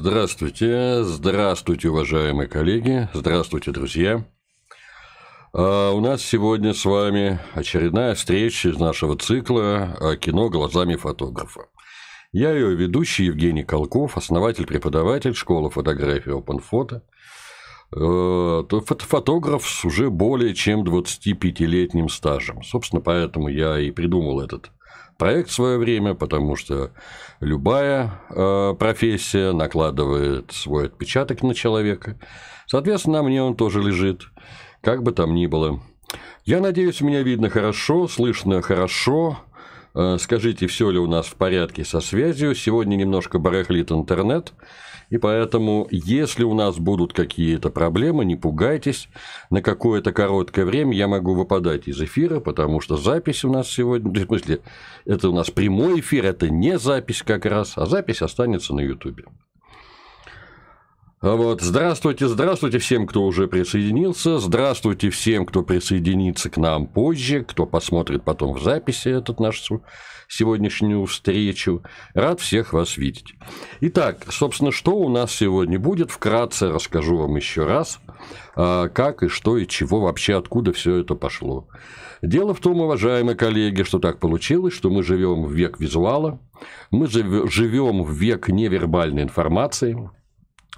Здравствуйте, здравствуйте, уважаемые коллеги, здравствуйте, друзья. А, у нас сегодня с вами очередная встреча из нашего цикла а, «Кино глазами фотографа». Я ее ведущий Евгений Колков, основатель-преподаватель школы фотографии Open Photo, а, фотограф с уже более чем 25-летним стажем. Собственно, поэтому я и придумал этот проект в свое время, потому что любая э, профессия накладывает свой отпечаток на человека. Соответственно, мне он тоже лежит, как бы там ни было. Я надеюсь, меня видно хорошо, слышно хорошо. Э, скажите, все ли у нас в порядке со связью? Сегодня немножко барахлит интернет. И поэтому, если у нас будут какие-то проблемы, не пугайтесь. На какое-то короткое время я могу выпадать из эфира, потому что запись у нас сегодня... В смысле, это у нас прямой эфир, это не запись как раз, а запись останется на Ютубе. А вот, здравствуйте, здравствуйте всем, кто уже присоединился, здравствуйте всем, кто присоединится к нам позже, кто посмотрит потом в записи этот нашу сегодняшнюю встречу. Рад всех вас видеть. Итак, собственно, что у нас сегодня будет, вкратце расскажу вам еще раз, а, как и что и чего вообще, откуда все это пошло. Дело в том, уважаемые коллеги, что так получилось, что мы живем в век визуала, мы живем в век невербальной информации,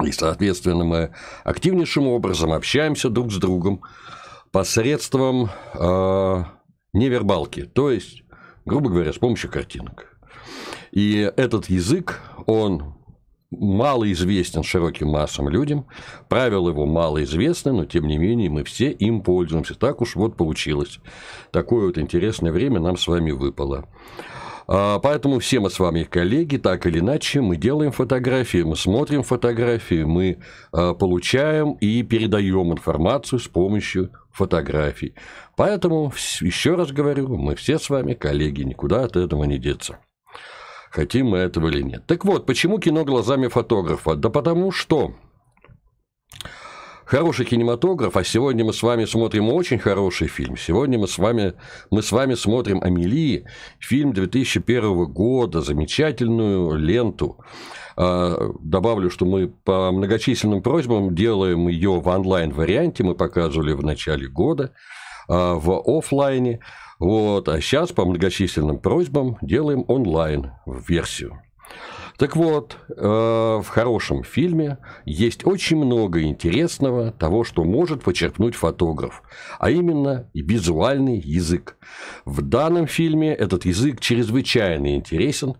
и, соответственно, мы активнейшим образом общаемся друг с другом посредством э, невербалки, то есть, грубо говоря, с помощью картинок. И этот язык, он мало известен широким массам людям, правила его мало известны, но тем не менее мы все им пользуемся. Так уж вот получилось. Такое вот интересное время нам с вами выпало. А, поэтому все мы с вами коллеги, так или иначе, мы делаем фотографии, мы смотрим фотографии, мы а, получаем и передаем информацию с помощью фотографий. Поэтому, еще раз говорю, мы все с вами коллеги, никуда от этого не деться. Хотим мы этого или нет. Так вот, почему кино глазами фотографа? Да потому что Хороший кинематограф, а сегодня мы с вами смотрим очень хороший фильм. Сегодня мы с вами, мы с вами смотрим «Амели», фильм 2001 года, замечательную ленту. А, добавлю, что мы по многочисленным просьбам делаем ее в онлайн-варианте, мы показывали в начале года а, в офлайне. Вот. А сейчас по многочисленным просьбам делаем онлайн-версию. Так вот, э, в хорошем фильме есть очень много интересного того, что может почерпнуть фотограф, а именно визуальный язык. В данном фильме этот язык чрезвычайно интересен.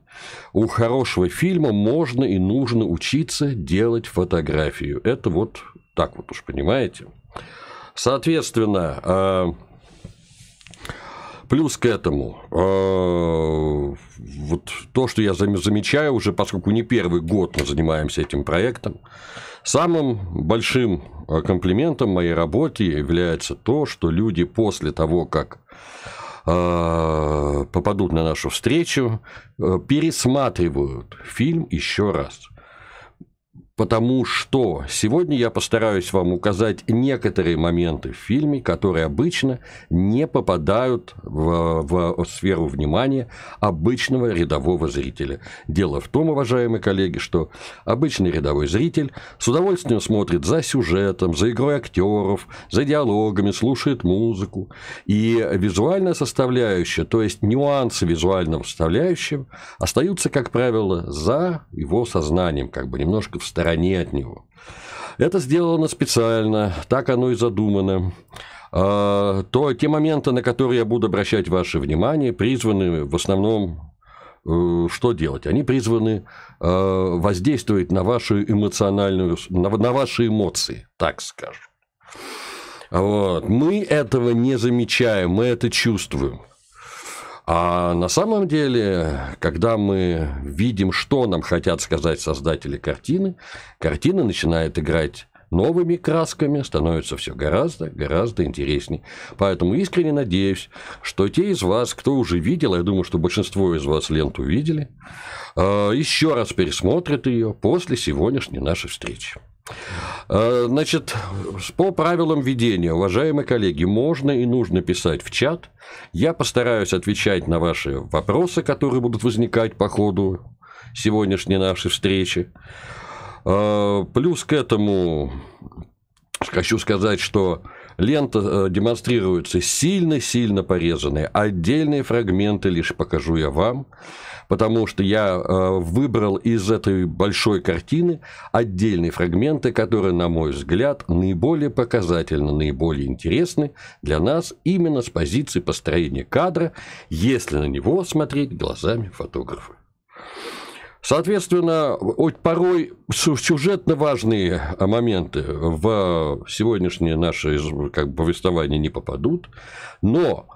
У хорошего фильма можно и нужно учиться делать фотографию. Это вот так вот уж понимаете. Соответственно, э, Плюс к этому, а, вот то, что я замечаю уже, поскольку не первый год мы занимаемся этим проектом, самым большим а, комплиментом моей работе является то, что люди после того, как а, попадут на нашу встречу, пересматривают фильм еще раз потому что сегодня я постараюсь вам указать некоторые моменты в фильме, которые обычно не попадают в, в сферу внимания обычного рядового зрителя. Дело в том, уважаемые коллеги, что обычный рядовой зритель с удовольствием смотрит за сюжетом, за игрой актеров, за диалогами, слушает музыку. И визуальная составляющая, то есть нюансы визуального составляющего, остаются, как правило, за его сознанием, как бы немножко в стороне стороне от него. Это сделано специально, так оно и задумано. А, то, те моменты, на которые я буду обращать ваше внимание, призваны в основном э, что делать? Они призваны э, воздействовать на вашу эмоциональную, на ваши эмоции, так скажем. Вот. Мы этого не замечаем, мы это чувствуем. А на самом деле, когда мы видим, что нам хотят сказать создатели картины, картина начинает играть новыми красками, становится все гораздо, гораздо интересней. Поэтому искренне надеюсь, что те из вас, кто уже видел, а я думаю, что большинство из вас ленту видели, э, еще раз пересмотрят ее после сегодняшней нашей встречи. Э, значит, по правилам ведения, уважаемые коллеги, можно и нужно писать в чат. Я постараюсь отвечать на ваши вопросы, которые будут возникать по ходу сегодняшней нашей встречи. Э, плюс к этому хочу сказать, что Лента э, демонстрируется сильно-сильно порезанная. Отдельные фрагменты лишь покажу я вам, потому что я э, выбрал из этой большой картины отдельные фрагменты, которые, на мой взгляд, наиболее показательны, наиболее интересны для нас именно с позиции построения кадра, если на него смотреть глазами фотографа. Соответственно, порой сюжетно важные а, моменты в сегодняшнее наше как бы, повествование не попадут, но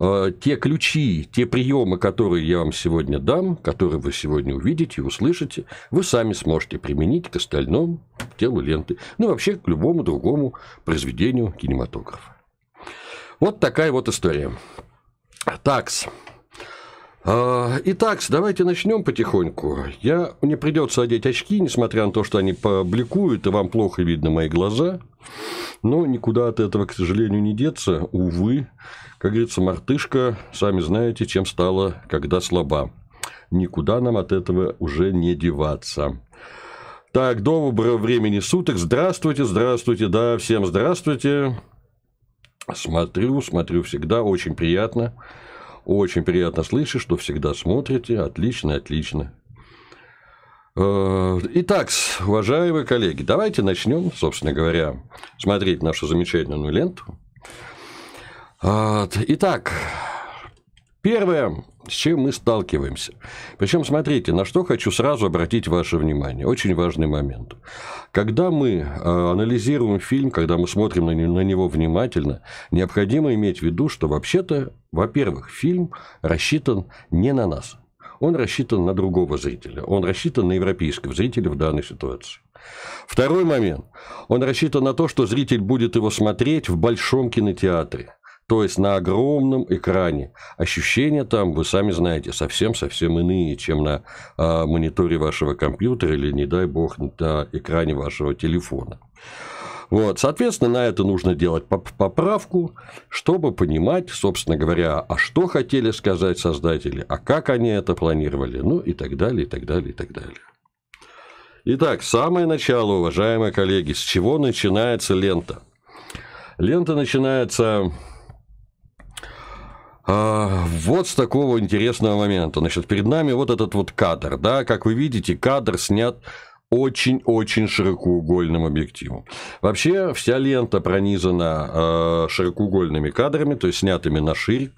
а, те ключи, те приемы, которые я вам сегодня дам, которые вы сегодня увидите и услышите, вы сами сможете применить к остальному телу ленты, ну вообще к любому другому произведению кинематографа. Вот такая вот история. Такс. А, итак, давайте начнем потихоньку. Я, мне придется одеть очки, несмотря на то, что они публикуют, и вам плохо видно мои глаза. Но никуда от этого, к сожалению, не деться. Увы, как говорится, мартышка, сами знаете, чем стала, когда слаба. Никуда нам от этого уже не деваться. Так, доброго времени суток. Здравствуйте, здравствуйте, да, всем здравствуйте. Смотрю, смотрю всегда, очень приятно. Приятно. Очень приятно слышать, что всегда смотрите. Отлично, отлично. Э, итак, уважаемые коллеги, давайте начнем, собственно говоря, смотреть нашу замечательную ленту. Э, итак, первое, с чем мы сталкиваемся. Причем, смотрите, на что хочу сразу обратить ваше внимание. Очень важный момент. Когда мы э, анализируем фильм, когда мы смотрим на него внимательно, необходимо иметь в виду, что вообще-то, во-первых, фильм рассчитан не на нас. Он рассчитан на другого зрителя. Он рассчитан на европейского зрителя в данной ситуации. Второй момент. Он рассчитан на то, что зритель будет его смотреть в большом кинотеатре. То есть на огромном экране. Ощущения там, вы сами знаете, совсем-совсем иные, чем на э, мониторе вашего компьютера или, не дай бог, на экране вашего телефона. Вот, соответственно, на это нужно делать поправку, чтобы понимать, собственно говоря, а что хотели сказать создатели, а как они это планировали, ну и так далее, и так далее, и так далее. Итак, самое начало, уважаемые коллеги, с чего начинается лента? Лента начинается а, вот с такого интересного момента. Значит, перед нами вот этот вот кадр, да, как вы видите, кадр снят очень-очень широкоугольным объективом. Вообще вся лента пронизана э, широкоугольными кадрами, то есть снятыми на ширь,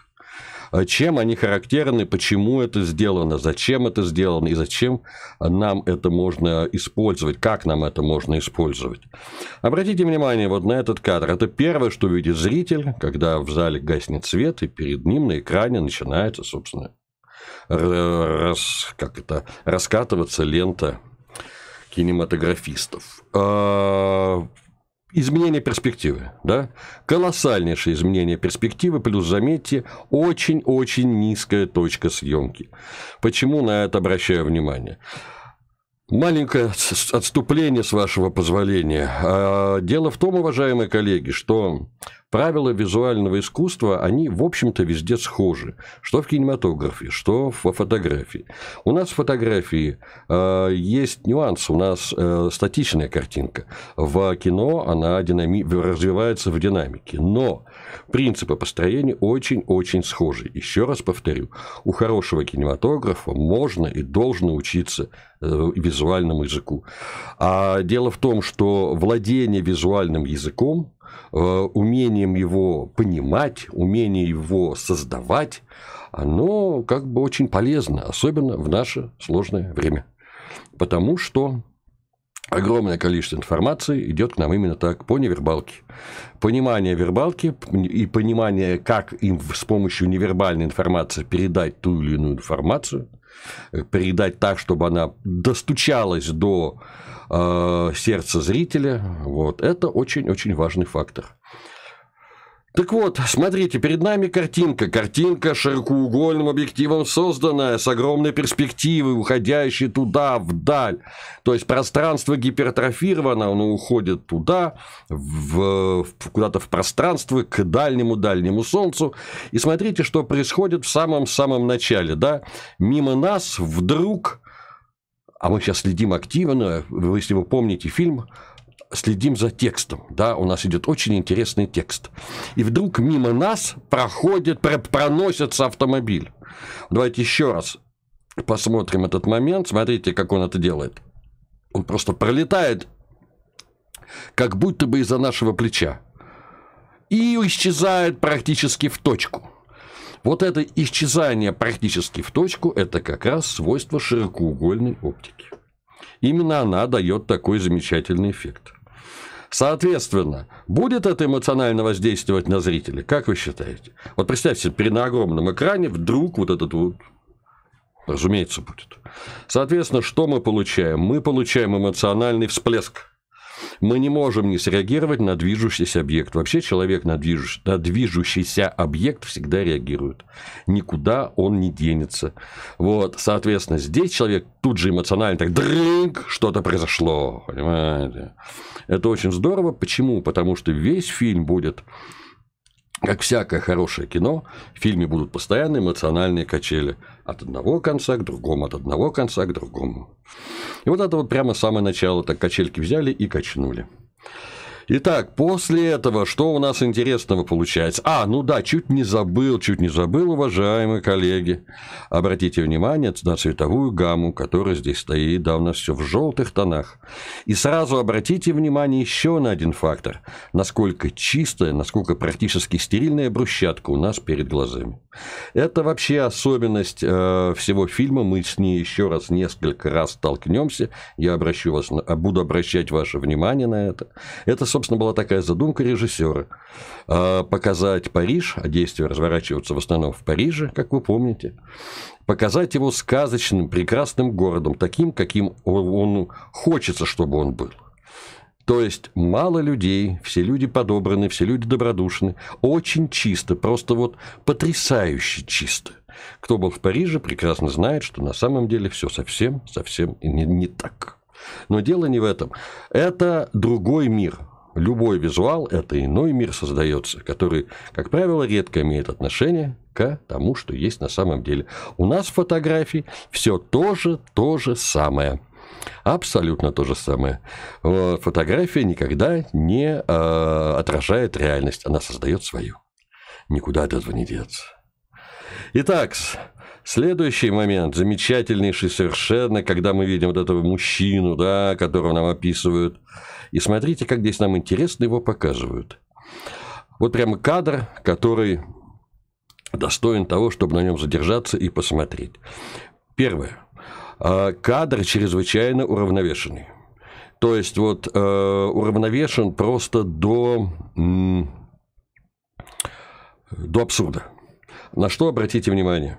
Э, чем они характерны, почему это сделано, зачем это сделано и зачем нам это можно использовать, как нам это можно использовать. Обратите внимание вот на этот кадр. Это первое, что видит зритель, когда в зале гаснет свет, и перед ним на экране начинается, собственно, рас, как это, раскатываться лента кинематографистов. А, изменение перспективы, да? Колоссальнейшее изменение перспективы, плюс, заметьте, очень-очень низкая точка съемки. Почему на это обращаю внимание? Маленькое отступление, с вашего позволения. А, дело в том, уважаемые коллеги, что Правила визуального искусства, они, в общем-то, везде схожи. Что в кинематографе, что во фотографии. У нас в фотографии э, есть нюанс, у нас э, статичная картинка. В кино она динами... развивается в динамике. Но принципы построения очень-очень схожи. Еще раз повторю, у хорошего кинематографа можно и должно учиться э, визуальному языку. А дело в том, что владение визуальным языком Э, умением его понимать, умение его создавать, оно как бы очень полезно, особенно в наше сложное время. Потому что огромное количество информации идет к нам именно так, по невербалке. Понимание вербалки и понимание, как им с помощью невербальной информации передать ту или иную информацию, э, передать так, чтобы она достучалась до э, сердца зрителя, вот, это очень-очень важный фактор. Так вот, смотрите, перед нами картинка. Картинка широкоугольным объективом созданная, с огромной перспективой, уходящей туда, вдаль. То есть пространство гипертрофировано, оно уходит туда, в, куда-то в пространство, к дальнему-дальнему Солнцу. И смотрите, что происходит в самом-самом начале. Да? Мимо нас вдруг... А мы сейчас следим активно, если вы помните фильм следим за текстом, да, у нас идет очень интересный текст. И вдруг мимо нас проходит, проносится автомобиль. Давайте еще раз посмотрим этот момент. Смотрите, как он это делает. Он просто пролетает, как будто бы из-за нашего плеча. И исчезает практически в точку. Вот это исчезание практически в точку – это как раз свойство широкоугольной оптики. Именно она дает такой замечательный эффект. Соответственно, будет это эмоционально воздействовать на зрителя? Как вы считаете? Вот представьте, при на огромном экране вдруг вот этот вот Разумеется, будет. Соответственно, что мы получаем? Мы получаем эмоциональный всплеск. Мы не можем не среагировать на движущийся объект. Вообще человек на, движущ... на движущийся объект всегда реагирует. Никуда он не денется. Вот, соответственно, здесь человек тут же эмоционально так дрынк, что-то произошло. Понимаете? Это очень здорово. Почему? Потому что весь фильм будет как всякое хорошее кино, в фильме будут постоянные эмоциональные качели. От одного конца к другому, от одного конца к другому. И вот это вот прямо самое начало, так качельки взяли и качнули. Итак, после этого, что у нас интересного получается? А, ну да, чуть не забыл, чуть не забыл, уважаемые коллеги. Обратите внимание на цветовую гамму, которая здесь стоит, давно все в желтых тонах. И сразу обратите внимание еще на один фактор. Насколько чистая, насколько практически стерильная брусчатка у нас перед глазами. Это вообще особенность э, всего фильма, мы с ней еще раз несколько раз столкнемся. Я обращу вас, на, буду обращать ваше внимание на это. Это, собственно, собственно, была такая задумка режиссера. А, показать Париж, а действия разворачиваются в основном в Париже, как вы помните. Показать его сказочным, прекрасным городом, таким, каким он хочется, чтобы он был. То есть мало людей, все люди подобраны, все люди добродушны, очень чисто, просто вот потрясающе чисто. Кто был в Париже, прекрасно знает, что на самом деле все совсем, совсем не, не так. Но дело не в этом. Это другой мир любой визуал – это иной мир создается, который, как правило, редко имеет отношение к тому, что есть на самом деле. У нас в фотографии все тоже то же самое. Абсолютно то же самое. Э, фотография никогда не э, отражает реальность, она создает свою. Никуда от этого не деться. Итак, Следующий момент, замечательнейший совершенно, когда мы видим вот этого мужчину, да, которого нам описывают и смотрите, как здесь нам интересно его показывают. Вот прямо кадр, который достоин того, чтобы на нем задержаться и посмотреть. Первое. А, кадр чрезвычайно уравновешенный. То есть вот э, уравновешен просто до, до абсурда. На что обратите внимание?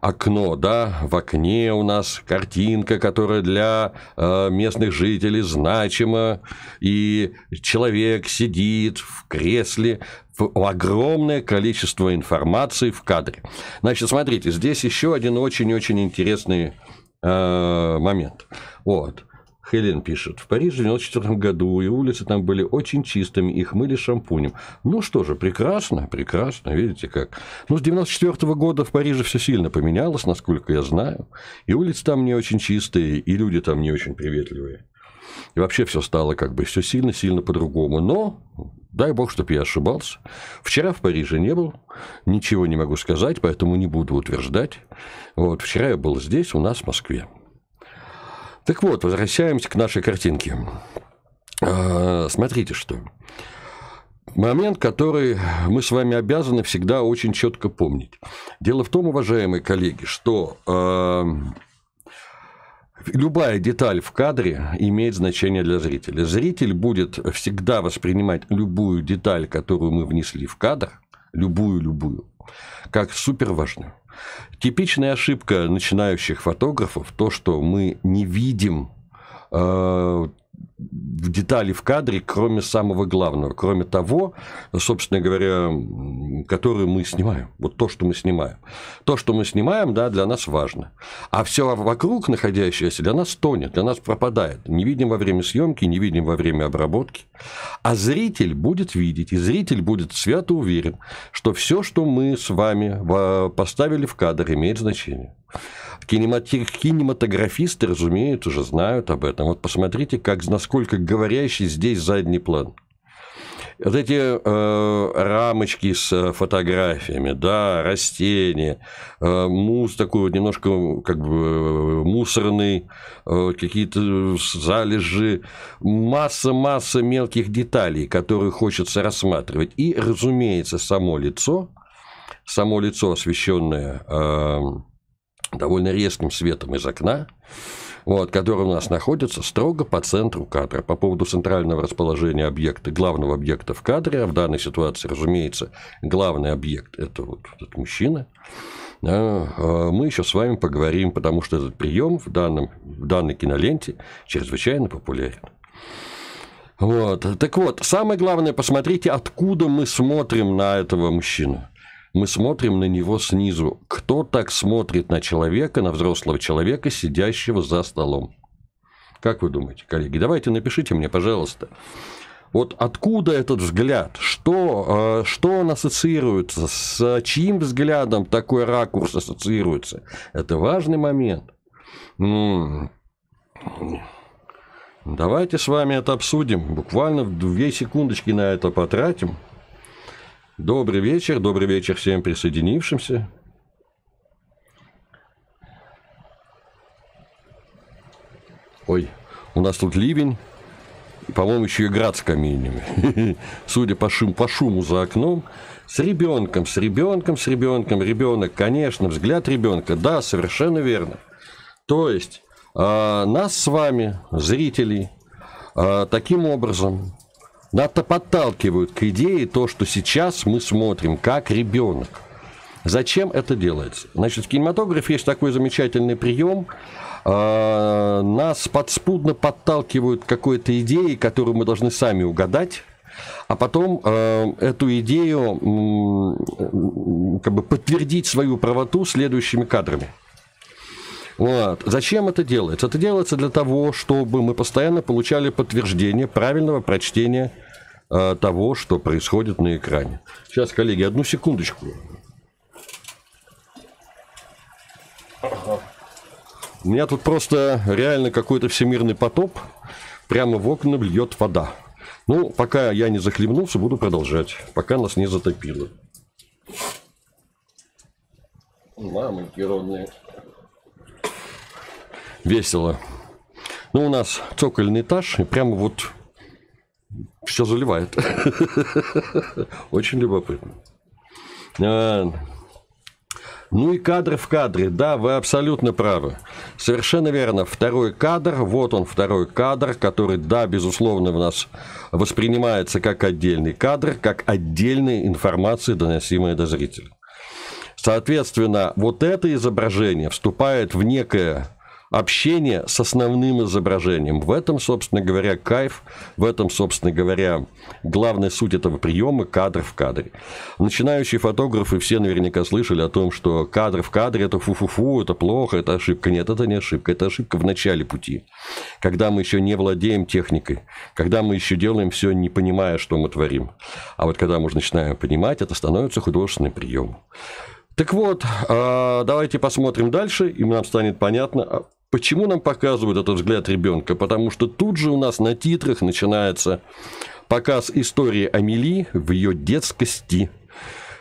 окно, да, в окне у нас картинка, которая для э, местных жителей значима, и человек сидит в кресле, в огромное количество информации в кадре. Значит, смотрите, здесь еще один очень-очень интересный э, момент. Вот. Хелен пишет, в Париже в 1994 году и улицы там были очень чистыми, их мыли шампунем. Ну что же, прекрасно, прекрасно, видите как. Но ну, с 1994 года в Париже все сильно поменялось, насколько я знаю. И улицы там не очень чистые, и люди там не очень приветливые. И вообще все стало как бы все сильно-сильно по-другому. Но, дай бог, чтобы я ошибался. Вчера в Париже не был, ничего не могу сказать, поэтому не буду утверждать. Вот, вчера я был здесь, у нас, в Москве. Так вот, возвращаемся к нашей картинке. А, смотрите, что. Момент, который мы с вами обязаны всегда очень четко помнить. Дело в том, уважаемые коллеги, что а, Любая деталь в кадре имеет значение для зрителя. Зритель будет всегда воспринимать любую деталь, которую мы внесли в кадр, любую-любую, как супер важную. Типичная ошибка начинающих фотографов то, что мы не видим э, в детали в кадре, кроме самого главного, кроме того, собственно говоря, который мы снимаем, вот то, что мы снимаем. То, что мы снимаем, да, для нас важно. А все вокруг находящееся для нас тонет, для нас пропадает. Не видим во время съемки, не видим во время обработки. А зритель будет видеть, и зритель будет свято уверен, что все, что мы с вами э, поставили в кадр, имеет значение. Кинематографисты, разумеют, уже знают об этом. Вот посмотрите, как, насколько говорящий здесь задний план. Вот эти э, рамочки с э, фотографиями, да, растения, э, мусс такой вот немножко как бы э, мусорный, э, какие-то залежи, масса-масса мелких деталей, которые хочется рассматривать. И, разумеется, само лицо, само лицо, освещенное... Э, довольно резким светом из окна, вот, который у нас находится строго по центру кадра. По поводу центрального расположения объекта, главного объекта в кадре, а в данной ситуации, разумеется, главный объект – это вот этот мужчина, а, а мы еще с вами поговорим, потому что этот прием в, данном, в данной киноленте чрезвычайно популярен. Вот. Так вот, самое главное, посмотрите, откуда мы смотрим на этого мужчину мы смотрим на него снизу. Кто так смотрит на человека, на взрослого человека, сидящего за столом? Как вы думаете, коллеги? Давайте напишите мне, пожалуйста. Вот откуда этот взгляд? Что, э, что он ассоциируется? С чьим взглядом такой ракурс ассоциируется? Это важный момент. Давайте с вами это обсудим. Буквально в две секундочки на это потратим. Добрый вечер, добрый вечер всем присоединившимся. Ой, у нас тут ливень. по-моему, еще и град с каминями. Судя по, шум, по шуму за окном, с ребенком, с ребенком, с ребенком. Ребенок, конечно, взгляд ребенка. Да, совершенно верно. То есть, э, нас с вами, зрителей, э, таким образом да, то подталкивают к идее то, что сейчас мы смотрим, как ребенок. Зачем это делается? Значит, в кинематографе есть такой замечательный прием. А, нас подспудно подталкивают к какой-то идее, которую мы должны сами угадать. А потом э, эту идею э, как бы подтвердить свою правоту следующими кадрами. Вот. Зачем это делается? Это делается для того, чтобы мы постоянно получали подтверждение правильного прочтения Э, того, что происходит на экране. Сейчас, коллеги, одну секундочку. У меня тут просто реально какой-то всемирный потоп. Прямо в окна льет вода. Ну, пока я не захлебнулся, буду продолжать. Пока нас не затопило. Мамоньки родные. Весело. Ну, у нас цокольный этаж, и прямо вот все заливает. Очень любопытно. А, ну и кадры в кадре. Да, вы абсолютно правы. Совершенно верно. Второй кадр. Вот он, второй кадр, который, да, безусловно, у нас воспринимается как отдельный кадр, как отдельная информация, доносимая до зрителя. Соответственно, вот это изображение вступает в некое общение с основным изображением. В этом, собственно говоря, кайф, в этом, собственно говоря, главная суть этого приема – кадр в кадре. Начинающие фотографы все наверняка слышали о том, что кадр в кадре – это фу-фу-фу, это плохо, это ошибка. Нет, это не ошибка, это ошибка в начале пути, когда мы еще не владеем техникой, когда мы еще делаем все, не понимая, что мы творим. А вот когда мы уже начинаем понимать, это становится художественным приемом. Так вот, а, давайте посмотрим дальше, и нам станет понятно, а, Почему нам показывают этот взгляд ребенка? Потому что тут же у нас на титрах начинается показ истории Амели в ее детскости.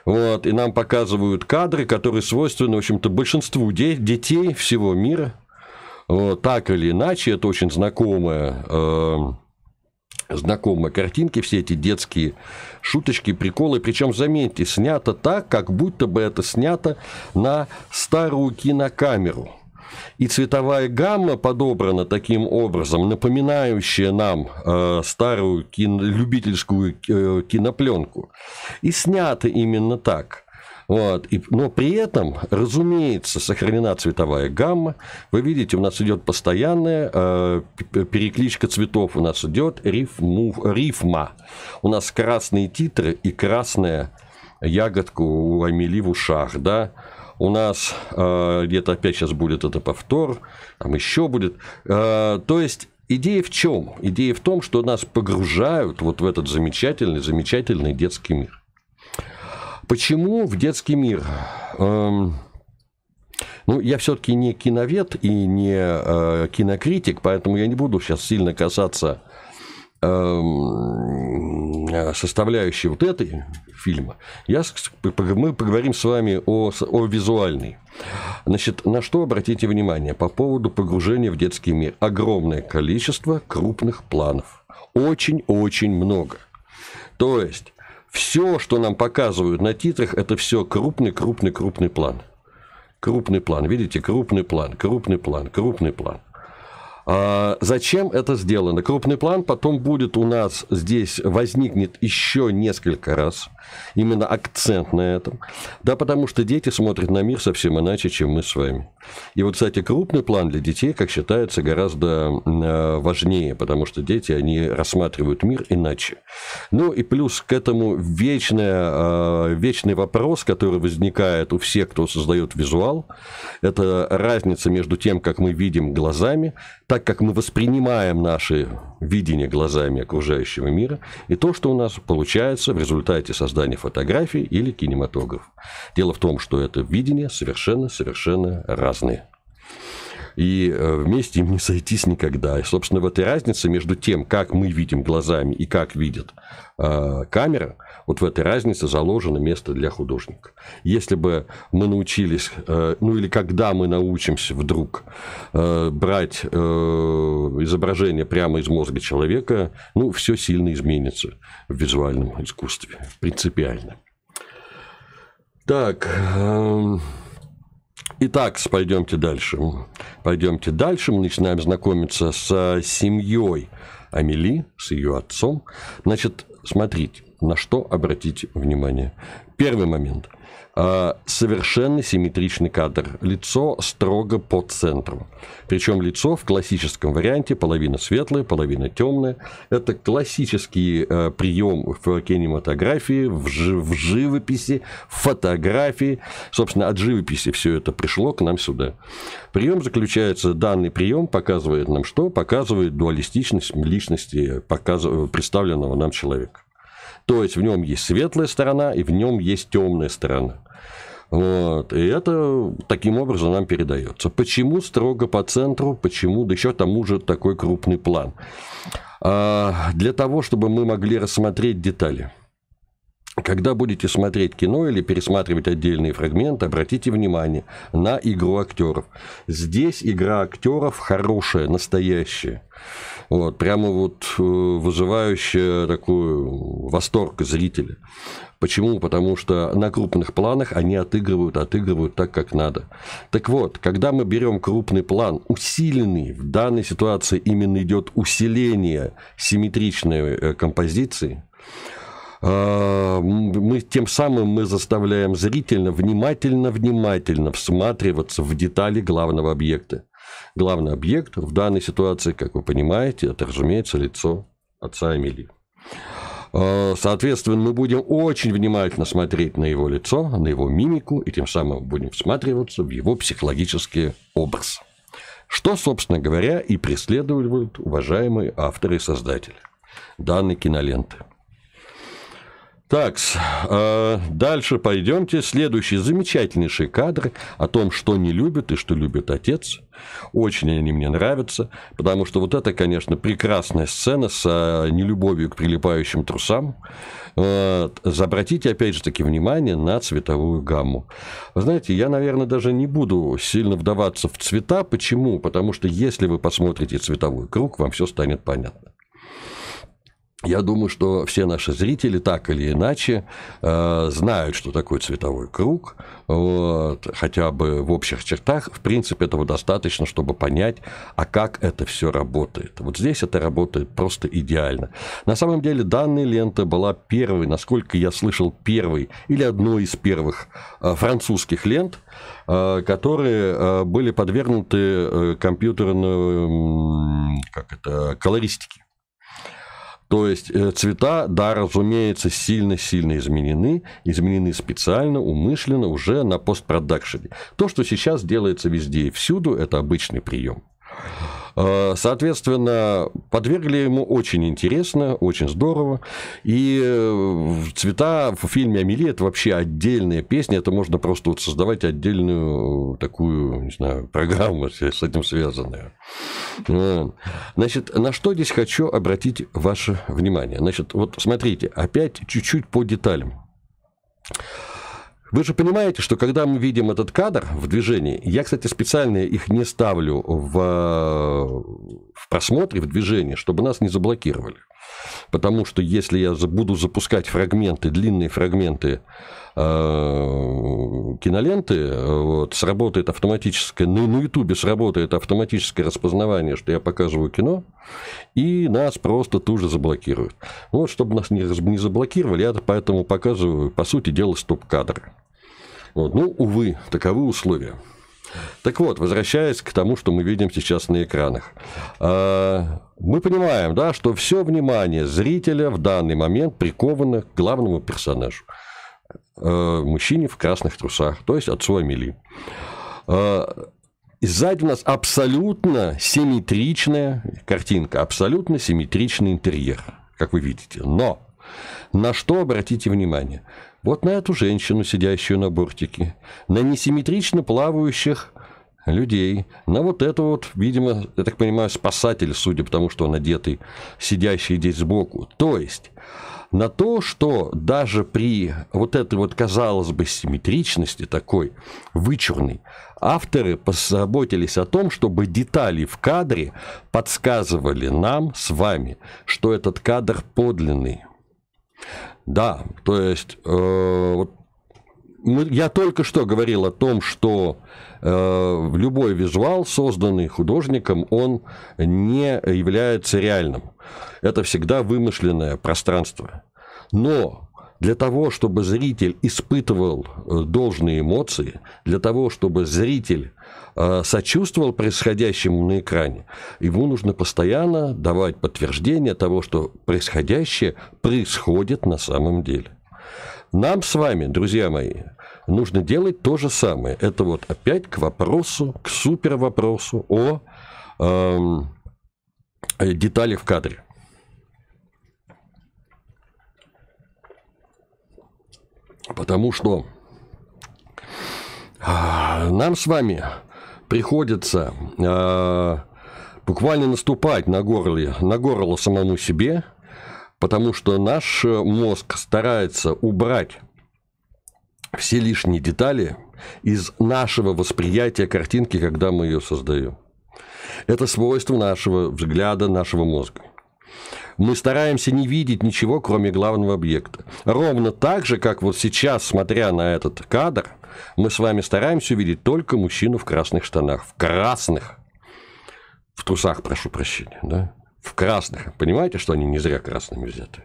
Вот, и нам показывают кадры, которые свойственны, в общем-то, большинству де- детей всего мира. Вот, так или иначе, это очень знакомая, э, знакомые картинки, все эти детские шуточки, приколы. Причем, заметьте, снято так, как будто бы это снято на старую кинокамеру и цветовая гамма подобрана таким образом, напоминающая нам э, старую кино, любительскую э, кинопленку. И снято именно так – вот. И, но при этом, разумеется, сохранена цветовая гамма. Вы видите, у нас идет постоянная э, перекличка цветов, у нас идет рифму, рифма. У нас красные титры и красная ягодка у Амели в ушах, да у нас э, где-то опять сейчас будет это повтор, там еще будет. Э, то есть Идея в чем? Идея в том, что нас погружают вот в этот замечательный, замечательный детский мир. Почему в детский мир? Эм, ну, я все-таки не киновед и не э, кинокритик, поэтому я не буду сейчас сильно касаться Эм, составляющей вот этой фильма, я, мы поговорим с вами о, о визуальной. Значит, на что обратите внимание по поводу погружения в детский мир? Огромное количество крупных планов. Очень-очень много. То есть, все, что нам показывают на титрах, это все крупный-крупный-крупный план. Крупный план, видите, крупный план, крупный план, крупный план. А, зачем это сделано? Крупный план потом будет у нас здесь возникнет еще несколько раз именно акцент на этом. Да, потому что дети смотрят на мир совсем иначе, чем мы с вами. И вот, кстати, крупный план для детей, как считается, гораздо э, важнее, потому что дети, они рассматривают мир иначе. Ну и плюс к этому вечная, э, вечный вопрос, который возникает у всех, кто создает визуал, это разница между тем, как мы видим глазами, так как мы воспринимаем наши видение глазами окружающего мира и то, что у нас получается в результате создания фотографий или кинематографов. Дело в том, что это видение совершенно-совершенно разные и э, вместе им не сойтись никогда. И, собственно, вот и разница между тем, как мы видим глазами и как видит э, камера, вот в этой разнице заложено место для художника. Если бы мы научились, э, ну или когда мы научимся вдруг брать изображение прямо из мозга человека, ну, все сильно изменится в визуальном искусстве, принципиально. Так, эм, Итак, пойдемте дальше. Пойдемте дальше. Мы начинаем знакомиться с семьей Амели, с ее отцом. Значит, смотрите, на что обратите внимание. Первый момент – а, совершенно симметричный кадр. Лицо строго по центру. Причем лицо в классическом варианте половина светлая, половина темная. Это классический э, прием в кинематографии, в, жи- в живописи, в фотографии. Собственно, от живописи все это пришло к нам сюда. Прием заключается, данный прием показывает нам что? Показывает дуалистичность личности показыв... представленного нам человека. То есть в нем есть светлая сторона и в нем есть темная сторона. Вот. И это таким образом нам передается. Почему строго по центру, почему, да еще тому же такой крупный план? А, для того, чтобы мы могли рассмотреть детали. Когда будете смотреть кино или пересматривать отдельные фрагменты, обратите внимание на игру актеров. Здесь игра актеров хорошая, настоящая. Вот, прямо вот э, вызывающая такую восторг зрителя. Почему? Потому что на крупных планах они отыгрывают, отыгрывают так, как надо. Так вот, когда мы берем крупный план, усиленный, в данной ситуации именно идет усиление симметричной э, композиции, а, мы тем самым мы заставляем зрительно внимательно-внимательно всматриваться в детали главного объекта. Главный объект в данной ситуации, как вы понимаете, это, разумеется, лицо отца Эмили. А, соответственно, мы будем очень внимательно смотреть на его лицо, на его мимику, и тем самым будем всматриваться в его психологический образ. Что, собственно говоря, и преследуют уважаемые авторы и создатели данной киноленты – так, э, а, дальше пойдемте. Следующий замечательнейший кадр о том, что не любит и что любит отец. Очень они мне нравятся, потому что вот это, конечно, прекрасная сцена с э, нелюбовью к прилипающим трусам. Э, обратите, опять же таки, внимание на цветовую гамму. Вы знаете, я, наверное, даже не буду сильно вдаваться в цвета. Почему? Потому что если вы посмотрите цветовой круг, вам все станет понятно. Я думаю, что все наши зрители так или иначе э, знают, что такое цветовой круг, вот, хотя бы в общих чертах. В принципе, этого достаточно, чтобы понять, а как это все работает. Вот здесь это работает просто идеально. На самом деле, данная лента была первой, насколько я слышал, первой или одной из первых э, французских лент, э, которые э, были подвергнуты э, компьютерной, э, как это, колористике. То есть э, цвета, да, разумеется, сильно-сильно изменены, изменены специально, умышленно уже на постпродакшене. То, что сейчас делается везде и всюду, это обычный прием. Э, соответственно, подвергли ему очень интересно, очень здорово. И э, цвета в фильме Амели это вообще отдельная песня. Это можно просто вот создавать отдельную э, такую, не знаю, программу с этим связанную. Значит, на что здесь хочу обратить ваше внимание? Значит, вот смотрите, опять чуть-чуть по деталям. Вы же понимаете, что когда мы видим этот кадр в движении, я, кстати, специально их не ставлю в, э, в просмотре, в движении, чтобы нас не заблокировали. Потому что если я буду запускать фрагменты, длинные фрагменты э, киноленты, вот, сработает автоматическое, ну, на Ютубе сработает автоматическое распознавание, что я показываю кино, и нас просто тут же заблокируют. Ну, вот, чтобы нас не, не заблокировали, я поэтому показываю, по сути дела, стоп-кадры. Вот. Ну, увы, таковы условия. Так вот, возвращаясь к тому, что мы видим сейчас на экранах. А, мы понимаем, да, что все внимание зрителя в данный момент приковано к главному персонажу. Э, мужчине в красных трусах, то есть отцу Амели. А, и сзади у нас абсолютно симметричная картинка, абсолютно симметричный интерьер, как вы видите. Но на что обратите внимание? Вот на эту женщину, сидящую на бортике, на несимметрично плавающих людей, на вот это вот, видимо, я так понимаю, спасатель, судя по тому, что он одетый, сидящий здесь сбоку. То есть на то, что даже при вот этой вот, казалось бы, симметричности такой вычурной, авторы позаботились о том, чтобы детали в кадре подсказывали нам с вами, что этот кадр подлинный. Да, то есть э, вот мы, я только что говорил о том, что э, любой визуал, созданный художником, он не является реальным. Это всегда вымышленное пространство. Но для того, чтобы зритель испытывал э, должные эмоции, для того, чтобы зритель Э, сочувствовал происходящему на экране. Ему нужно постоянно давать подтверждение того, что происходящее происходит на самом деле. Нам с вами, друзья мои, нужно делать то же самое. Это вот опять к вопросу, к супер вопросу о эм, э, детали в кадре. Потому что а, нам с вами приходится э, буквально наступать на горле, на горло самому себе, потому что наш э, мозг старается убрать все лишние детали из нашего восприятия картинки, когда мы ее создаем. Это свойство нашего взгляда, нашего мозга. Мы стараемся не видеть ничего, кроме главного объекта. Ровно так же, как вот сейчас, смотря на этот кадр, мы с вами стараемся увидеть только мужчину в красных штанах. В красных. В трусах, прошу прощения. Да? В красных. Понимаете, что они не зря красными взяты?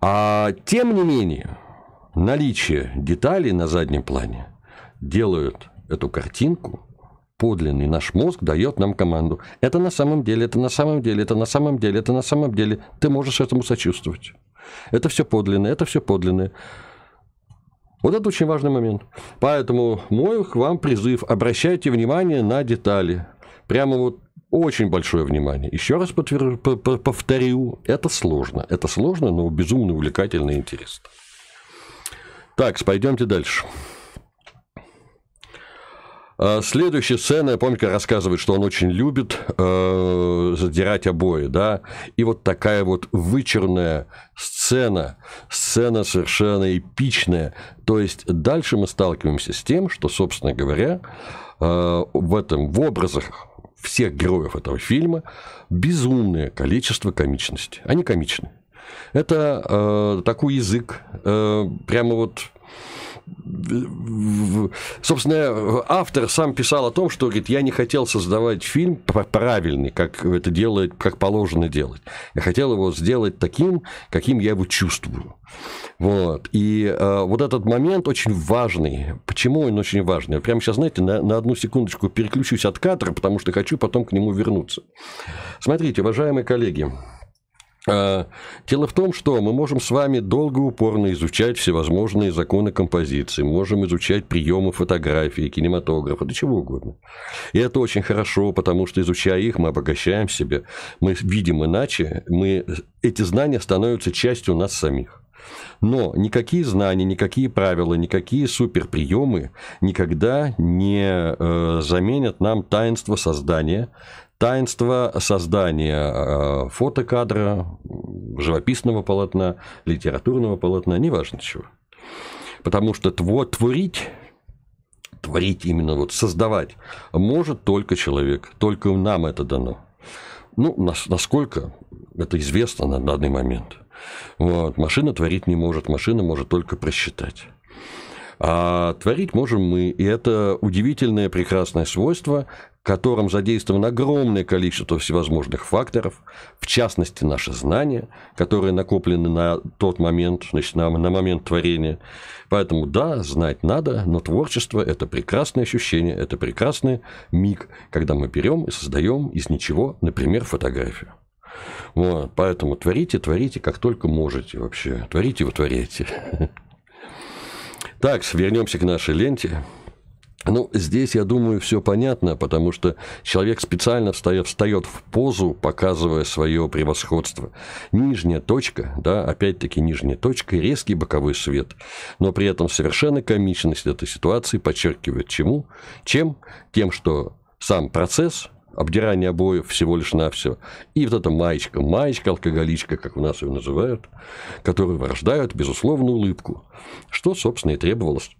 А, тем не менее, наличие деталей на заднем плане делают эту картинку подлинный наш мозг дает нам команду. Это на самом деле, это на самом деле, это на самом деле, это на самом деле. Ты можешь этому сочувствовать. Это все подлинное, это все подлинное. Вот это очень важный момент. Поэтому мой к вам призыв, обращайте внимание на детали. Прямо вот очень большое внимание. Еще раз подтвержу, повторю, это сложно. Это сложно, но безумно увлекательно и интересно. Так, пойдемте дальше. А, следующая сцена, я помню, как рассказывает, что он очень любит э, задирать обои, да, и вот такая вот вычурная сцена, сцена совершенно эпичная. То есть дальше мы сталкиваемся с тем, что, собственно говоря, э, в этом, в образах всех героев этого фильма безумное количество комичности. Они комичны. Это э, такой язык, э, прямо вот собственно, автор сам писал о том, что, говорит, я не хотел создавать фильм правильный, как это делает, как положено делать. Я хотел его сделать таким, каким я его чувствую. Вот. И э, вот этот момент очень важный. Почему он очень важный? Я прямо сейчас, знаете, на, на одну секундочку переключусь от кадра, потому что хочу потом к нему вернуться. Смотрите, уважаемые коллеги, а, дело в том, что мы можем с вами долго и упорно изучать всевозможные законы композиции, можем изучать приемы фотографии, кинематографа, да чего угодно. И это очень хорошо, потому что изучая их, мы обогащаем себя, мы видим иначе, мы, эти знания становятся частью нас самих. Но никакие знания, никакие правила, никакие суперприемы никогда не э, заменят нам таинство создания Таинство создания э, фотокадра, живописного полотна, литературного полотна, неважно чего. Потому что творить творить именно вот создавать может только человек, только нам это дано. Ну, насколько это известно на данный момент. Вот. Машина творить не может, машина может только просчитать. А творить можем мы, и это удивительное прекрасное свойство, котором задействовано огромное количество всевозможных факторов, в частности, наши знания, которые накоплены на тот момент, значит, на, на момент творения. Поэтому да, знать надо, но творчество – это прекрасное ощущение, это прекрасный миг, когда мы берем и создаем из ничего, например, фотографию. Вот, поэтому творите, творите, как только можете вообще. Творите, творите. Так, вернемся к нашей ленте. Ну, здесь, я думаю, все понятно, потому что человек специально встает, встает в позу, показывая свое превосходство. Нижняя точка, да, опять-таки нижняя точка, резкий боковой свет. Но при этом совершенно комичность этой ситуации подчеркивает чему? Чем? Тем, что сам процесс, обдирания обоев всего лишь навсего. И вот эта маечка, маечка, алкоголичка, как у нас ее называют, которые вырождают, безусловно, улыбку. Что, собственно, и требовалось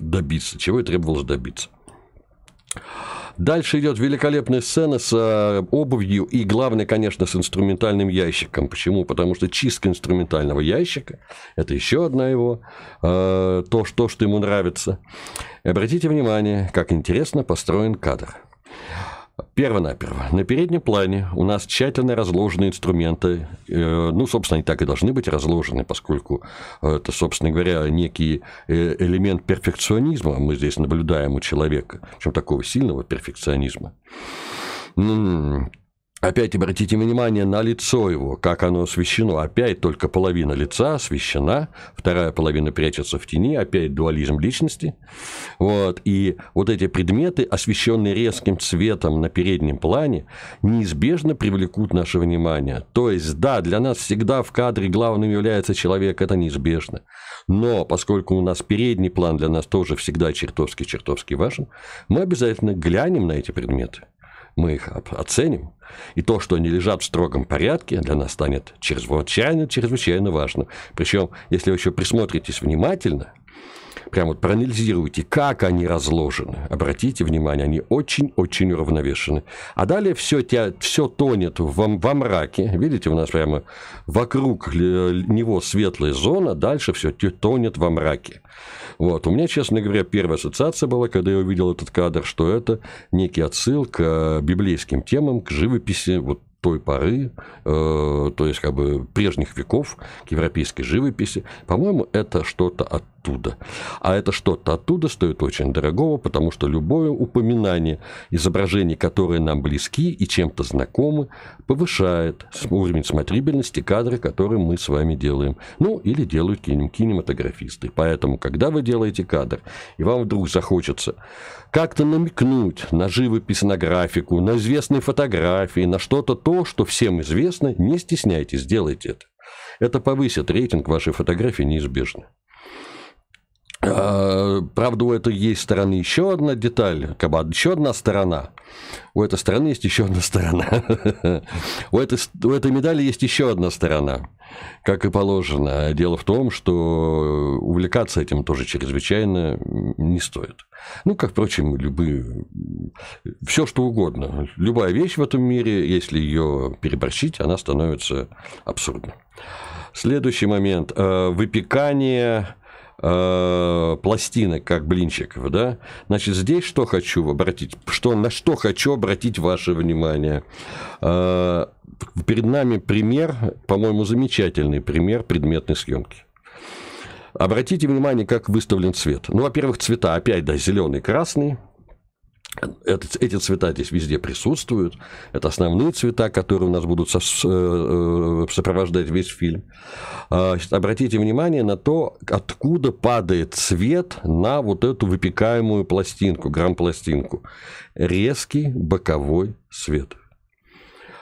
добиться, чего и требовалось добиться. Дальше идет великолепная сцена с а, обувью и, главное, конечно, с инструментальным ящиком. Почему? Потому что чистка инструментального ящика – это еще одна его, э, то, что, что ему нравится. И обратите внимание, как интересно построен кадр наперво, На переднем плане у нас тщательно разложены инструменты. Э, ну, собственно, они так и должны быть разложены, поскольку это, собственно говоря, некий э, элемент перфекционизма мы здесь наблюдаем у человека, чем такого сильного перфекционизма. Опять обратите внимание на лицо его, как оно освещено. Опять только половина лица освещена, вторая половина прячется в тени, опять дуализм личности. Вот. И вот эти предметы, освещенные резким цветом на переднем плане, неизбежно привлекут наше внимание. То есть, да, для нас всегда в кадре главным является человек, это неизбежно. Но поскольку у нас передний план для нас тоже всегда чертовски-чертовски важен, мы обязательно глянем на эти предметы мы их оценим, и то, что они лежат в строгом порядке, для нас станет чрезвычайно, чрезвычайно важно. Причем, если вы еще присмотритесь внимательно – прям вот проанализируйте, как они разложены. Обратите внимание, они очень-очень уравновешены. А далее все, те, все тонет во, во мраке. Видите, у нас прямо вокруг него светлая зона, дальше все тонет во мраке. Вот. У меня, честно говоря, первая ассоциация была, когда я увидел этот кадр, что это некий отсыл к э, библейским темам, к живописи, вот той поры, э, то есть как бы прежних веков к европейской живописи. По-моему, это что-то оттуда. А это что-то оттуда стоит очень дорогого, потому что любое упоминание изображений, которые нам близки и чем-то знакомы, повышает уровень смотрибельности кадра, который мы с вами делаем. Ну, или делают кинем кинематографисты. Поэтому, когда вы делаете кадр, и вам вдруг захочется как-то намекнуть на живопись, на графику, на известные фотографии, на что-то то, то, что всем известно, не стесняйтесь, делайте это. Это повысит рейтинг вашей фотографии неизбежно. А, правда, у этой есть стороны еще одна деталь, как еще одна сторона. У этой стороны есть еще одна сторона. у, этой, у этой медали есть еще одна сторона, как и положено. Дело в том, что увлекаться этим тоже чрезвычайно не стоит. Ну, как, впрочем, любые... Все, что угодно. Любая вещь в этом мире, если ее переборщить, она становится абсурдной. Следующий момент. А, выпекание э, пластинок, как блинчиков, да? Значит, здесь что хочу обратить, что, на что хочу обратить ваше внимание. Э, перед нами пример, по-моему, замечательный пример предметной съемки. Обратите внимание, как выставлен цвет. Ну, во-первых, цвета опять, да, зеленый, красный – это, эти цвета здесь везде присутствуют. Это основные цвета, которые у нас будут со, э, э, сопровождать весь фильм. Э, обратите внимание на то, откуда падает цвет на вот эту выпекаемую пластинку, грамм-пластинку. Резкий боковой свет.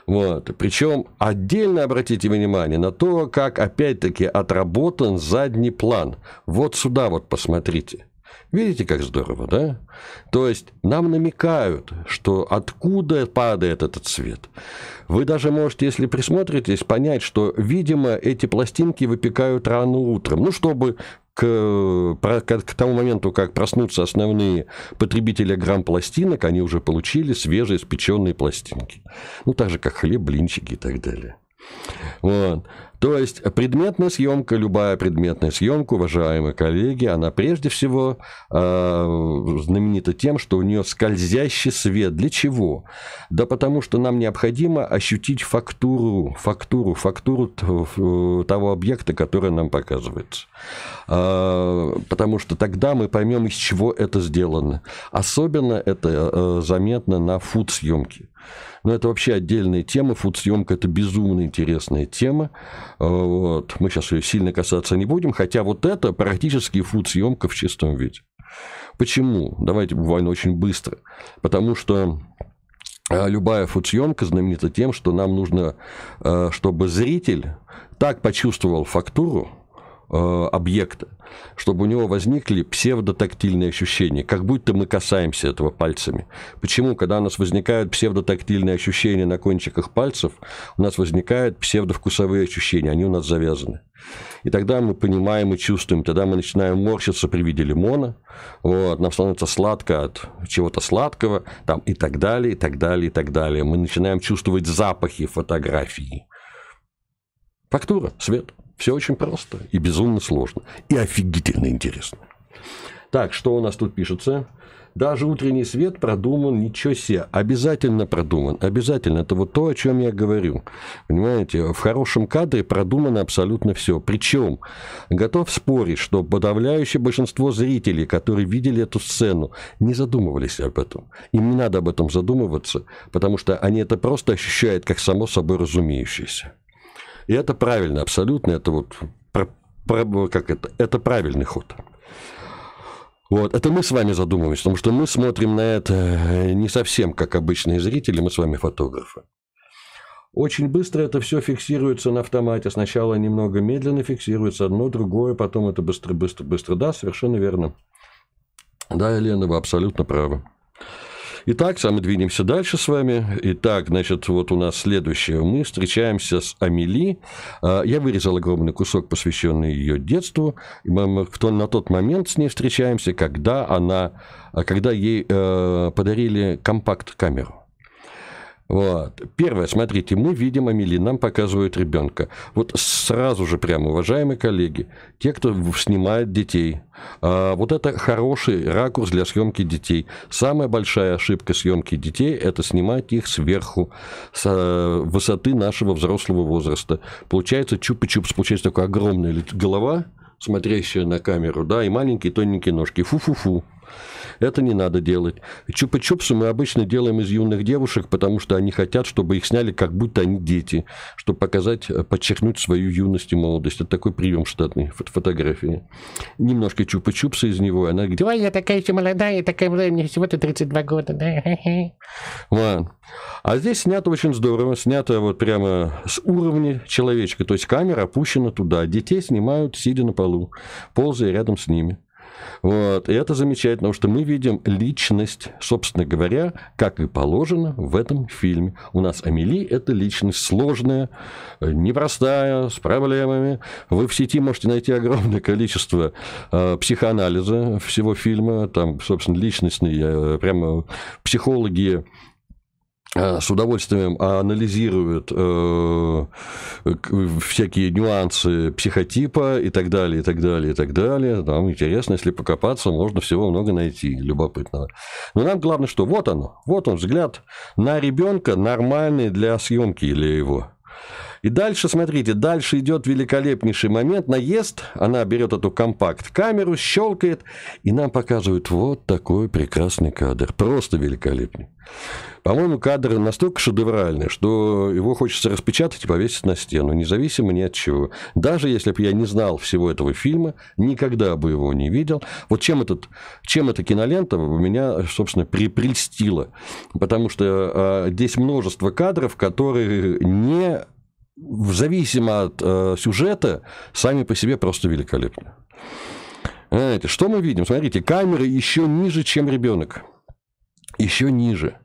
Вот. Причем отдельно обратите внимание на то, как опять-таки отработан задний план. Вот сюда вот посмотрите – Видите, как здорово, да? То есть нам намекают, что откуда падает этот свет. Вы даже можете, если присмотритесь, понять, что, видимо, эти пластинки выпекают рано утром. Ну, чтобы к, к тому моменту, как проснутся основные потребители грамм-пластинок, они уже получили свежие испеченные пластинки. Ну, так же, как хлеб, блинчики и так далее. Вот. То есть предметная съемка, любая предметная съемка, уважаемые коллеги, она прежде всего э, знаменита тем, что у нее скользящий свет. Для чего? Да потому что нам необходимо ощутить фактуру, фактуру, фактуру того объекта, который нам показывается. Э, потому что тогда мы поймем, из чего это сделано. Особенно это э, заметно на фуд-съемке. Но это вообще отдельная тема. Фудсъемка – это безумно интересная тема. А, вот. Мы сейчас ее сильно касаться не будем, хотя вот это практически фудсъемка в чистом виде. Почему? Давайте буквально очень быстро. Потому что а, любая фудсъемка знаменита тем, что нам нужно, а, чтобы зритель так почувствовал фактуру, Э, объекта, чтобы у него возникли псевдотактильные ощущения, как будто мы касаемся этого пальцами. Почему? Когда у нас возникают псевдотактильные ощущения на кончиках пальцев, у нас возникают псевдовкусовые ощущения, они у нас завязаны. И тогда мы понимаем и чувствуем, тогда мы начинаем морщиться при виде лимона, вот, нам становится сладко от чего-то сладкого, там, и так далее, и так далее, и так далее. Мы начинаем чувствовать запахи фотографии. Фактура, свет. Все очень просто и безумно сложно. И офигительно интересно. Так, что у нас тут пишется? Даже утренний свет продуман, ничего себе. Обязательно продуман, обязательно. Это вот то, о чем я говорю. Понимаете, в хорошем кадре продумано абсолютно все. Причем, готов спорить, что подавляющее большинство зрителей, которые видели эту сцену, не задумывались об этом. Им не надо об этом задумываться, потому что они это просто ощущают как само собой разумеющееся. И это правильно, абсолютно, это вот, ну, как это, это правильный ход. Вот, это мы с вами задумываемся, потому что мы смотрим на это э, не совсем как обычные зрители, мы с вами фотографы. Очень быстро это все фиксируется на автомате. Сначала немного медленно фиксируется одно, другое, потом это быстро, быстро, быстро. Да, совершенно верно. Да, Елена, вы абсолютно правы. Итак, а мы двинемся дальше с вами. Итак, значит, вот у нас следующее. Мы встречаемся с Амели. А, я вырезал огромный кусок, посвященный ее детству. И мы на тот момент с ней встречаемся, когда она, а, когда ей э, подарили компакт-камеру. Вот. Первое, смотрите, мы видим амели, нам показывают ребенка. Вот сразу же прямо, уважаемые коллеги, те, кто снимает детей, а, вот это хороший ракурс для съемки детей. Самая большая ошибка съемки детей – это снимать их сверху, с э, высоты нашего взрослого возраста. Получается чупа-чупс, получается такая огромная голова, смотрящая на камеру, да, и маленькие тоненькие ножки. Фу-фу-фу. Это не надо делать. Чупа-чупсы мы обычно делаем из юных девушек, потому что они хотят, чтобы их сняли, как будто они дети, чтобы показать, э, подчеркнуть свою юность и молодость. Это такой прием штатный фото фотографии. Немножко чупа-чупса из него. Она говорит, ой, я такая еще молодая, я такая молодая, мне всего-то 32 года. Да? Ладно. А здесь снято очень здорово. Снято вот прямо с уровня человечка. То есть камера опущена туда. А детей снимают, сидя на полу, ползая рядом с ними. Вот. И это замечательно, потому что мы видим личность, собственно говоря, как и положено в этом фильме. У нас Амели – это личность сложная, непростая, с проблемами. Вы в сети можете найти огромное количество э, психоанализа всего фильма. Там, собственно, личностные, э, прямо психологи Э, с удовольствием анализируют э, всякие нюансы психотипа и так далее, и так далее, и так далее. нам интересно, если покопаться, можно всего много найти любопытного. Но нам главное, что вот оно, вот он взгляд на ребенка, нормальный для съемки или его. И дальше, смотрите, дальше идет великолепнейший момент. Наезд, она берет эту компакт-камеру, щелкает, и нам показывают вот такой прекрасный кадр. Просто великолепный. По-моему, кадр настолько шедевральный, что его хочется распечатать и повесить на стену, независимо ни от чего. Даже если бы я не знал всего этого фильма, никогда бы его не видел. Вот чем, этот, чем эта кинолента меня, собственно, припрельстила. Потому что э, здесь множество кадров, которые не зависимо от э, сюжета, сами по себе просто великолепны. Знаете, что мы видим? Смотрите, камера еще ниже, чем ребенок. Еще ниже.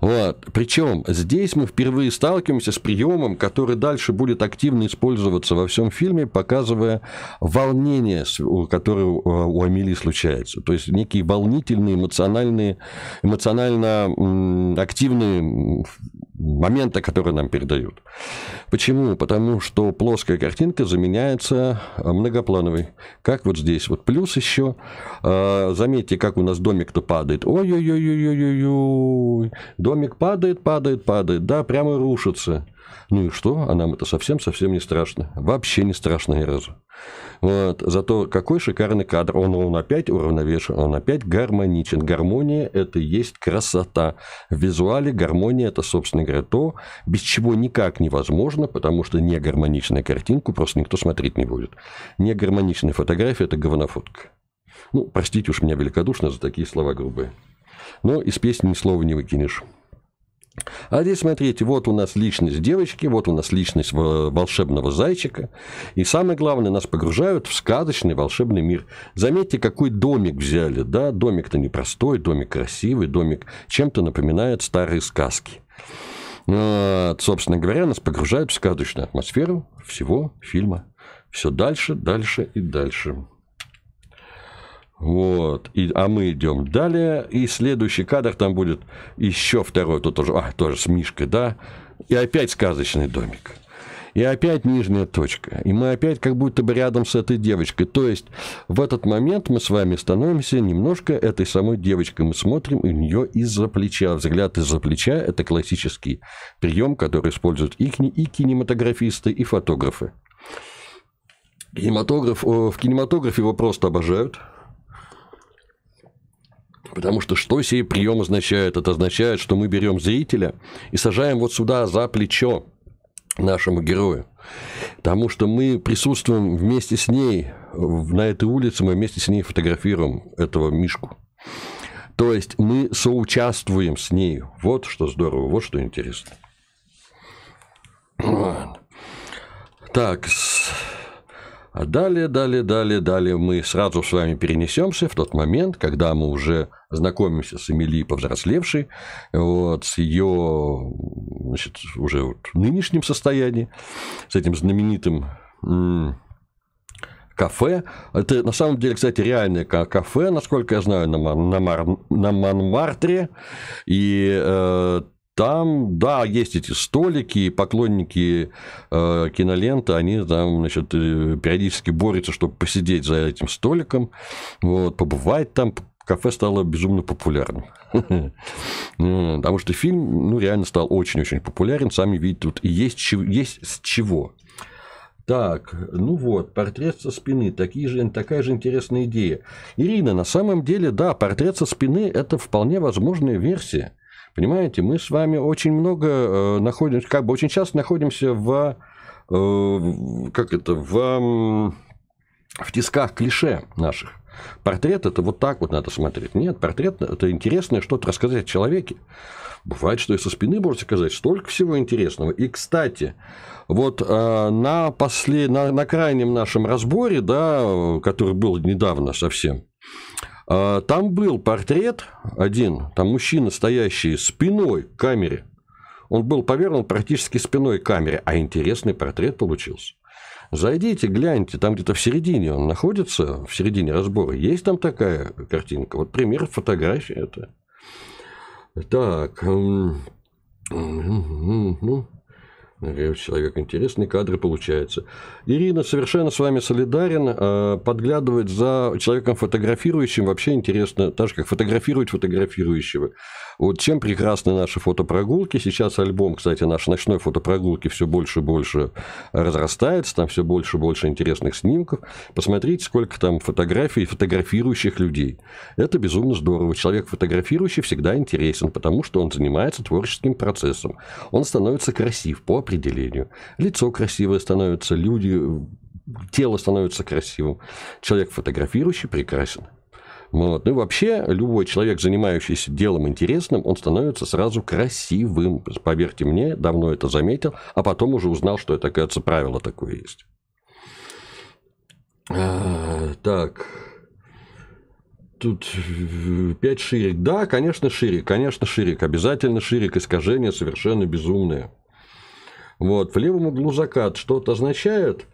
Вот. Причем здесь мы впервые сталкиваемся с приемом, который дальше будет активно использоваться во всем фильме, показывая волнение, которое э, у Амелии случается. То есть некие волнительные, эмоциональные, эмоционально активные момента, который нам передают. Почему? Потому что плоская картинка заменяется э, многоплановой. Как вот здесь. Вот плюс еще, э, заметьте, как у нас домик-то падает. Ой-ой-ой-ой-ой-ой. Домик падает, падает, падает. Да, прямо рушится. Ну и что? А нам это совсем-совсем не страшно. Вообще не страшно ни разу. Вот. Зато какой шикарный кадр. Он он опять уравновешен, он опять гармоничен. Гармония – это есть красота. В визуале гармония – это, собственно говоря, то, без чего никак невозможно, потому что не негармоничная картинку просто никто смотреть не будет. Не гармоничная фотография – это говнофотка. Ну, простите уж меня великодушно за такие слова грубые. Но из песни ни слова не выкинешь. А здесь, смотрите, вот у нас личность девочки, вот у нас личность волшебного зайчика. И самое главное, нас погружают в сказочный волшебный мир. Заметьте, какой домик взяли. Да? Домик-то непростой, домик красивый, домик чем-то напоминает старые сказки. Вот, собственно говоря, нас погружают в сказочную атмосферу всего фильма. Все дальше, дальше и дальше. Вот. И, а мы идем далее. И следующий кадр там будет еще второй. Тут тоже, а, тоже с Мишкой, да. И опять сказочный домик. И опять нижняя точка. И мы опять как будто бы рядом с этой девочкой. То есть в этот момент мы с вами становимся немножко этой самой девочкой. Мы смотрим у нее из-за плеча. Взгляд из-за плеча – это классический прием, который используют и, и кинематографисты, и фотографы. Кинематограф, в кинематографе его просто обожают – Потому что что сей прием означает? Это означает, что мы берем зрителя и сажаем вот сюда за плечо нашему герою. Потому что мы присутствуем вместе с ней на этой улице, мы вместе с ней фотографируем этого Мишку. То есть мы соучаствуем с ней. Вот что здорово, вот что интересно. Так, а далее, далее, далее, далее мы сразу с вами перенесемся в тот момент, когда мы уже знакомимся с Эмили повзрослевшей, вот, с ее значит, уже вот нынешним состоянием, с этим знаменитым кафе. Это на самом деле, кстати, реальное кафе, насколько я знаю, на, Мар- на, Мар- на Манмартре. И э, там, да, есть эти столики, и поклонники э, киноленты, они там, значит, э, периодически борются, чтобы посидеть за этим столиком, вот, побывать там, кафе стало безумно популярным. Ну, потому что фильм, ну, реально стал очень-очень популярен, сами видите, тут есть, есть с чего. Так, ну вот, портрет со спины, такие же, такая же интересная идея. Ирина, на самом деле, да, портрет со спины – это вполне возможная версия – Понимаете, мы с вами очень много э, находимся, как бы очень часто находимся в, э, как это, в, в тисках клише наших. Портрет это вот так вот надо смотреть. Нет, портрет это интересное что-то рассказать о человеке. Бывает, что и со спины можете сказать столько всего интересного. И, кстати, вот э, на, после, на, на крайнем нашем разборе, да, э, который был недавно совсем, а, там был портрет один, там мужчина, стоящий спиной к камере. Он был повернут практически спиной к камере, а интересный портрет получился. Зайдите, гляньте, там где-то в середине он находится, в середине разбора. Есть там такая картинка? Вот пример фотографии это. Так. Ну, человек интересный, кадры получаются. Ирина совершенно с вами солидарен, а, подглядывать за человеком фотографирующим вообще интересно, так же как фотографировать фотографирующего. Вот чем прекрасны наши фотопрогулки. Сейчас альбом, кстати, наш ночной фотопрогулки все больше и больше разрастается, там все больше и больше интересных снимков. Посмотрите, сколько там фотографий фотографирующих людей. Это безумно здорово. Человек фотографирующий всегда интересен, потому что он занимается творческим процессом. Он становится красив по определению. Лицо красивое становится, люди, тело становится красивым. Человек фотографирующий прекрасен. Вот. Ну и вообще, любой человек, занимающийся делом интересным, он становится сразу красивым. Поверьте мне, давно это заметил, а потом уже узнал, что это, кажется, правило такое есть. А, так. Тут 5 ширик. Да, конечно, ширик. Конечно, ширик. Обязательно ширик. Искажения совершенно безумные. Вот. В левом углу закат что-то означает?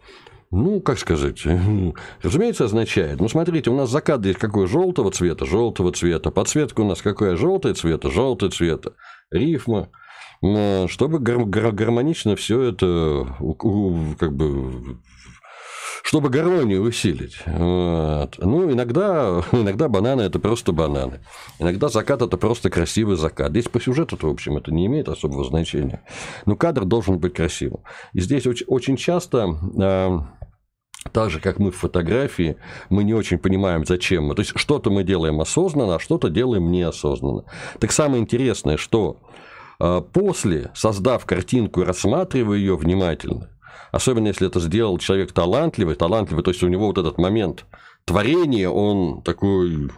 Ну, как сказать, разумеется, означает. Ну, смотрите, у нас закат здесь какой желтого цвета, желтого цвета. Подсветка у нас какая желтый цвета, желтый цвета. Рифма. Э, чтобы гар гар гармонично все это как бы чтобы гармонию усилить. Вот. Ну, иногда, иногда бананы – это просто бананы. Иногда закат – это просто красивый закат. Здесь по сюжету, в общем, это не имеет особого значения. Но кадр должен быть красивым. И здесь очень, очень часто а, так же, как мы в фотографии, мы не очень понимаем, зачем мы. То есть, что-то мы делаем осознанно, а что-то делаем неосознанно. Так самое интересное, что а, после, создав картинку и рассматривая ее внимательно, особенно если это сделал человек талантливый, талантливый, то есть у него вот этот момент творения, он такой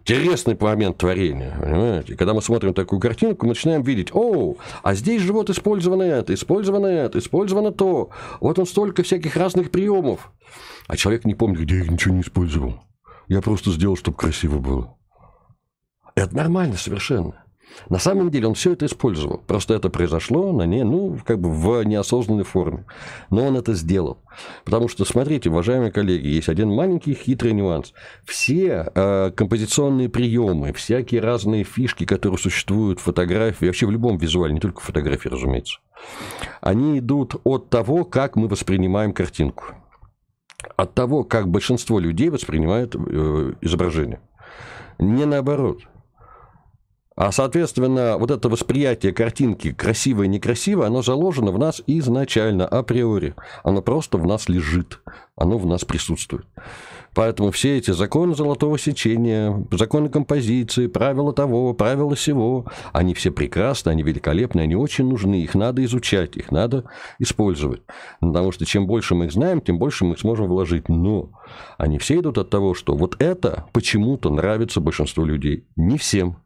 интересный момент творения, понимаете? Когда мы смотрим такую картинку, мы начинаем видеть, о, а здесь же вот использовано это, использовано это, использовано то, вот он столько всяких разных приемов. А человек не помнит, где я ничего не использовал. Я просто сделал, чтобы красиво было. Это нормально совершенно. На самом деле он все это использовал. Просто это произошло на не, ну, как бы в неосознанной форме. Но он это сделал. Потому что, смотрите, уважаемые коллеги, есть один маленький хитрый нюанс. Все э, композиционные приемы, всякие разные фишки, которые существуют в фотографии, вообще в любом визуале, не только в фотографии, разумеется, они идут от того, как мы воспринимаем картинку. От того, как большинство людей воспринимают э, изображение. Не наоборот. А, соответственно, вот это восприятие картинки красивое, некрасивое, оно заложено в нас изначально, априори. Оно просто в нас лежит, оно в нас присутствует. Поэтому все эти законы золотого сечения, законы композиции, правила того, правила сего, они все прекрасны, они великолепны, они очень нужны, их надо изучать, их надо использовать. Потому что чем больше мы их знаем, тем больше мы их сможем вложить. Но они все идут от того, что вот это почему-то нравится большинству людей. Не всем,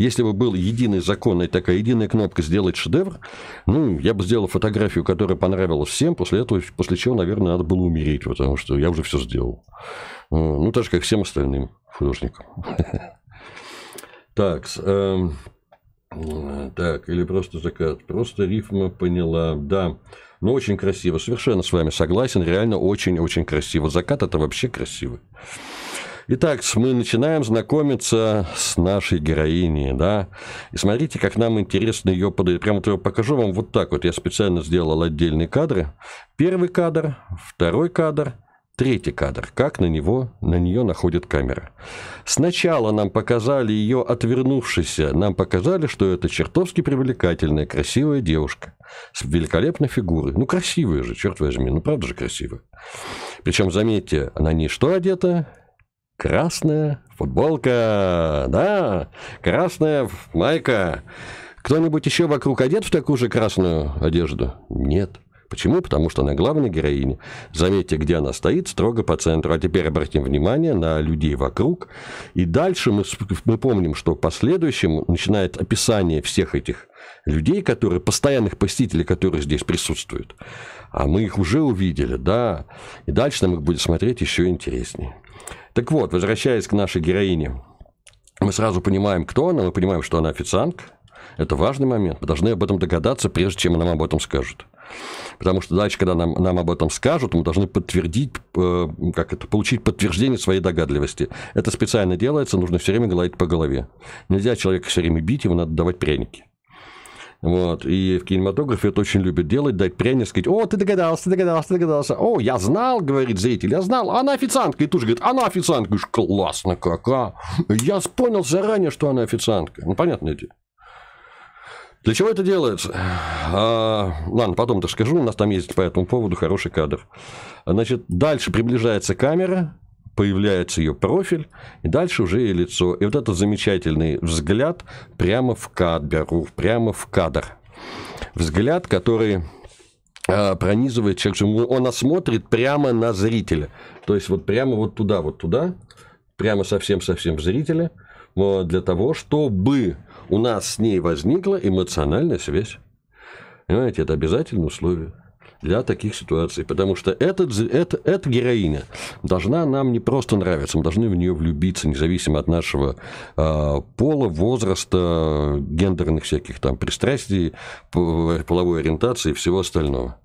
если бы был единый закон и такая единая кнопка сделать шедевр, ну, я бы сделал фотографию, которая понравилась всем, после этого, после чего, наверное, надо было умереть, потому что я уже все сделал. Э, ну, так же, как всем остальным художникам. Так, эм, э, так, или просто закат. Просто рифма поняла, да. Но ну, очень красиво, совершенно с вами согласен, реально очень-очень красиво. Закат это вообще красивый. Итак, мы начинаем знакомиться с нашей героиней, да. И смотрите, как нам интересно ее подать. Прямо вот покажу вам вот так вот. Я специально сделал отдельные кадры. Первый кадр, второй кадр, Третий кадр. Как на него, на нее находит камера. Сначала нам показали ее отвернувшейся. Нам показали, что это чертовски привлекательная, красивая девушка. С великолепной фигурой. Ну, красивая же, черт возьми. Ну, правда же красивая. Причем, заметьте, она не что одета? Красная футболка, да, красная майка. Кто-нибудь еще вокруг одет в такую же красную одежду? Нет. Почему? Потому что она главная героиня. Заметьте, где она стоит, строго по центру. А теперь обратим внимание на людей вокруг. И дальше мы, мы помним, что в последующем начинает описание всех этих людей, которые, постоянных посетителей, которые здесь присутствуют. А мы их уже увидели, да. И дальше нам их будет смотреть еще интереснее. Так вот, возвращаясь к нашей героине, мы сразу понимаем, кто она, мы понимаем, что она официантка. Это важный момент. Мы должны об этом догадаться, прежде чем нам об этом скажут. Потому что дальше, когда нам, нам об этом скажут, мы должны подтвердить, э, как это, получить подтверждение своей догадливости. Это специально делается, нужно все время гладить по голове. Нельзя человека все время бить, его надо давать пряники. Вот. И в кинематографе это очень любят делать, дать пряник, сказать, о, ты догадался, ты догадался, ты догадался. О, я знал, говорит зритель, я знал, она официантка. И тут же говорит, она официантка. Говоришь, классно какая. Я понял заранее, что она официантка. Ну, понятно эти, Для чего это делается? А, ладно, потом-то скажу, у нас там есть по этому поводу хороший кадр. Значит, дальше приближается камера, появляется ее профиль, и дальше уже ее лицо. И вот этот замечательный взгляд прямо в кадр, прямо в кадр. Взгляд, который а, пронизывает человек, он осмотрит прямо на зрителя. То есть вот прямо вот туда, вот туда, прямо совсем-совсем в зрителя, вот для того, чтобы у нас с ней возникла эмоциональная связь. Понимаете, это обязательное условие для таких ситуаций, потому что этот, это, эта героиня должна нам не просто нравиться, мы должны в нее влюбиться, независимо от нашего э, пола, возраста, гендерных всяких там пристрастий, половой ориентации и всего остального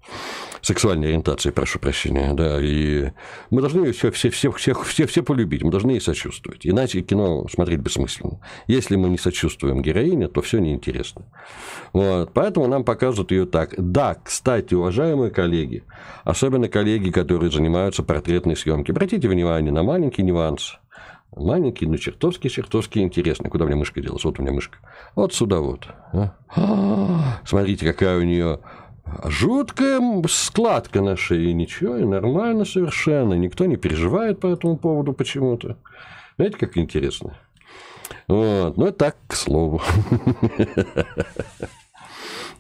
сексуальной ориентации, прошу прощения, да, и мы должны все, все, все, всех, все, все полюбить, мы должны ей сочувствовать, иначе кино смотреть бессмысленно. Если мы не сочувствуем героине, то все неинтересно. Вот, поэтому нам показывают ее так. Да, кстати, уважаемые коллеги, особенно коллеги, которые занимаются портретной съемкой, обратите внимание на маленький нюанс маленький, но чертовски, чертовски интересный. Куда у меня мышка делась? Вот у меня мышка. Вот сюда вот. -а Смотрите, какая у нее жуткая складка на шее, ничего, и нормально совершенно, никто не переживает по этому поводу почему-то. Знаете, как интересно? Вот. Но ну, так, к слову.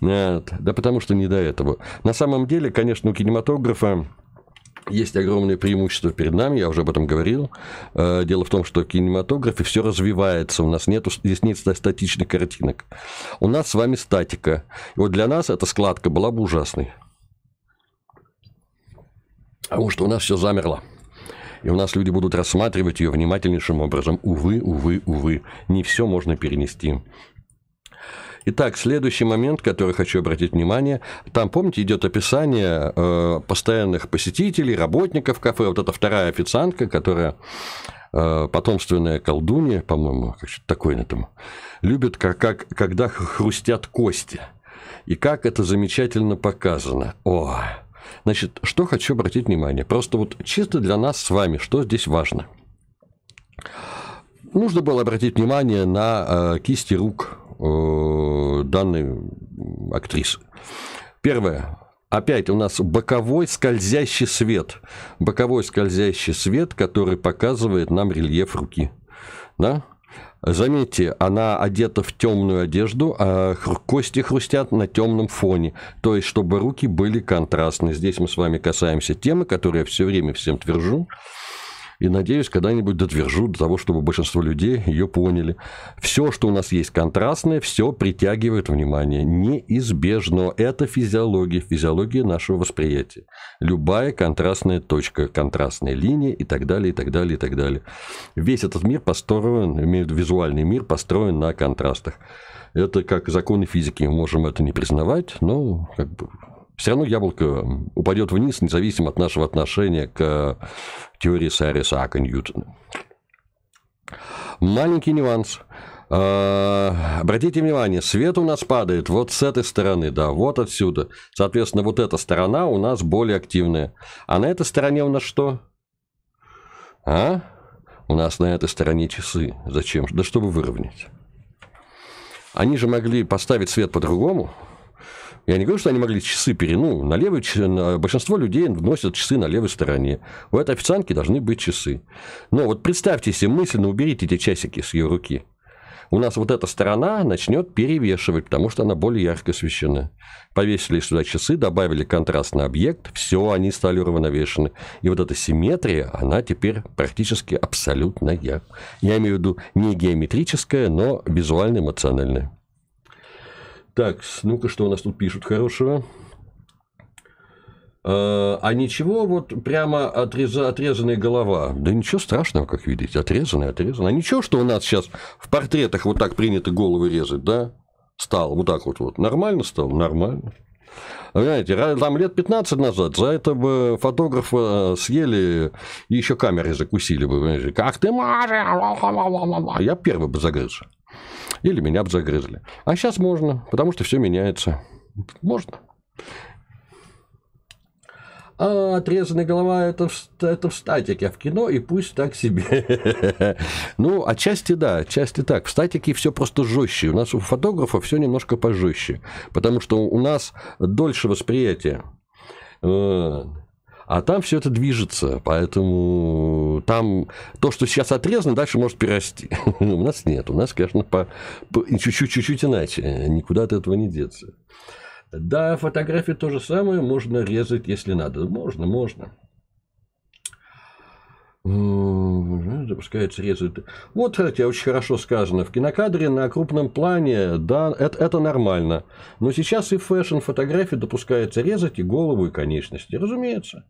нет Да потому что не до этого. На самом деле, конечно, у кинематографа есть огромное преимущество перед нами, я уже об этом говорил. Э, дело в том, что кинематограф и все развивается, у нас нет, здесь нет статичных картинок. У нас с вами статика. И вот для нас эта складка была бы ужасной. Потому что у нас все замерло. И у нас люди будут рассматривать ее внимательнейшим образом. Увы, увы, увы. Не все можно перенести. Итак, следующий момент, который хочу обратить внимание, там, помните, идет описание э, постоянных посетителей, работников кафе, вот эта вторая официантка, которая э, потомственная колдунья, по-моему, как что-то такое на этом, любит, как, как, когда хрустят кости. И как это замечательно показано. О, значит, что хочу обратить внимание. Просто вот чисто для нас с вами, что здесь важно. Нужно было обратить внимание на э, кисти рук э, данной актрисы. Первое. Опять у нас боковой скользящий свет. Боковой скользящий свет, который показывает нам рельеф руки. Да? Заметьте, она одета в темную одежду, а кости хрустят на темном фоне. То есть, чтобы руки были контрастны. Здесь мы с вами касаемся темы, которую я все время всем твержу и, надеюсь, когда-нибудь дотвержу до того, чтобы большинство людей ее поняли. Все, что у нас есть контрастное, все притягивает внимание. Неизбежно. Это физиология, физиология нашего восприятия. Любая контрастная точка, контрастная линия и так далее, и так далее, и так далее. Весь этот мир построен, имею визуальный мир, построен на контрастах. Это как законы физики, мы можем это не признавать, но как бы все равно яблоко упадет вниз, независимо от нашего отношения к теории Сэра Исаака Ньютона. Маленький нюанс. А, обратите внимание, свет у нас падает вот с этой стороны, да, вот отсюда. Соответственно, вот эта сторона у нас более активная. А на этой стороне у нас что? А? У нас на этой стороне часы. Зачем? Да чтобы выровнять. Они же могли поставить свет по-другому. Я не говорю, что они могли часы пере... Ну, на левой... Большинство людей носят часы на левой стороне. У этой официантки должны быть часы. Но вот представьте себе, мысленно уберите эти часики с ее руки. У нас вот эта сторона начнет перевешивать, потому что она более ярко освещена. Повесили сюда часы, добавили контрастный объект, все, они стали уравновешены. И вот эта симметрия, она теперь практически абсолютно яркая. Я имею в виду не геометрическая, но визуально-эмоциональная. Так, ну-ка, что у нас тут пишут хорошего? А, а ничего, вот прямо отреза, отрезанная голова. Да ничего страшного, как видите, отрезанная, отрезанная. А ничего, что у нас сейчас в портретах вот так принято головы резать, да? Стал вот так вот, вот. Нормально стал? Нормально. Знаете, там лет 15 назад за это бы фотографа э, съели и еще камеры закусили бы. Как ты можешь? Я первый бы загрыз. Или меня бы загрызли. А сейчас можно, потому что все меняется. Можно. А отрезанная голова это это в статике, а в кино и пусть так себе. ну, отчасти да, отчасти так. В статике все просто жестче. У нас у фотографа все немножко пожестче, потому что у нас дольше восприятие. Э, а там все это движется, поэтому там то, что сейчас отрезано, дальше может перерасти. Ну, у нас нет, у нас, конечно, по, чуть-чуть иначе, никуда от этого не деться. Да, фотографии то же самое, можно резать, если надо. Можно, можно запускается результат. Вот, кстати, очень хорошо сказано. В кинокадре на крупном плане, да, это, это нормально. Но сейчас и в фэшн-фотографии допускается резать и голову, и конечности. Разумеется.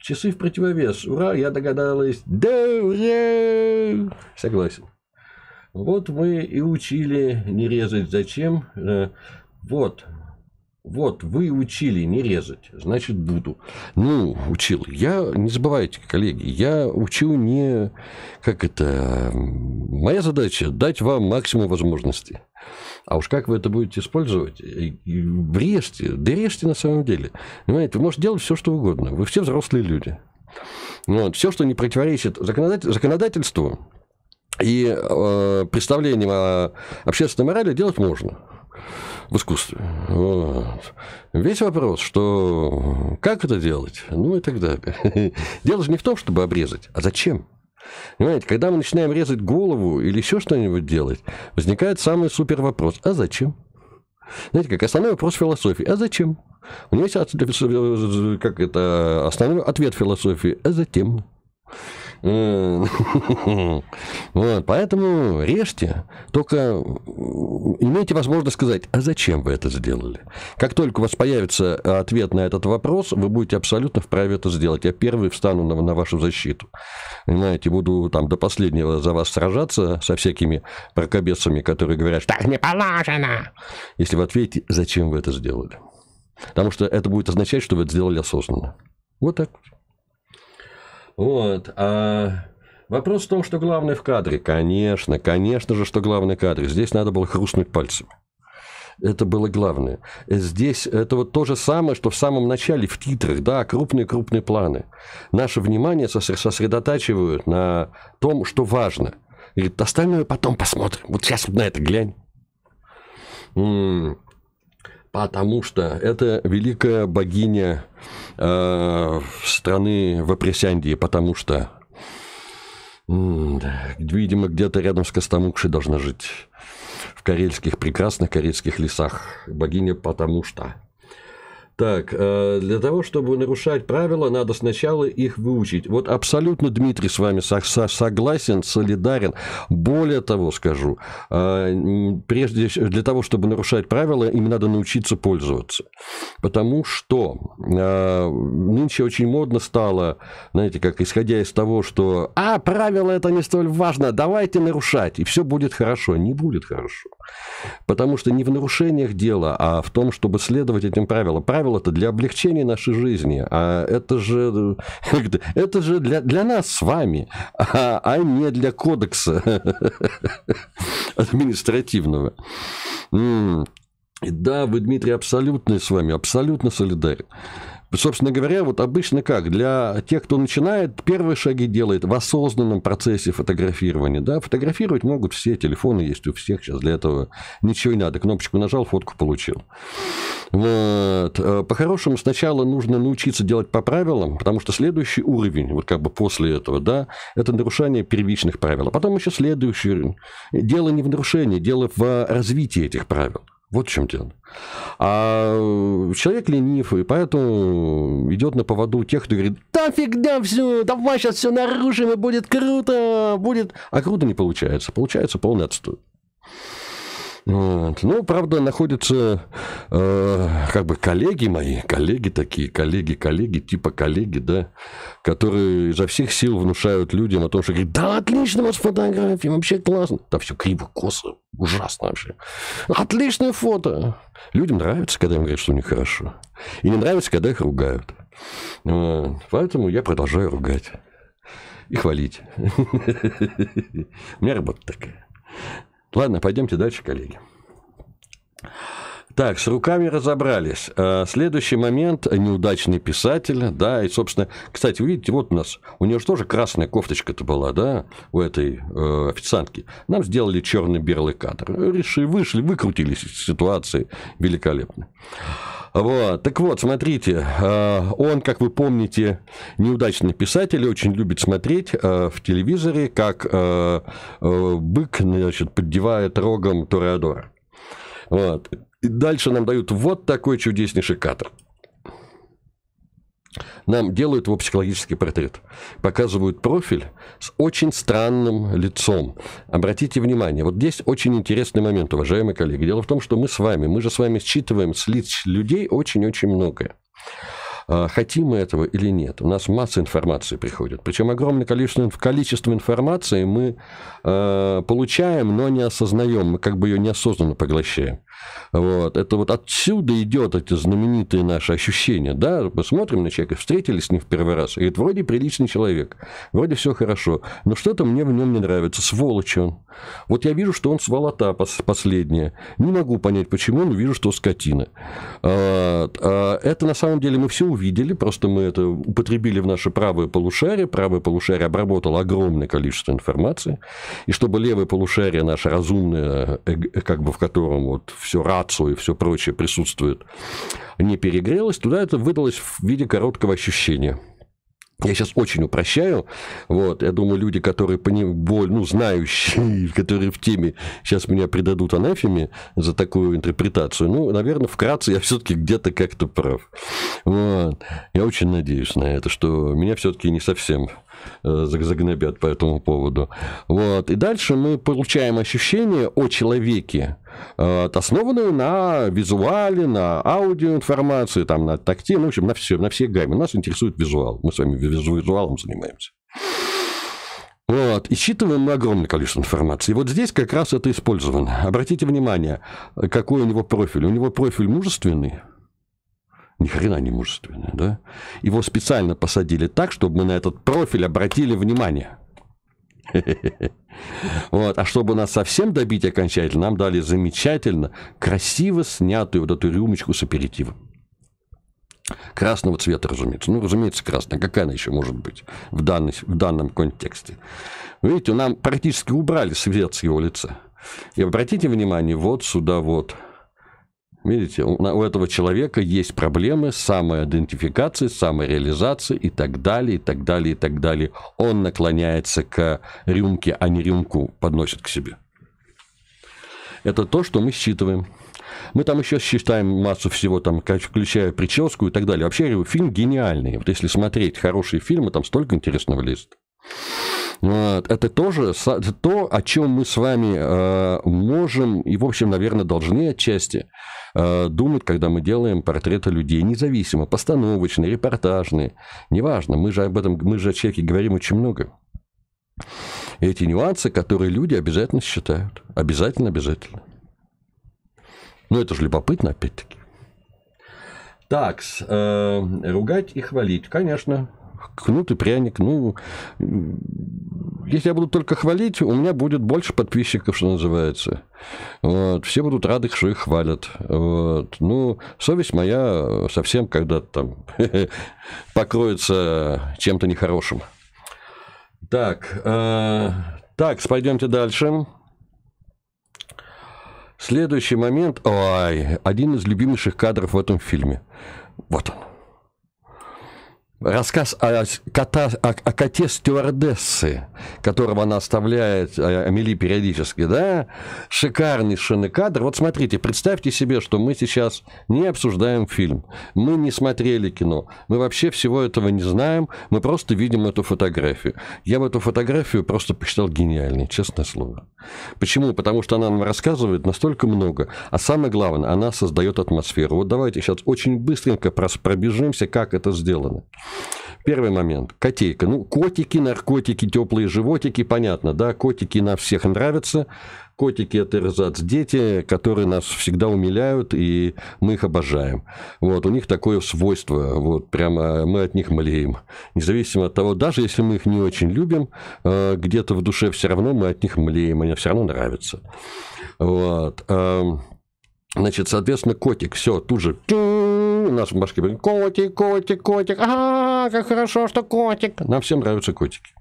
Часы в противовес. Ура, я догадалась. Да, ура! Согласен. Вот мы и учили не резать. Зачем? Э, вот, вот, вы учили не резать, значит, буду. Ну, учил. Я, не забывайте, коллеги, я учил не... Как это... Моя задача – дать вам максимум возможностей. А уж как вы это будете использовать? Врежьте, да режьте на самом деле. Понимаете, вы можете делать все, что угодно. Вы все взрослые люди. Вот. Все, что не противоречит законодательству и э, представлениям о общественной морали, делать можно в искусстве. Вот. Весь вопрос, что как это делать? Ну и так далее. Дело же не в том, чтобы обрезать, а зачем? Понимаете, когда мы начинаем резать голову или еще что-нибудь делать, возникает самый супер вопрос. А зачем? Знаете, как основной вопрос философии. А зачем? У него есть как это, основной ответ философии. А затем? Э, вот, поэтому режьте, только э, имейте возможность сказать, а зачем вы это сделали? Как только у вас появится ответ на этот вопрос, вы будете абсолютно вправе это сделать. Я первый встану на, на вашу защиту. Понимаете, буду там до последнего за вас сражаться со всякими прокобесами, которые говорят, что так не положено. Если вы ответите, зачем вы это сделали? Потому что это будет означать, что вы это сделали осознанно. Вот так вот. А вопрос в том, что главный в кадре. Конечно, конечно же, что главный в кадре. Здесь надо было хрустнуть пальцами. Это было главное. Здесь это вот то же самое, что в самом начале, в титрах, да, крупные-крупные планы. Наше внимание сосредотачивают на том, что важно. Говорит, остальное потом посмотрим. Вот сейчас вот на это глянь. Потому что это великая богиня э, страны Вапресяндии, потому что, видимо, где-то рядом с Костомукшей должна жить. В карельских, прекрасных карельских лесах. Богиня потому что. Так, э, для того, чтобы нарушать правила, надо сначала их выучить. Вот абсолютно, Дмитрий, с вами согласен, солидарен. Более того, скажу, э, прежде для того, чтобы нарушать правила, им надо научиться пользоваться. Потому что э, нынче очень модно стало, знаете, как исходя из того, что «А, правила это не столь важно, давайте нарушать, и все будет хорошо». Не будет хорошо. Потому что не в нарушениях дело, а в том, чтобы следовать этим правилам. Правила правила-то для облегчения нашей жизни, а это же, э, это же для, для нас с вами, а, а не для кодекса административного. Да, вы, Дмитрий, абсолютно с вами, абсолютно солидарен. Собственно говоря, вот обычно как? Для тех, кто начинает, первые шаги делает в осознанном процессе фотографирования. Да, фотографировать могут все, телефоны есть у всех сейчас для этого. Ничего не надо, кнопочку нажал, фотку получил. Вот. Э, по-хорошему, сначала нужно научиться делать по правилам, потому что следующий уровень, вот как бы после этого, да, это нарушение первичных правил. А потом еще следующий уровень. Дело не в нарушении, дело в э, развитии этих правил. Вот в чем дело. А э, человек ленив, и поэтому идет на поводу тех, кто говорит, да фигня все, давай сейчас все нарушим, и будет круто, будет... А круто не получается, получается полный отстой. Вот. Ну, правда, находятся э, как бы коллеги мои, коллеги такие, коллеги, коллеги, типа коллеги, да, которые изо всех сил внушают людям о том, что говорят, да, отлично у вас фотографии, вообще классно. Да все криво, косо, ужасно вообще. Отличное фото. Людям нравится, когда им говорят, что у них хорошо. И не нравится, когда их ругают. Вот. Поэтому я продолжаю ругать и хвалить. У меня работа такая. Ладно, пойдемте дальше, коллеги. Так, с руками разобрались. Э, следующий момент – неудачный писатель, да, и, собственно, кстати, видите, вот у нас, у нее же тоже красная кофточка-то была, да, у этой э, официантки. Нам сделали черный белый кадр. Решили, вышли, выкрутились из ситуации великолепно. Вот. Так вот, смотрите, э, он, как вы помните, неудачный писатель, очень любит смотреть э, в телевизоре, как э, бык значит, поддевает рогом Тореадора. Вот. И дальше нам дают вот такой чудеснейший кадр нам делают его психологический портрет. Показывают профиль с очень странным лицом. Обратите внимание, вот здесь очень интересный момент, уважаемые коллеги. Дело в том, что мы с вами, мы же с вами считываем с лиц людей очень-очень многое. А, хотим мы этого или нет, у нас масса информации приходит. Причем огромное количество, количество информации мы э, получаем, но не осознаем, мы как бы ее неосознанно поглощаем. Вот. Это вот отсюда идет эти знаменитые наши ощущения. Да, мы смотрим на человека, встретились с ним в первый раз. И говорит, вроде приличный человек, вроде все хорошо, но что-то мне в нем не нравится. Сволочь он. Вот я вижу, что он сволота последняя. Не могу понять, почему, но вижу, что скотина. А, а это на самом деле мы все увидели, просто мы это употребили в наше правое полушарие. Правое полушарие обработало огромное количество информации. И чтобы левое полушарие, наше разумное, э, э, как бы в котором вот все все рацию и все прочее присутствует, не перегрелось, туда это выдалось в виде короткого ощущения. Я сейчас очень упрощаю. Вот, я думаю, люди, которые по ним боль, ну, знающие, которые в теме, сейчас меня предадут анафеме за такую интерпретацию. Ну, наверное, вкратце я все-таки где-то как-то прав. Вот. Я очень надеюсь на это, что меня все-таки не совсем Э, загнобят по этому поводу. Вот. И дальше мы получаем ощущение о человеке, э, основанное на визуале, на аудиоинформации, там, на такте, ну, в общем, на все, на все гамме. Нас интересует визуал. Мы с вами визуалом занимаемся. Вот. И считываем мы огромное количество информации. И вот здесь как раз это использовано. Обратите внимание, какой у него профиль. У него профиль мужественный, ни хрена не мужественное, да? Его специально посадили так, чтобы мы на этот профиль обратили внимание. Вот. А чтобы нас совсем добить окончательно, нам дали замечательно, красиво снятую вот эту рюмочку с аперитивом. Красного цвета, разумеется. Ну, разумеется, красная. Какая она еще может быть в, данной, в данном контексте? Видите, нам практически убрали свет с его лица. И обратите внимание, вот сюда вот Видите, у, этого человека есть проблемы с самоидентификацией, самореализацией и так далее, и так далее, и так далее. Он наклоняется к рюмке, а не рюмку подносит к себе. Это то, что мы считываем. Мы там еще считаем массу всего, там, включая прическу и так далее. Вообще, я говорю, фильм гениальный. Вот если смотреть хорошие фильмы, там столько интересного лезет. Вот. Это тоже то, о чем мы с вами э, можем и, в общем, наверное, должны отчасти э, думать, когда мы делаем портреты людей, независимо, постановочные, репортажные, неважно, мы же об этом, мы же о человеке говорим очень много. эти нюансы, которые люди обязательно считают. Обязательно, обязательно. Но это же любопытно, опять-таки. Так, э, ругать и хвалить, конечно кнут и пряник. Ну, если я буду только хвалить, у меня будет больше подписчиков, что называется. Вот. Все будут рады, что их хвалят. Вот. Ну, совесть моя совсем когда-то там покроется чем-то нехорошим. Так, э, так, пойдемте дальше. Следующий момент. Ой, один из любимейших кадров в этом фильме. Вот он. Рассказ о, кота, о, о коте стюардессы, которого она оставляет э, Амели периодически, да? шикарнейший шины кадр. Вот смотрите, представьте себе, что мы сейчас не обсуждаем фильм. Мы не смотрели кино. Мы вообще всего этого не знаем. Мы просто видим эту фотографию. Я в эту фотографию просто посчитал гениальной, честное слово. Почему? Потому что она нам рассказывает настолько много. А самое главное, она создает атмосферу. Вот давайте сейчас очень быстренько пробежимся, как это сделано. Первый момент. Котейка. Ну, котики, наркотики, теплые животики, понятно, да, котики на всех нравятся. Котики – это эрзац дети, которые нас всегда умиляют, и мы их обожаем. Вот, у них такое свойство, вот, прямо мы от них млеем. Независимо от того, даже если мы их не очень любим, э, где-то в душе все равно мы от них млеем, они все равно нравятся. Вот. Эм, Значит, соответственно, котик, все, тут же у нас в башке котик, котик, котик, а, как хорошо, что котик. Нам всем нравятся котики.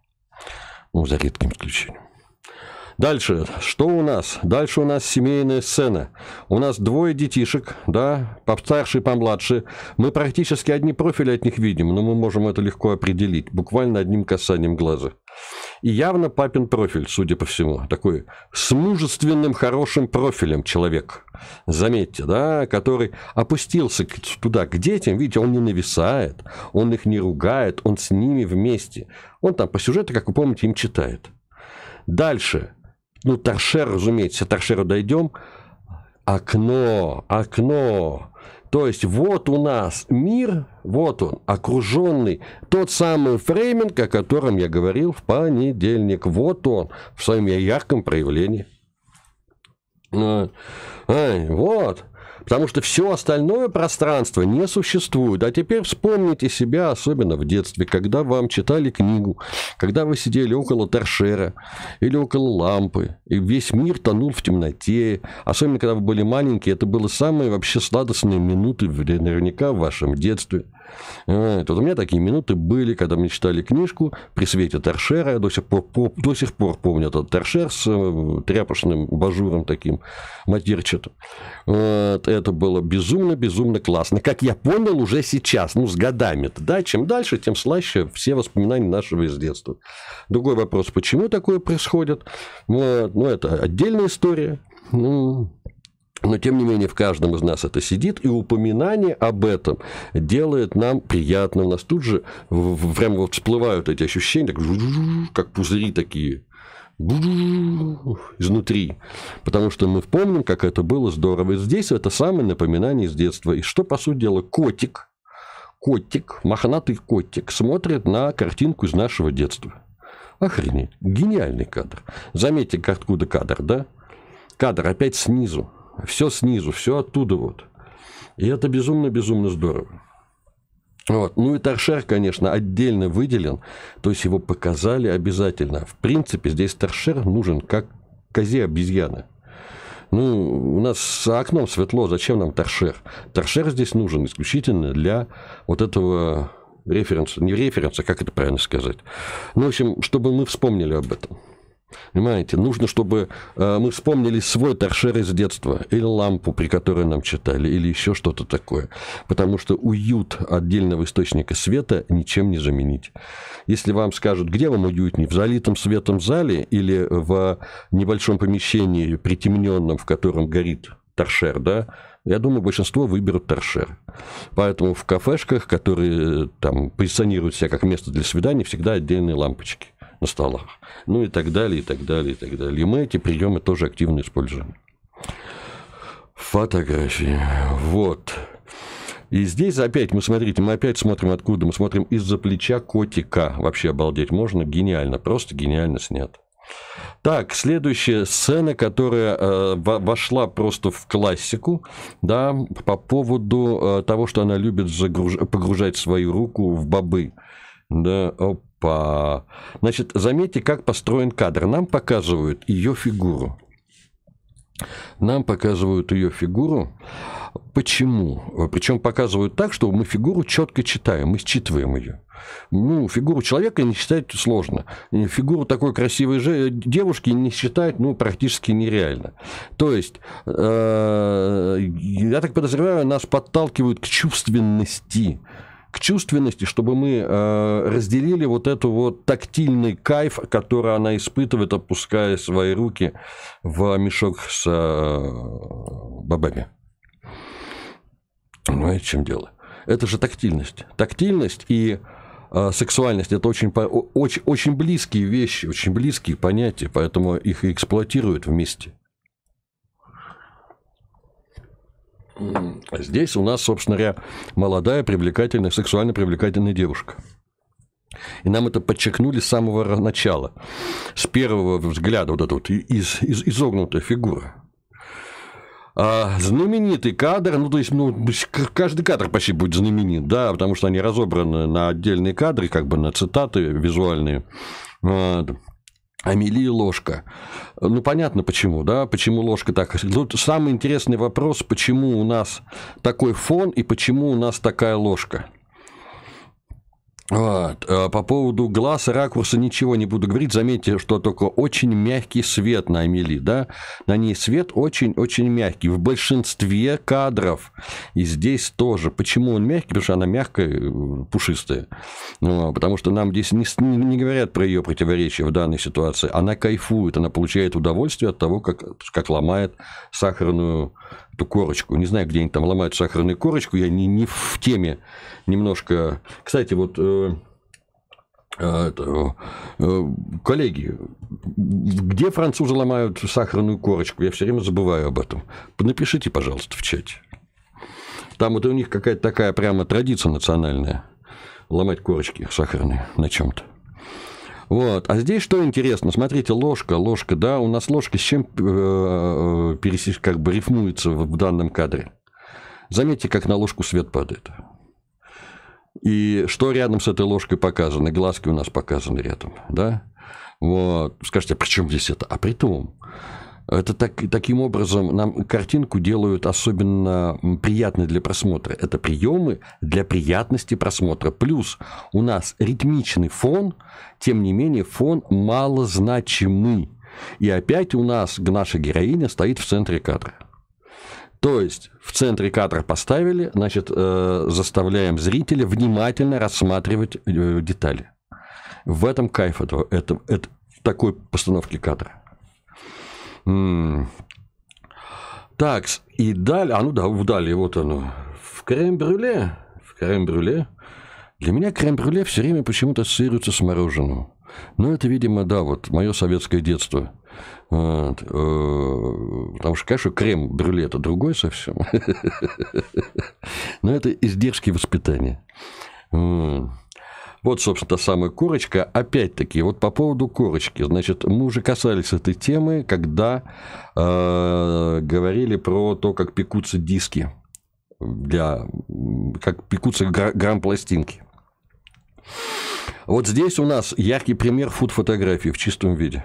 Ну, за редким исключением. Дальше, что у нас? Дальше у нас семейная сцена. У нас двое детишек, да, постарше и помладше. Мы практически одни профили от них видим, но мы можем это легко определить, буквально одним касанием глаза. И явно папин профиль, судя по всему, такой с мужественным, хорошим профилем человек. Заметьте, да, который опустился туда, к детям, видите, он не нависает, он их не ругает, он с ними вместе. Он там по сюжету, как вы помните, им читает. Дальше ну, торшер, разумеется, торшеру дойдем, окно, окно. То есть вот у нас мир, вот он, окруженный, тот самый фрейминг, о котором я говорил в понедельник. Вот он, в своем ярком проявлении. А, ай, вот. Потому что все остальное пространство не существует. А теперь вспомните себя, особенно в детстве, когда вам читали книгу, когда вы сидели около торшера или около лампы, и весь мир тонул в темноте. Особенно, когда вы были маленькие, это были самые вообще сладостные минуты наверняка в вашем детстве. Вот э, у меня такие минуты были, когда мы читали книжку при свете торшера. Я до сих пор, по, до сих пор помню этот торшер с э, тряпочным бажуром таким матерчатым. Вот, это было безумно-безумно классно. Как я понял уже сейчас, ну, с годами да, чем дальше, тем слаще все воспоминания нашего из детства. Другой вопрос, почему такое происходит? Вот, ну, это отдельная история. Ну, но, тем не менее, в каждом из нас это сидит, и упоминание об этом делает нам приятно. У нас тут же прям вот всплывают эти ощущения, как пузыри такие изнутри. Потому что мы помним, как это было здорово. И здесь это самое напоминание из детства. И что, по сути дела, котик, котик, мохнатый котик, смотрит на картинку из нашего детства. Охренеть. Гениальный кадр. Заметьте, откуда кадр, да? Кадр опять снизу все снизу, все оттуда вот. И это безумно-безумно здорово. Вот. Ну и торшер, конечно, отдельно выделен, то есть его показали обязательно. В принципе, здесь торшер нужен как козе обезьяна. Ну, у нас за окном светло, зачем нам торшер? Торшер здесь нужен исключительно для вот этого референса, не референса, как это правильно сказать. Ну, в общем, чтобы мы вспомнили об этом. Понимаете, нужно, чтобы э, мы вспомнили свой торшер из детства, или лампу, при которой нам читали, или еще что-то такое. Потому что уют отдельного источника света ничем не заменить. Если вам скажут, где вам уютнее, в залитом светом зале или в небольшом помещении, притемненном, в котором горит торшер, да, я думаю, большинство выберут торшер. Поэтому в кафешках, которые э, там позиционируют себя как место для свиданий, всегда отдельные лампочки на столах. Ну и так далее, и так далее, и так далее. И мы эти приемы тоже активно используем. Фотографии. Вот. И здесь опять мы, смотрите, мы опять смотрим откуда. Мы смотрим из-за плеча котика. Вообще обалдеть можно. Гениально. Просто гениально снято. Так, следующая сцена, которая э, вошла просто в классику, да, по поводу э, того, что она любит загруж... погружать свою руку в бобы. Да, Опа! Значит, заметьте, как построен кадр. Нам показывают ее фигуру. Нам показывают ее фигуру. Почему? Причем показывают так, что мы фигуру четко читаем, мы считываем ее. Ну, фигуру человека не считать сложно. Фигуру такой красивой же э, девушки не считать, ну, практически нереально. То есть, э, я так подозреваю, нас подталкивают к чувственности к чувственности, чтобы мы э, разделили вот эту вот тактильный кайф, который она испытывает, опуская свои руки в мешок с э, бабами. Ну и чем дело? Это же тактильность. Тактильность и э, сексуальность это очень, очень, очень близкие вещи, очень близкие понятия, поэтому их эксплуатируют вместе. Здесь у нас, собственно говоря, молодая, привлекательная, сексуально привлекательная девушка. И нам это подчеркнули с самого начала, с первого взгляда, вот эта вот из, из, изогнутая фигура. А, знаменитый кадр, ну, то есть, ну, каждый кадр почти будет знаменит, да, потому что они разобраны на отдельные кадры, как бы на цитаты визуальные. Амелия Ложка. Ну, понятно почему, да, почему Ложка так... Тут ну, самый интересный вопрос, почему у нас такой фон и почему у нас такая ложка. Вот. Э, по поводу глаз и ракурса ничего не буду говорить. Заметьте, что только очень мягкий свет на Амели, да? На ней свет очень-очень мягкий. В большинстве кадров. И здесь тоже. Почему он мягкий? Потому что она мягкая, э, пушистая. Ну, а, потому что нам здесь не, не говорят про ее противоречия в данной ситуации. Она кайфует, она получает удовольствие от того, как, как ломает сахарную эту корочку. Не знаю, где они там ломают сахарную корочку, я не, не в теме немножко. Кстати, вот э, э это, э, коллеги, где французы ломают сахарную корочку? Я все время забываю об этом. Напишите, пожалуйста, в чате. Там вот у них какая-то такая прямо традиция национальная ломать корочки сахарные на чем-то. Вот. А здесь что интересно? Смотрите, ложка, ложка, да, у нас ложка с чем э, э пересечь, как бы рифмуется в, в данном кадре. Заметьте, как на ложку свет падает. И что рядом с этой ложкой показано? Глазки у нас показаны рядом, да? Вот. Скажите, а при чем здесь это? А при том, это так, таким образом нам картинку делают особенно приятной для просмотра. Это приемы для приятности просмотра. Плюс у нас ритмичный фон, тем не менее фон малозначимый. И опять у нас наша героиня стоит в центре кадра. То есть в центре кадра поставили, значит, э, заставляем зрителя внимательно рассматривать э, детали. В этом кайф этого, это, это, такой постановки кадра. Так, и далее, а ну да, далее вот оно. В крем-брюле, в крем-брюле. Для меня крем-брюле все время почему-то ассоциируется с мороженым. Но это, видимо, да, вот мое советское детство. Вот. Э, потому что, конечно, крем-брюле это другой совсем. Но это издержки воспитания. Вот, собственно, та самая корочка. Опять-таки, вот по поводу корочки. Значит, мы уже касались этой темы, когда э, говорили про то, как пекутся диски, для, как пекутся грамм-пластинки. Вот здесь у нас яркий пример фуд-фотографии в чистом виде.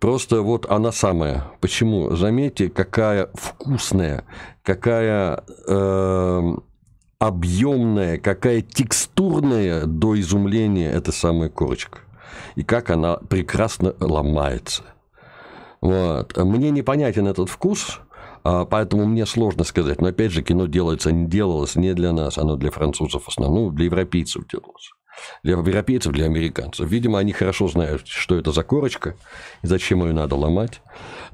Просто вот она самая. Почему? Заметьте, какая вкусная, какая э, объемная, какая текстурная до изумления эта самая корочка. И как она прекрасно ломается. Вот. Мне непонятен этот вкус, а, поэтому мне сложно сказать. Но опять же, кино делается, не делалось не для нас, оно для французов основное, ну, для европейцев делалось для европейцев, для американцев. Видимо, они хорошо знают, что это за корочка и зачем ее надо ломать.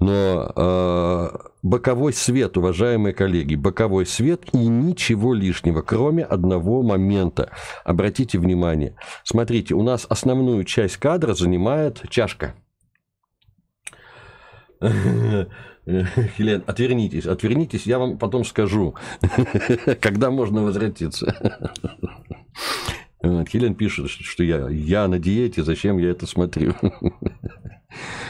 Но э, боковой свет, уважаемые коллеги, боковой свет и ничего лишнего, кроме одного момента. Обратите внимание. Смотрите, у нас основную часть кадра занимает чашка. Хелен, отвернитесь, отвернитесь, я вам потом скажу, когда можно возвратиться. Э, Киллиан пишет, что я, я на диете, зачем я это смотрю?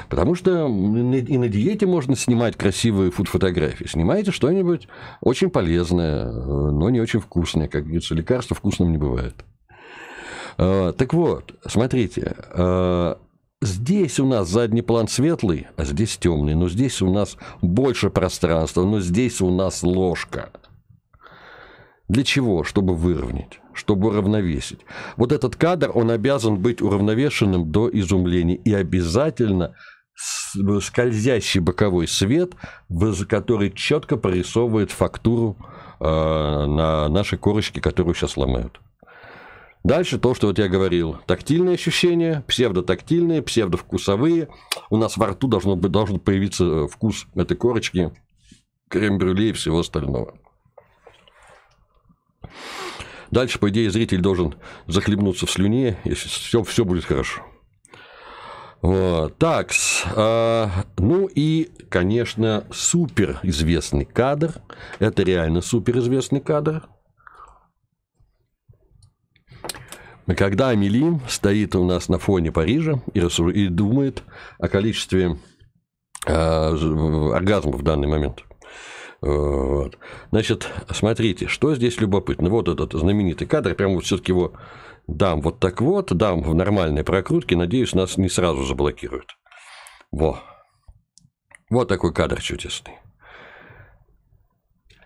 Потому что и на диете можно снимать красивые фуд-фотографии. Снимайте что-нибудь очень полезное, э, но не очень вкусное. Как говорится, лекарства вкусным не бывает. Э, так вот, смотрите, Здесь у нас задний план светлый, а здесь темный. Но здесь у нас больше пространства, но здесь у нас ложка. Для чего? Чтобы выровнять чтобы уравновесить. Вот этот кадр, он обязан быть уравновешенным до изумления. И обязательно э, скользящий боковой свет, который четко прорисовывает фактуру э, на нашей корочке, которую сейчас ломают. Дальше то, что вот я говорил. Тактильные ощущения, псевдотактильные, псевдовкусовые. У нас во рту должно быть, должен появиться э, вкус этой корочки, крем-брюле и всего остального. Дальше, по идее, зритель должен захлебнуться в слюне, и все, все будет хорошо. Вот. Так, э, а, ну и, конечно, суперизвестный кадр. Это реально суперизвестный кадр. Когда Амели стоит у нас на фоне Парижа и, рассуж... и думает о количестве э, оргазмов в данный момент. Э, вот. Значит, смотрите, что здесь любопытно. Вот этот знаменитый кадр, прямо вот все-таки его дам вот так вот, дам в нормальной прокрутке, надеюсь, нас не сразу заблокируют. Во. Вот такой кадр чудесный.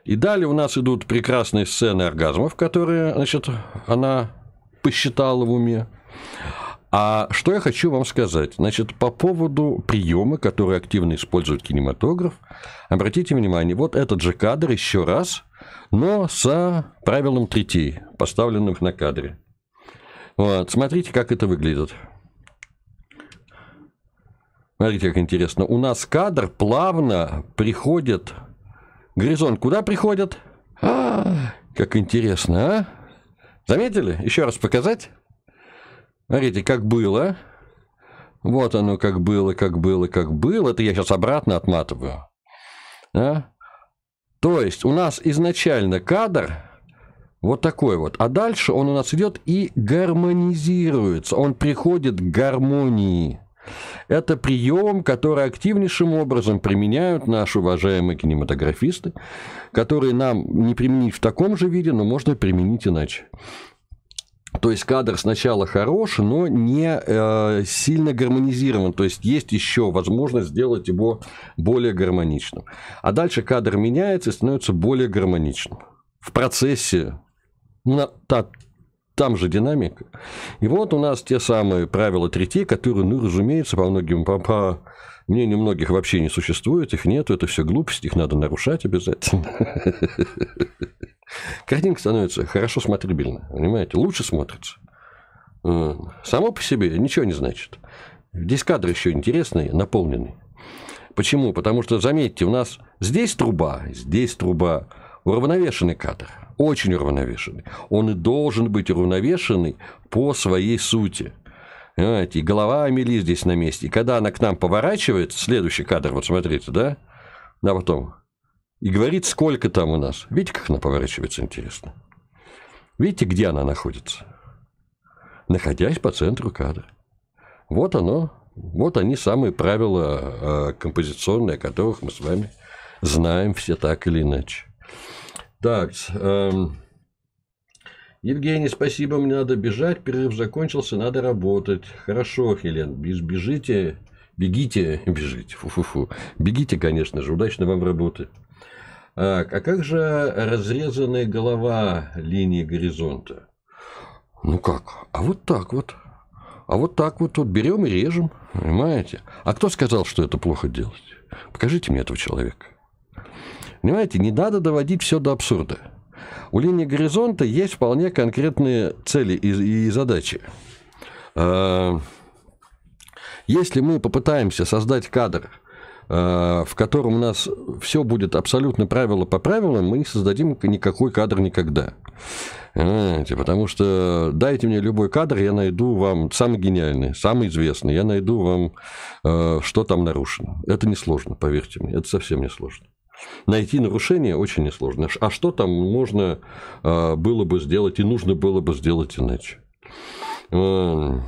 И далее у нас идут прекрасные сцены оргазмов, которые, значит, она посчитала в уме. А что я хочу вам сказать? Значит, по поводу приема, который активно использует кинематограф, обратите внимание, вот этот же кадр еще раз, но с правилом третей, поставленным на кадре. Вот, смотрите, как это выглядит. Смотрите, как интересно. У нас кадр плавно приходит. Горизонт куда приходит? А, как интересно, а? Заметили? Еще раз показать? Смотрите, как было. Вот оно, как было, как было, как было. Это я сейчас обратно отматываю. Да? То есть у нас изначально кадр вот такой вот. А дальше он у нас идет и гармонизируется. Он приходит к гармонии. Это прием, который активнейшим образом применяют наши уважаемые кинематографисты, которые нам не применить в таком же виде, но можно применить иначе. То есть кадр сначала хорош, но не э, сильно гармонизирован. То есть есть еще возможность сделать его более гармоничным. А дальше кадр меняется и становится более гармоничным. В процессе ну, на, та, там же динамика. И вот у нас те самые правила третей, которые, ну, разумеется, по многим, по, по мнению многих вообще не существует, их нету, это все глупость, их надо нарушать обязательно. Картинка становится хорошо смотрибельна, понимаете, лучше смотрится. Само по себе ничего не значит. Здесь кадр еще интересный, наполненный. Почему? Потому что, заметьте, у нас здесь труба, здесь труба. Уравновешенный кадр. Очень уравновешенный. Он и должен быть уравновешенный по своей сути. Понимаете, и голова Амели здесь на месте. И когда она к нам поворачивается, следующий кадр, вот смотрите, да? Да, потом и говорит, сколько там у нас. Видите, как она поворачивается, интересно? Видите, где она находится? Находясь по центру кадра. Вот оно, вот они самые правила э, композиционные, о которых мы с вами знаем все так или иначе. Так, эм... Евгений, спасибо, мне надо бежать, перерыв закончился, надо работать. Хорошо, Хелен, бежите, бегите, бежите, фу-фу-фу. Бегите, конечно же, удачной вам работы. А, а как же разрезанная голова линии горизонта? Ну как? А вот так вот. А вот так вот, вот берем и режем, понимаете? А кто сказал, что это плохо делать? Покажите мне этого человека. Понимаете, не надо доводить все до абсурда. У линии горизонта есть вполне конкретные цели и, и задачи. А, если мы попытаемся создать кадр, Э, в котором у нас все будет абсолютно правило по правилам, мы не создадим никакой кадр никогда. Понимаете? Потому что дайте мне любой кадр, я найду вам самый гениальный, самый известный, я найду вам, э, что там нарушено. Это несложно, поверьте мне, это совсем несложно. Найти нарушение очень несложно. А что там можно э, было бы сделать и нужно было бы сделать иначе? Эм,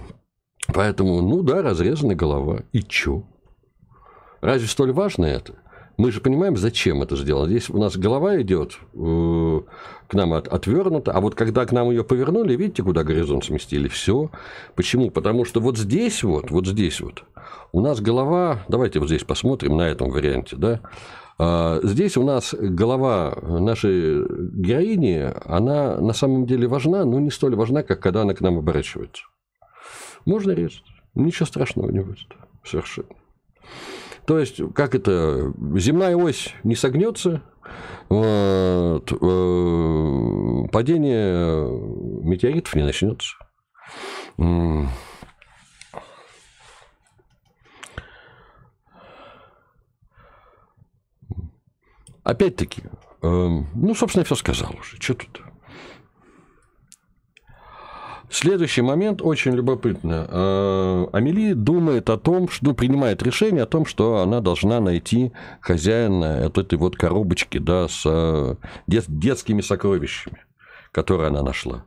поэтому, ну да, разрезана голова. И чё? Разве столь важно это? Мы же понимаем, зачем это сделано. Здесь у нас голова идет э, к нам от, отвернута, а вот когда к нам ее повернули, видите, куда горизонт сместили? Все. Почему? Потому что вот здесь вот, вот здесь вот, у нас голова, давайте вот здесь посмотрим на этом варианте, да, а, здесь у нас голова нашей героини, она на самом деле важна, но не столь важна, как когда она к нам оборачивается. Можно резать. Ничего страшного не будет. Совершенно. То есть, как это, земная ось не согнется, вот, э, падение метеоритов не начнется. Опять-таки, э, ну, собственно, я все сказал уже. Что тут? Следующий момент очень любопытный. Э, Амели думает о том, что ну, принимает решение о том, что она должна найти хозяина от этой вот коробочки да, с э, дет, детскими сокровищами, которые она нашла.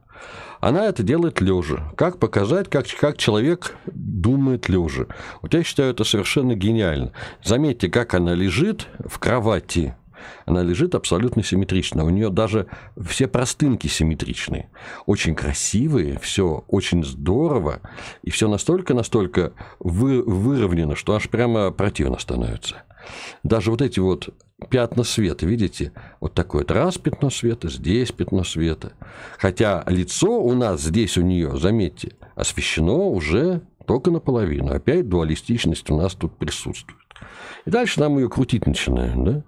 Она это делает лежа. Как показать, как, как человек думает лежа? Вот я считаю это совершенно гениально. Заметьте, как она лежит в кровати она лежит абсолютно симметрично. У нее даже все простынки симметричные. Очень красивые, все очень здорово. И все настолько-настолько вы, выровнено, что аж прямо противно становится. Даже вот эти вот пятна света, видите? Вот такое вот раз пятно света, здесь пятно света. Хотя лицо у нас здесь у нее, заметьте, освещено уже только наполовину. Опять дуалистичность у нас тут присутствует. И дальше нам ее крутить начинаем, да?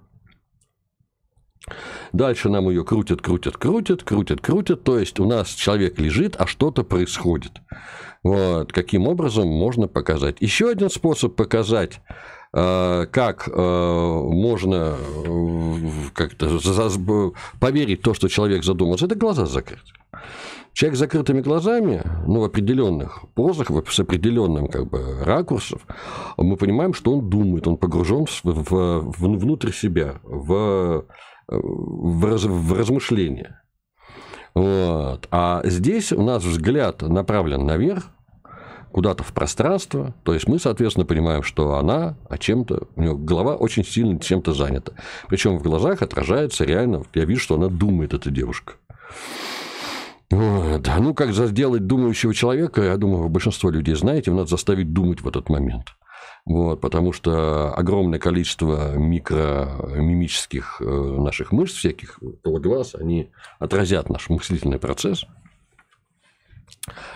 Дальше нам ее крутят, крутят, крутят, крутят, крутят. То есть у нас человек лежит, а что-то происходит. Вот. Каким образом можно показать? Еще один способ показать э, как э, можно э, как-то поверить то, что человек задумался, это глаза закрыть. Человек с закрытыми глазами, ну, в определенных позах, с определенным как бы ракурсом, мы понимаем, что он думает, он погружен в, в, внутрь себя, в в, раз, в размышления. Вот. А здесь у нас взгляд направлен наверх, куда-то в пространство. То есть мы, соответственно, понимаем, что она о чем-то, у нее голова очень сильно чем-то занята. Причем в глазах отражается реально, я вижу, что она думает, эта девушка. Вот. А ну, как сделать думающего человека, я думаю, большинство людей знаете, надо заставить думать в этот момент вот, потому что огромное количество микромимических э, наших мышц, всяких глаз, они отразят наш мыслительный процесс,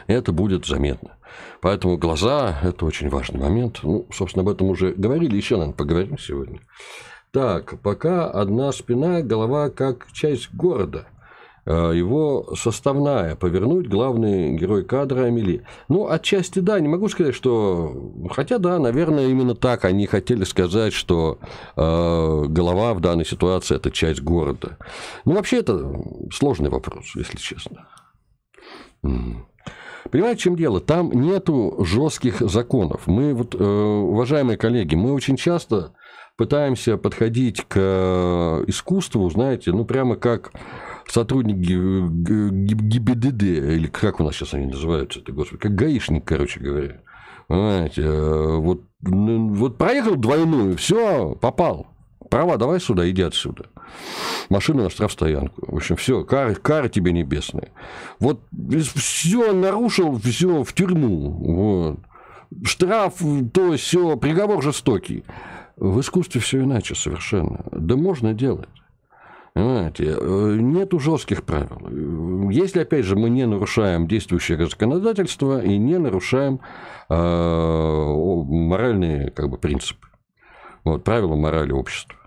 и это будет заметно. Поэтому глаза – это очень важный момент. Ну, собственно, об этом уже говорили, еще, наверное, поговорим сегодня. Так, пока одна спина, голова как часть города – Э, его составная, повернуть главный герой кадра Амели. Ну, отчасти да, не могу сказать, что... Хотя да, наверное, именно так они хотели сказать, что э, голова в данной ситуации – это часть города. Ну, вообще, это сложный вопрос, если честно. Понимаете, в чем дело? Там нету жестких законов. Мы, вот, э, уважаемые коллеги, мы очень часто пытаемся подходить к э, искусству, знаете, ну прямо как сотрудник э, ГИБДД, или как у нас сейчас они называются, это, господи, как гаишник, короче говоря. Понимаете, э, вот, вот проехал двойную, все, попал. Права давай сюда, иди отсюда. машину на штрафстоянку. В общем, все, кар, кар тебе небесные, Вот все нарушил, все в тюрьму. Вот. Штраф, то все, приговор жестокий. В искусстве все иначе совершенно. Да можно делать. Понимаете? Э, нету жестких правил. Если, опять же, мы не нарушаем действующее законодательство и не нарушаем э, моральные как бы, принципы, вот, правила морали общества.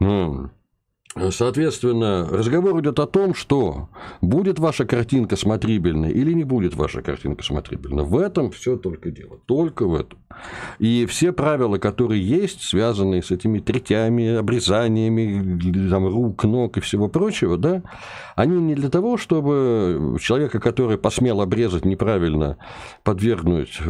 Ну, Соответственно, разговор идет о том, что будет ваша картинка смотрибельной или не будет ваша картинка смотрибельной. В этом все только дело. Только в этом. И все правила, которые есть, связанные с этими третями, обрезаниями там, рук, ног и всего прочего, да, они не для того, чтобы человека, который посмел обрезать неправильно, подвергнуть э,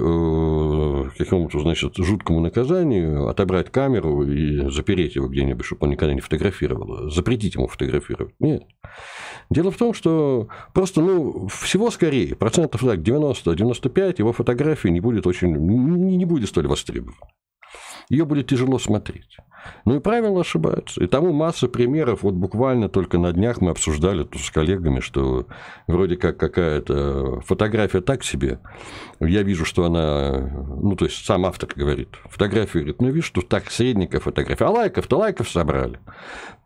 какому-то, значит, жуткому наказанию, отобрать камеру и запереть его где-нибудь, чтобы он никогда не фотографировал запретить ему фотографировать. Нет. Дело в том, что просто, ну, всего скорее, процентов так 90-95 его фотографии не будет очень, не, не будет столь востребованы ее будет тяжело смотреть. Ну и правильно ошибаются. И тому масса примеров. Вот буквально только на днях мы обсуждали тут с коллегами, что вроде как какая-то фотография так себе. Я вижу, что она... Ну, то есть, сам автор говорит. фотография говорит, ну, вижу, что так средненькая фотография. А лайков-то лайков собрали.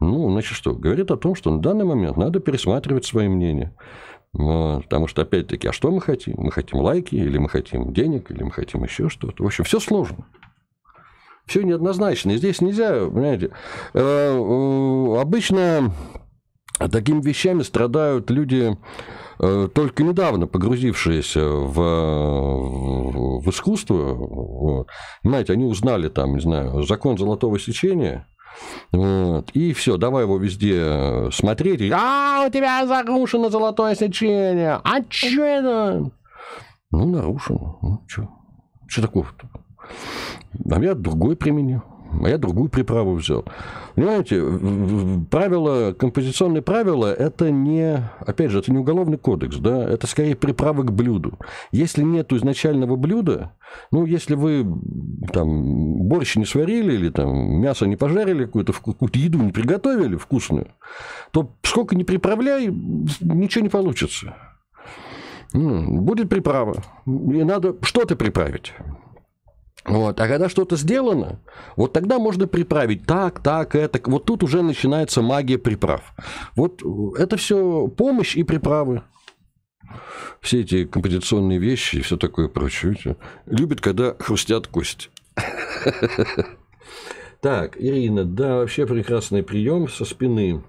Ну, значит, что? Говорит о том, что на данный момент надо пересматривать свои мнения. Потому что, опять-таки, а что мы хотим? Мы хотим лайки, или мы хотим денег, или мы хотим еще что-то. В общем, все сложно все неоднозначно. здесь нельзя, понимаете. Э, э, обычно такими вещами страдают люди, э, только недавно погрузившиеся в, в искусство, вот, понимаете, они узнали там, не знаю, закон золотого сечения, вот, и все, давай его везде смотреть. И, а, у тебя нарушено золотое сечение. А что это? Ну, нарушено. Ну, что? Что такого а я другой применил. А я другую приправу взял. Понимаете, правила, композиционные правила, это не, опять же, это не уголовный кодекс, да, это скорее приправы к блюду. Если нет изначального блюда, ну, если вы там борщ не сварили или там мясо не пожарили, какую-то какую еду не приготовили вкусную, то сколько не приправляй, ничего не получится. Ну, будет приправа. И надо что-то приправить. Вот. А когда что-то сделано, вот тогда можно приправить так, так, это. Вот тут уже начинается магия приправ. Вот э, это все помощь и приправы. Все эти композиционные вещи и все такое прочее. Любят, когда хрустят кости. Так, Ирина, да, вообще прекрасный прием со спины.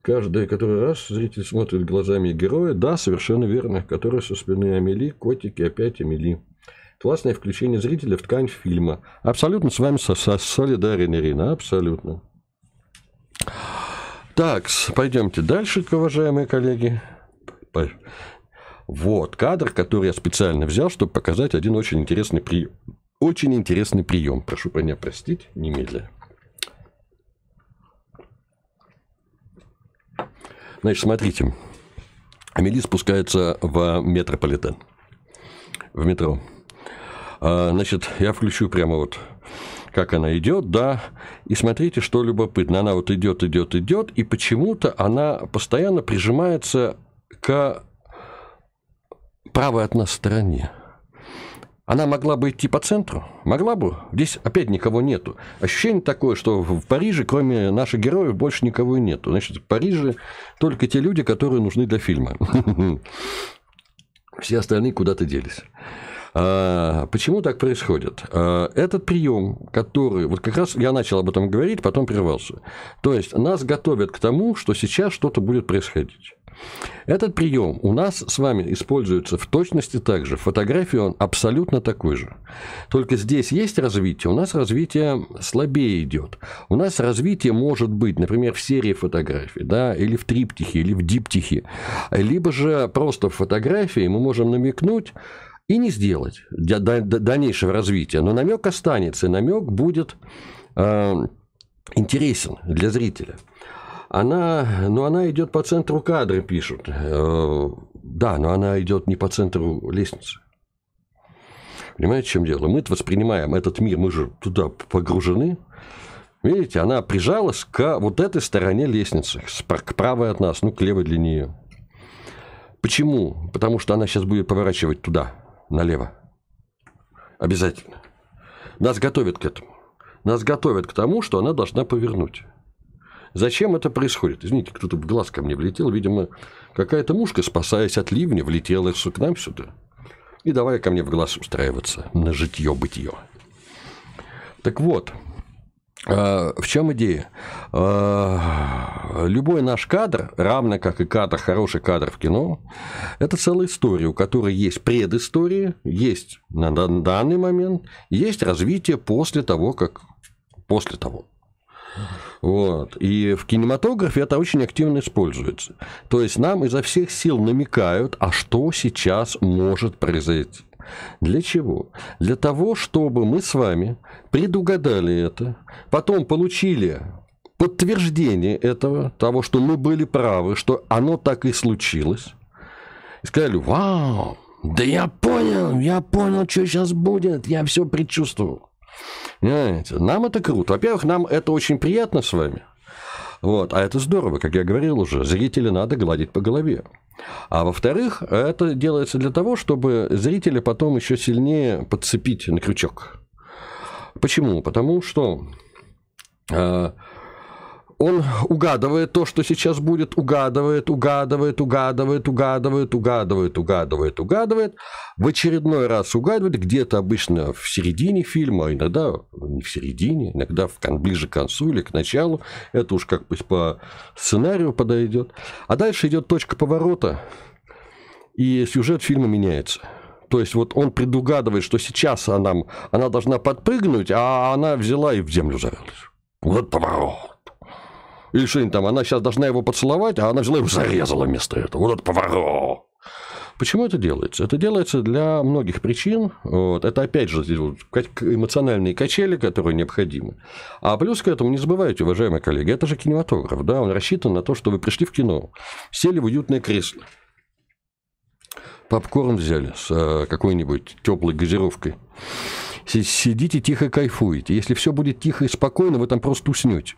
Каждый, который раз зритель смотрит глазами героя, да, совершенно верно, который со спины Амели, котики опять Амели классное включение зрителя в ткань фильма. Абсолютно с вами со со солидарен, Ирина, абсолютно. Так, пойдемте дальше, уважаемые коллеги. Вот кадр, который я специально взял, чтобы показать один очень интересный прием. Очень интересный прием. Прошу меня простить немедленно. Значит, смотрите. Амели спускается в метрополитен. В метро. А, значит, я включу прямо вот как она идет, да, и смотрите, что любопытно. Она вот идет, идет, идет, и почему-то она постоянно прижимается к правой от нас стороне. Она могла бы идти по центру? Могла бы. Здесь опять никого нету. Ощущение такое, что в Париже, кроме наших героев, больше никого и нету. Значит, в Париже только те люди, которые нужны для фильма. Все остальные куда-то делись. А, почему так происходит? А, этот прием, который... Вот как раз я начал об этом говорить, потом прервался. То есть, нас готовят к тому, что сейчас что-то будет происходить. Этот прием у нас с вами используется в точности так же. В он абсолютно такой же. Только здесь есть развитие, у нас развитие слабее идет. У нас развитие может быть, например, в серии фотографий, да, или в триптихе, или в диптихе. Либо же просто в фотографии мы можем намекнуть, и не сделать для дальнейшего развития. Но намек останется, и намек будет э, интересен для зрителя. Она, ну, она идет по центру кадра, пишут. Э, да, но она идет не по центру лестницы. Понимаете, в чем дело? мы воспринимаем этот мир, мы же туда погружены. Видите, она прижалась к вот этой стороне лестницы, к правой от нас, ну, к левой для нее. Почему? Потому что она сейчас будет поворачивать туда, налево. Обязательно. Нас готовят к этому. Нас готовят к тому, что она должна повернуть. Зачем это происходит? Извините, кто-то в глаз ко мне влетел. Видимо, какая-то мушка, спасаясь от ливня, влетела к нам сюда. И давай ко мне в глаз устраиваться на житье-бытье. Так вот, Э, в чем идея? Э, любой наш кадр, равно как и кадр, хороший кадр в кино, это целая история, у которой есть предыстория, есть на данный момент, есть развитие после того, как... После того. Вот. И в кинематографе это очень активно используется. То есть нам изо всех сил намекают, а что сейчас может произойти. Для чего? Для того, чтобы мы с вами предугадали это, потом получили подтверждение этого, того, что мы были правы, что оно так и случилось. И сказали, вау, да я понял, я понял, что сейчас будет, я все предчувствовал. Понимаете? Нам это круто. Во-первых, нам это очень приятно с вами. Вот. А это здорово, как я говорил уже, зрителя надо гладить по голове. А во-вторых, это делается для того, чтобы зрителя потом еще сильнее подцепить на крючок. Почему? Потому что э, он угадывает то, что сейчас будет, угадывает, угадывает, угадывает, угадывает, угадывает, угадывает, угадывает, в очередной раз угадывает, где-то обычно в середине фильма, а иногда не в середине, иногда в, ближе к концу или к началу, это уж как бы по сценарию подойдет. А дальше идет точка поворота, и сюжет фильма меняется. То есть вот он предугадывает, что сейчас она, она должна подпрыгнуть, а она взяла и в землю зарылась. Вот поворот или что-нибудь там, она сейчас должна его поцеловать, а она взяла его зарезала вместо этого. Вот это поворот. Почему это делается? Это делается для многих причин. Вот. Это, опять же, эмоциональные качели, которые необходимы. А плюс к этому, не забывайте, уважаемые коллеги, это же кинематограф. Да? Он рассчитан на то, что вы пришли в кино, сели в уютное кресло, попкорн взяли с э, какой-нибудь теплой газировкой, сидите тихо кайфуете. Если все будет тихо и спокойно, вы там просто уснете.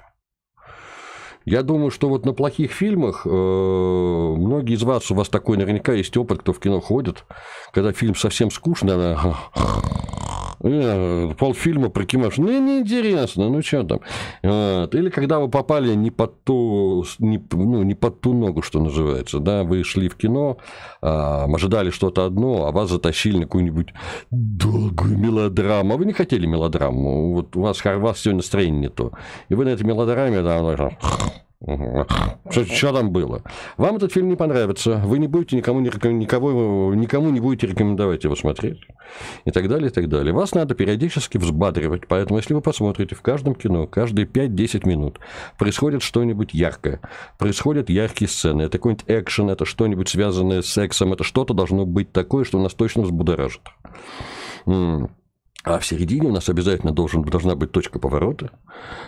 Я думаю, что вот на плохих фильмах э, многие из вас, у вас такой наверняка есть опыт, кто в кино ходит, когда фильм совсем скучный, она ну, полфильма про Кимаш. Ну, неинтересно, ну что там. Вот. Или когда вы попали не под ту, не, ну, не под ту ногу, что называется, да, вы шли в кино, а, ожидали что-то одно, а вас затащили на какую-нибудь долгую мелодраму. А вы не хотели мелодраму, вот у вас, у вас все настроение не то. И вы на этой мелодраме, да, что, что там было? Вам этот фильм не понравится, вы не будете никому, никого, никому не будете рекомендовать его смотреть, и так далее, и так далее. Вас надо периодически взбадривать, поэтому если вы посмотрите в каждом кино, каждые 5-10 минут происходит что-нибудь яркое, происходят яркие сцены, это какой-нибудь экшен, это что-нибудь связанное с сексом, это что-то должно быть такое, что нас точно взбудоражит. А в середине у нас обязательно должен, должна быть точка поворота,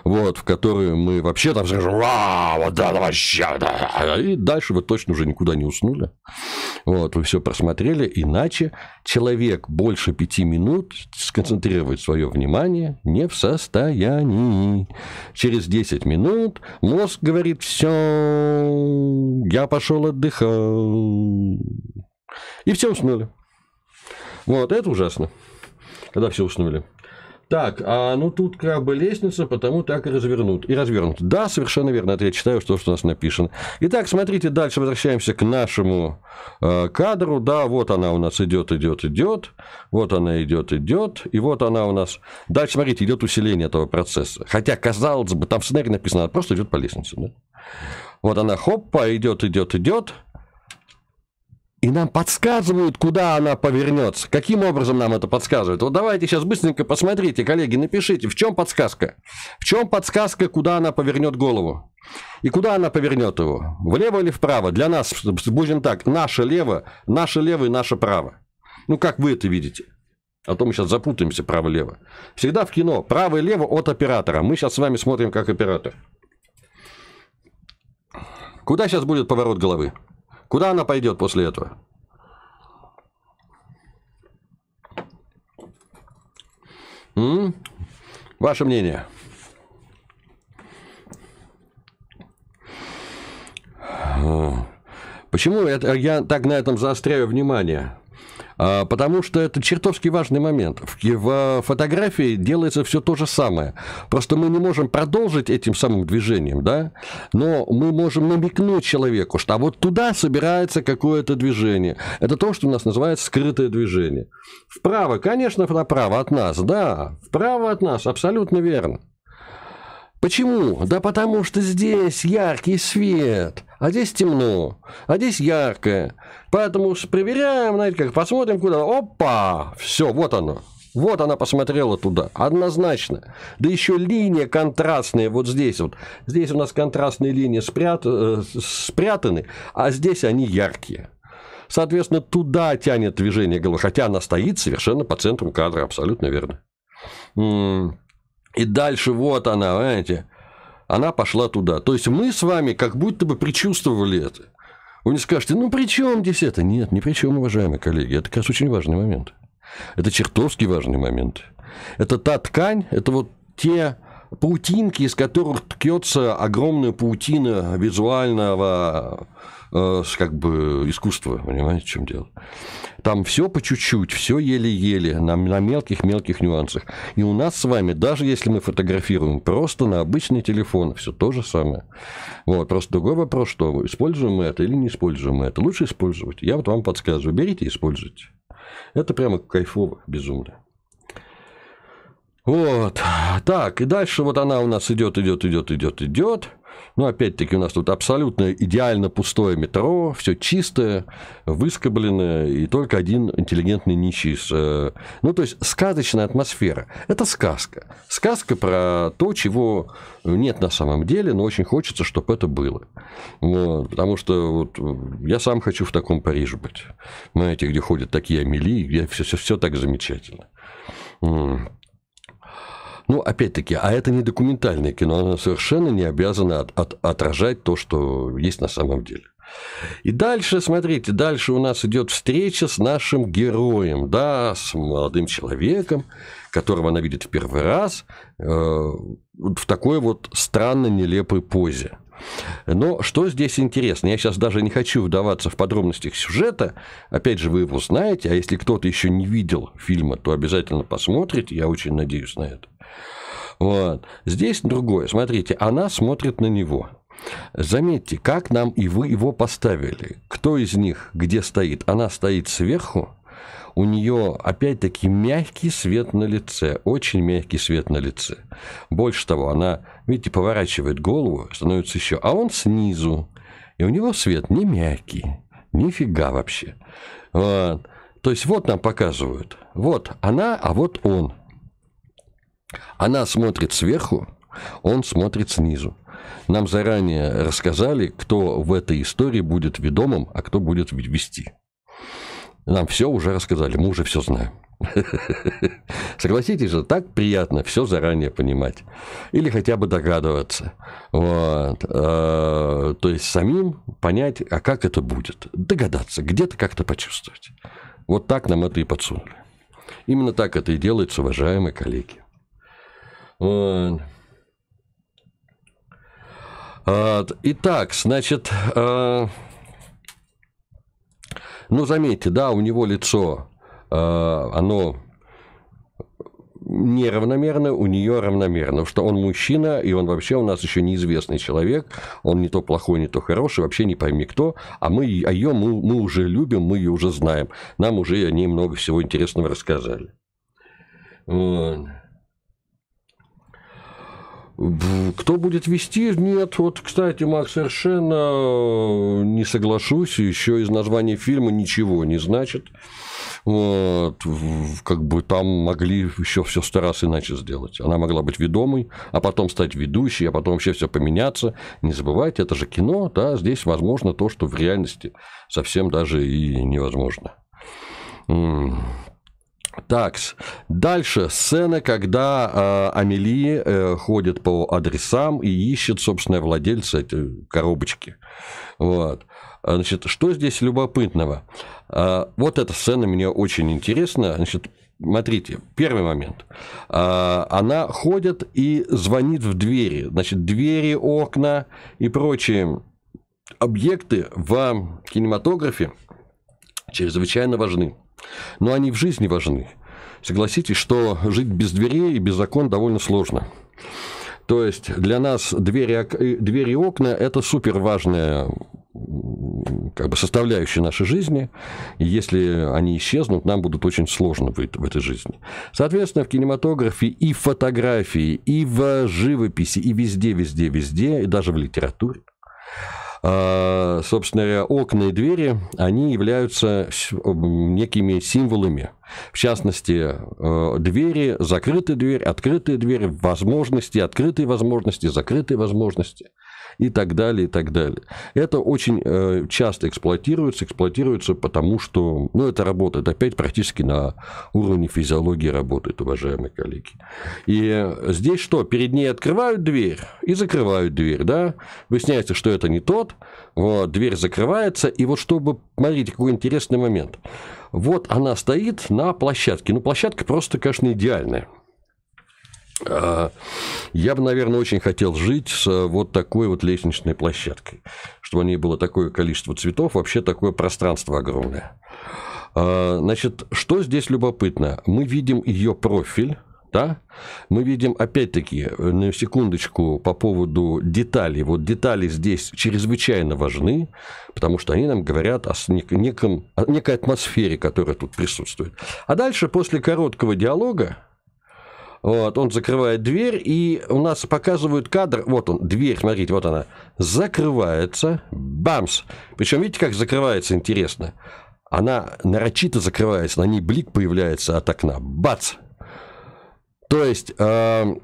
вот, в которую мы вообще там скажем, «Ура! Вот да, вообще!» да! И дальше вы точно уже никуда не уснули. Вот, вы все просмотрели, иначе человек больше пяти минут сконцентрировать свое внимание не в состоянии. Через 10 минут мозг говорит «Все, я пошел отдыхать». И все уснули. Вот, это ужасно. Когда все уснули. Так, а ну тут как бы лестница, потому так и развернут. И развернут. Да, совершенно верно. Это я читаю то, что у нас написано. Итак, смотрите, дальше возвращаемся к нашему э, кадру. Да, вот она у нас идет, идет, идет. Вот она идет, идет. И вот она у нас. Дальше, смотрите, идет усиление этого процесса. Хотя, казалось бы, там в сценарии написано, она просто идет по лестнице. Да? Вот она, хоп, идет, идет, идет и нам подсказывают, куда она повернется. Каким образом нам это подсказывают? Вот давайте сейчас быстренько посмотрите, коллеги, напишите, в чем подсказка? В чем подсказка, куда она повернет голову? И куда она повернет его? Влево или вправо? Для нас, будем так, наше лево, наше лево и наше право. Ну, как вы это видите? А то мы сейчас запутаемся право-лево. Всегда в кино право и лево от оператора. Мы сейчас с вами смотрим как оператор. Куда сейчас будет поворот головы? Куда она пойдет после этого? М? Ваше мнение? Почему это, я так на этом заостряю внимание? А, потому что это чертовски важный момент. В фотографии делается все то же самое. Просто мы не можем продолжить этим самым движением, да, но мы можем намекнуть человеку, что а вот туда собирается какое-то движение. Это то, что у нас называется скрытое движение. Вправо, конечно, направо от нас, да, вправо от нас, абсолютно верно. Почему? Да потому что здесь яркий свет, а здесь темно, а здесь ярко. Поэтому проверяем, знаете, как посмотрим куда. Опа! Все, вот оно. Вот она посмотрела туда, однозначно. Да еще линия контрастная вот здесь вот. Здесь у нас контрастные линии спрят... Э, спрятаны, а здесь они яркие. Соответственно, туда тянет движение головы, хотя она стоит совершенно по центру кадра, абсолютно верно. И дальше вот она, понимаете, она пошла туда. То есть мы с вами как будто бы предчувствовали это. Вы не скажете, ну при чем здесь это? Нет, ни при чем, уважаемые коллеги. Это, конечно, очень важный момент. Это чертовски важный момент. Это та ткань, это вот те паутинки, из которых ткется огромная паутина визуального Э, как бы искусство, понимаете, в чем дело. Там все по чуть-чуть, все еле-еле, на, на мелких-мелких нюансах. И у нас с вами, даже если мы фотографируем просто на обычный телефон, все то же самое. Вот, просто другой вопрос, что используем мы это или не используем мы это. Лучше использовать. Я вот вам подсказываю, берите и используйте. Это прямо кайфово, безумно. Вот. Так, и дальше вот она у нас идет, идет, идет, идет, идет. Ну опять-таки у нас тут абсолютно идеально пустое метро, все чистое, выскобленное, и только один интеллигентный нищий. С, э, ну, то есть сказочная атмосфера. Это сказка. Сказка про то, чего нет на самом деле, но очень хочется, чтобы это было. Вот, потому что вот, э, я сам хочу в таком Париже быть. Знаете, где ходят такие амели, где все, все, все так замечательно. Ну, опять-таки, а это не документальное кино, оно совершенно не обязано от, от, отражать то, что есть на самом деле. И дальше, смотрите, дальше у нас идет встреча с нашим героем, да, с молодым человеком, которого она видит в первый раз, э, в такой вот странно нелепой позе. Но что здесь интересно? Я сейчас даже не хочу вдаваться в подробности сюжета. Опять же, вы его знаете, а если кто-то еще не видел фильма, то обязательно посмотрите. Я очень надеюсь на это. Вот. Здесь другое. Смотрите, она смотрит на него. Заметьте, как нам и вы его поставили. Кто из них где стоит? Она стоит сверху, у нее опять-таки мягкий свет на лице, очень мягкий свет на лице. Больше того, она, видите, поворачивает голову, становится еще, а он снизу. И у него свет не мягкий, нифига вообще. Вот. То есть вот нам показывают, вот она, а вот он. Она смотрит сверху, он смотрит снизу. Нам заранее рассказали, кто в этой истории будет ведомым, а кто будет вести. Нам все уже рассказали, мы уже все знаем. Согласитесь же, так приятно все заранее понимать. Или хотя бы догадываться. Вот. Э, то есть самим понять, а как это будет. Догадаться, где-то как-то почувствовать. Вот так нам это и подсунули. Именно так это и делается, уважаемые коллеги. Э, а, итак, значит, э, ну, заметьте, да, у него лицо, э, оно неравномерно, у нее равномерно, что он мужчина, и он вообще у нас еще неизвестный человек, он не то плохой, не то хороший, вообще не пойми кто, а мы а ее мы, мы уже любим, мы ее уже знаем, нам уже о ней много всего интересного рассказали. Вот. Кто будет вести? Нет, вот, кстати, Макс, совершенно э, не соглашусь. Еще из названия фильма ничего не значит. Вот, как бы там могли еще все сто раз иначе сделать. Она могла быть ведомой, а потом стать ведущей, а потом вообще все поменяться. Не забывайте, это же кино, да, здесь возможно то, что в реальности совсем даже и невозможно. Так, дальше сцена, когда э, а, Амели э, ходит по адресам и ищет, собственно, владельца этой коробочки. Вот. Значит, что здесь любопытного? Э, вот эта сцена мне очень интересна. Значит, смотрите, первый момент. Э, она ходит и звонит в двери. Значит, двери, окна и прочие объекты в кинематографе чрезвычайно важны. Но они в жизни важны. Согласитесь, что жить без дверей и без окон довольно сложно. То есть для нас двери, э, двери и окна – это супер важная как бы составляющая нашей жизни. И если они исчезнут, нам будут очень сложно в, в этой жизни. Соответственно, в кинематографе и в фотографии, и в живописи, и везде, везде, везде, и даже в литературе а, собственно говоря, окна и двери, они являются некими символами. В частности, э, двери, закрытая дверь, открытая дверь, возможности, открытые возможности, закрытые возможности и так далее, и так далее. Это очень э, часто эксплуатируется, эксплуатируется потому, что, ну, это работает опять практически на уровне физиологии работает, уважаемые коллеги. И здесь что, перед ней открывают дверь и закрывают дверь, да, выясняется, что это не тот, вот, дверь закрывается, и вот чтобы, смотрите, какой интересный момент. Вот она стоит на площадке, ну, площадка просто, конечно, идеальная. А, я бы, наверное, очень хотел жить с э, вот такой вот лестничной площадкой, чтобы у ней было такое количество цветов, вообще такое пространство огромное. А, значит, что здесь любопытно? Мы видим ее профиль, да? Мы видим, опять-таки, э, на секундочку по поводу деталей. Вот детали здесь чрезвычайно важны, потому что они нам говорят о неком, о некой атмосфере, которая тут присутствует. А дальше, после короткого диалога, вот, он закрывает дверь, и у нас показывают кадр. Вот он, дверь, смотрите, вот она. Закрывается. Бамс! Причем, видите, как закрывается, интересно. Она нарочито закрывается, на ней блик появляется от окна. Бац! То есть, э,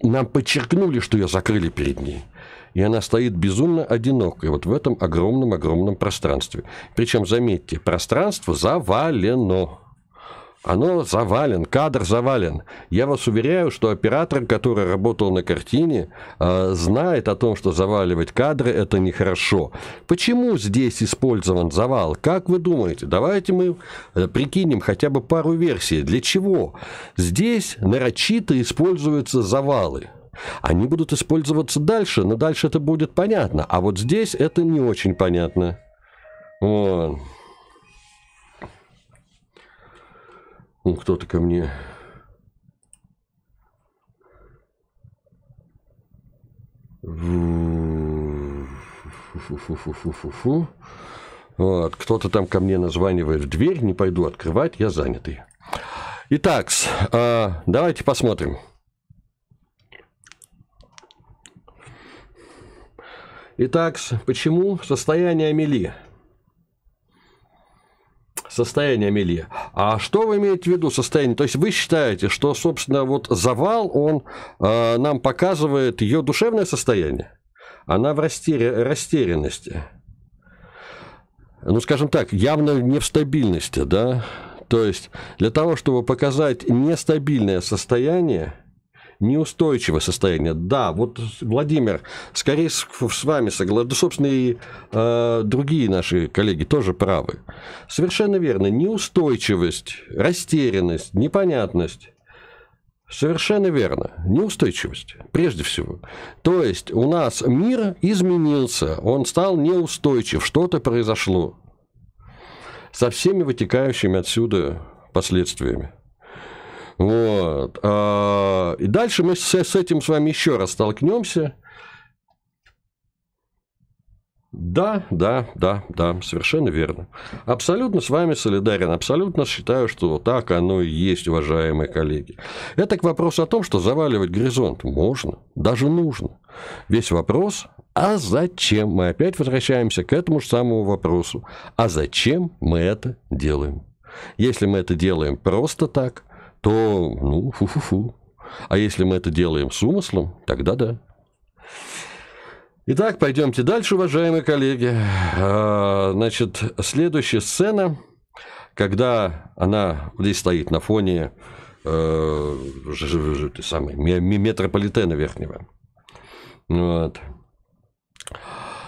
нам подчеркнули, что ее закрыли перед ней и она стоит безумно одинокой вот в этом огромном-огромном пространстве. Причем, заметьте, пространство завалено оно завален, кадр завален. Я вас уверяю, что оператор, который работал на картине, э, знает о том, что заваливать кадры – это нехорошо. Почему здесь использован завал? Как вы думаете? Давайте мы э, прикинем хотя бы пару версий. Для чего? Здесь нарочито используются завалы. Они будут использоваться дальше, но дальше это будет понятно. А вот здесь это не очень понятно. Вот. Он ну, кто-то ко мне Фу-фу-фу-фу-фу-фу. Вот. Кто-то там ко мне названивает в дверь, не пойду открывать, я занятый. Итак, а, давайте посмотрим. Итак, почему состояние амели? Состояние Амелье. А что вы имеете в виду состояние? То есть вы считаете, что, собственно, вот завал, он э, нам показывает ее душевное состояние? Она в растеря... растерянности. Ну, скажем так, явно не в стабильности, да? То есть для того, чтобы показать нестабильное состояние, неустойчивое состояние. Да, вот Владимир, скорее с, с вами согласен, собственно, и э, другие наши коллеги тоже правы. Совершенно верно, неустойчивость, растерянность, непонятность. Совершенно верно. Неустойчивость, прежде всего. То есть у нас мир изменился, он стал неустойчив, что-то произошло со всеми вытекающими отсюда последствиями. Вот. А, и дальше мы с этим с вами еще раз столкнемся. Да, да, да, да, совершенно верно. Абсолютно с вами солидарен, абсолютно считаю, что так оно и есть, уважаемые коллеги. Это к вопросу о том, что заваливать горизонт можно, даже нужно. Весь вопрос, а зачем? Мы опять возвращаемся к этому же самому вопросу. А зачем мы это делаем? Если мы это делаем просто так – то, ну, фу-фу-фу. А если мы это делаем с умыслом, тогда да. Итак, пойдемте дальше, уважаемые коллеги. А, значит, следующая сцена, когда она здесь стоит на фоне э, самый, метрополитена верхнего. Вот.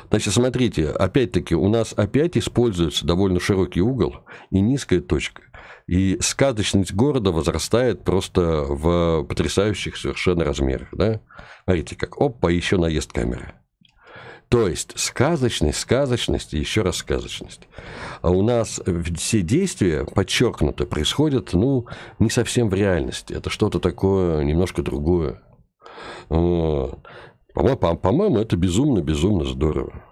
Значит, смотрите, опять-таки у нас опять используется довольно широкий угол и низкая точка и сказочность города возрастает просто в потрясающих совершенно размерах. Да? Смотрите, как опа, еще наезд камеры. То есть сказочность, сказочность и еще раз сказочность. А у нас все действия, подчеркнуто, происходят, ну, не совсем в реальности. Это что-то такое немножко другое. По-моему, это безумно-безумно здорово.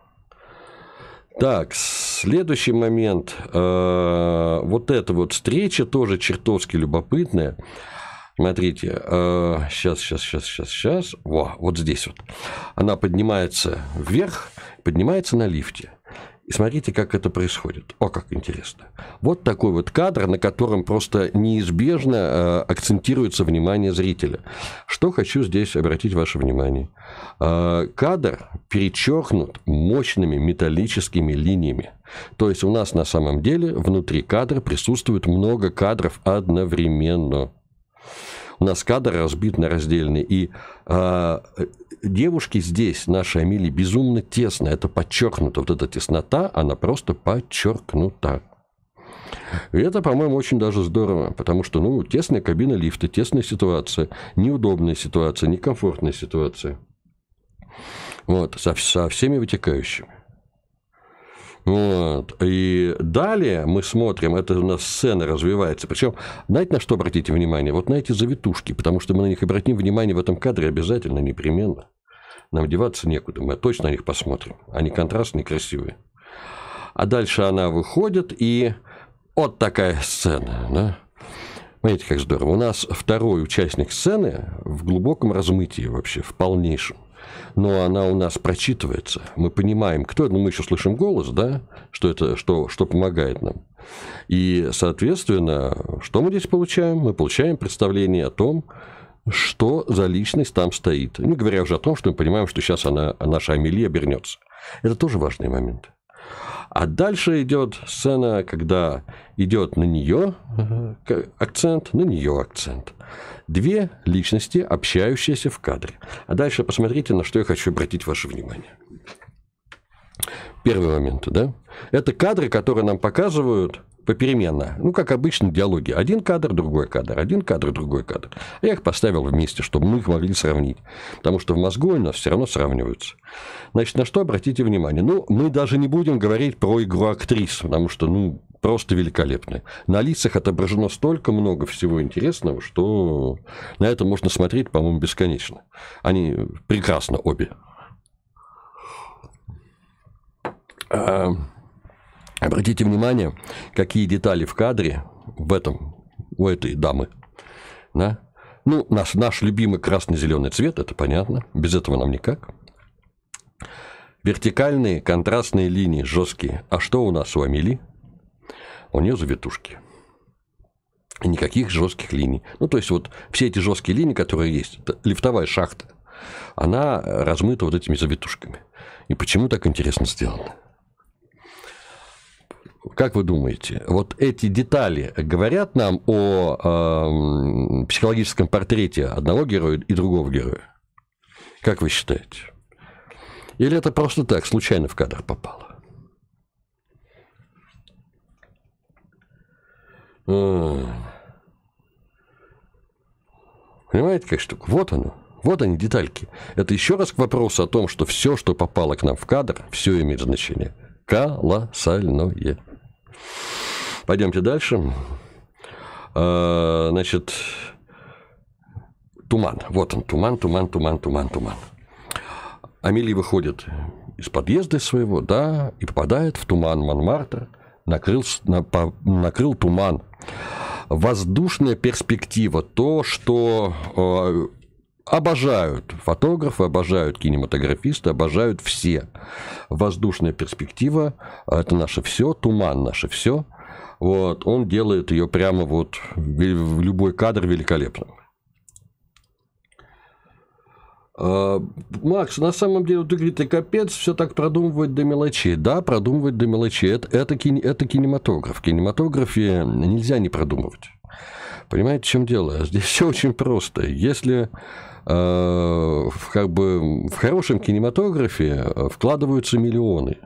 Так, следующий момент. Э, вот эта вот встреча тоже чертовски любопытная. Смотрите, сейчас, э, сейчас, сейчас, сейчас, сейчас. Во, вот здесь вот. Она поднимается вверх, поднимается на лифте. И смотрите, как это происходит. О, как интересно. Вот такой вот кадр, на котором просто неизбежно э, акцентируется внимание зрителя. Что хочу здесь обратить ваше внимание. Э, кадр перечеркнут мощными металлическими линиями. То есть у нас на самом деле внутри кадра присутствует много кадров одновременно. У нас кадр разбит на раздельные. И э, Девушки здесь, наши Амили безумно тесно. Это подчеркнуто. Вот эта теснота, она просто подчеркнута. И это, по-моему, очень даже здорово, потому что, ну, тесная кабина лифта, тесная ситуация, неудобная ситуация, некомфортная ситуация. Вот, со, со всеми вытекающими. Вот. И далее мы смотрим, это у нас сцена развивается. Причем, знаете, на что обратите внимание? Вот на эти завитушки, потому что мы на них обратим внимание в этом кадре обязательно, непременно. Нам деваться некуда, мы точно на них посмотрим. Они контрастные, красивые. А дальше она выходит, и вот такая сцена. Да? Понимаете, как здорово. У нас второй участник сцены в глубоком размытии вообще, в полнейшем но она у нас прочитывается. Мы понимаем, кто это, но мы еще слышим голос, да, что это, что, что помогает нам. И, соответственно, что мы здесь получаем? Мы получаем представление о том, что за личность там стоит. Не говоря уже о том, что мы понимаем, что сейчас она, наша Амелия обернется. Это тоже важный момент. А дальше идет сцена, когда идет на нее э, акцент, на нее акцент. Две личности, общающиеся в кадре. А дальше посмотрите, на что я хочу обратить ваше внимание. Первый момент, да? Это кадры, которые нам показывают попеременно. Ну, как обычно, диалоги. Один кадр, другой кадр, один кадр, другой кадр. А я их поставил вместе, чтобы мы их могли сравнить. Потому что в мозгу они у нас все равно сравниваются. Значит, на что обратите внимание? Ну, мы даже не будем говорить про игру актрис, потому что, ну, просто великолепны. На лицах отображено столько много всего интересного, что на это можно смотреть, по-моему, бесконечно. Они прекрасно обе. А, Обратите внимание, какие детали в кадре в этом, у этой дамы. Да? Ну, наш, наш любимый красно-зеленый цвет, это понятно, без этого нам никак. Вертикальные контрастные линии жесткие. А что у нас у Амели? У нее завитушки. И никаких жестких линий. Ну, то есть, вот все эти жесткие линии, которые есть, это лифтовая шахта, она размыта вот этими завитушками. И почему так интересно сделано? как вы думаете, вот эти детали говорят нам о э, психологическом портрете одного героя и другого героя? Как вы считаете? Или это просто так, случайно в кадр попало? А. Понимаете, какая штука? Вот оно. Вот они, детальки. Это еще раз к вопросу о том, что все, что попало к нам в кадр, все имеет значение. Колоссальное. Пойдемте дальше. А, значит, туман. Вот он, туман, туман, туман, туман, туман. Амелия выходит из подъезда своего, да, и попадает в туман Монмартра, накрыл, на, по, накрыл туман. Воздушная перспектива, то, что а, обожают фотографы, обожают кинематографисты, обожают все. Воздушная перспектива – это наше все, туман наше все. Вот, он делает ее прямо вот в любой кадр великолепным. А, Макс, на самом деле, ты говоришь, ты капец, все так продумывать до мелочей. Да, продумывать до мелочей. Это, это, кине, это кинематограф. В нельзя не продумывать. Понимаете, в чем дело? Здесь все очень просто. Если Э, в, как бы, в хорошем кинематографе э, вкладываются миллионы.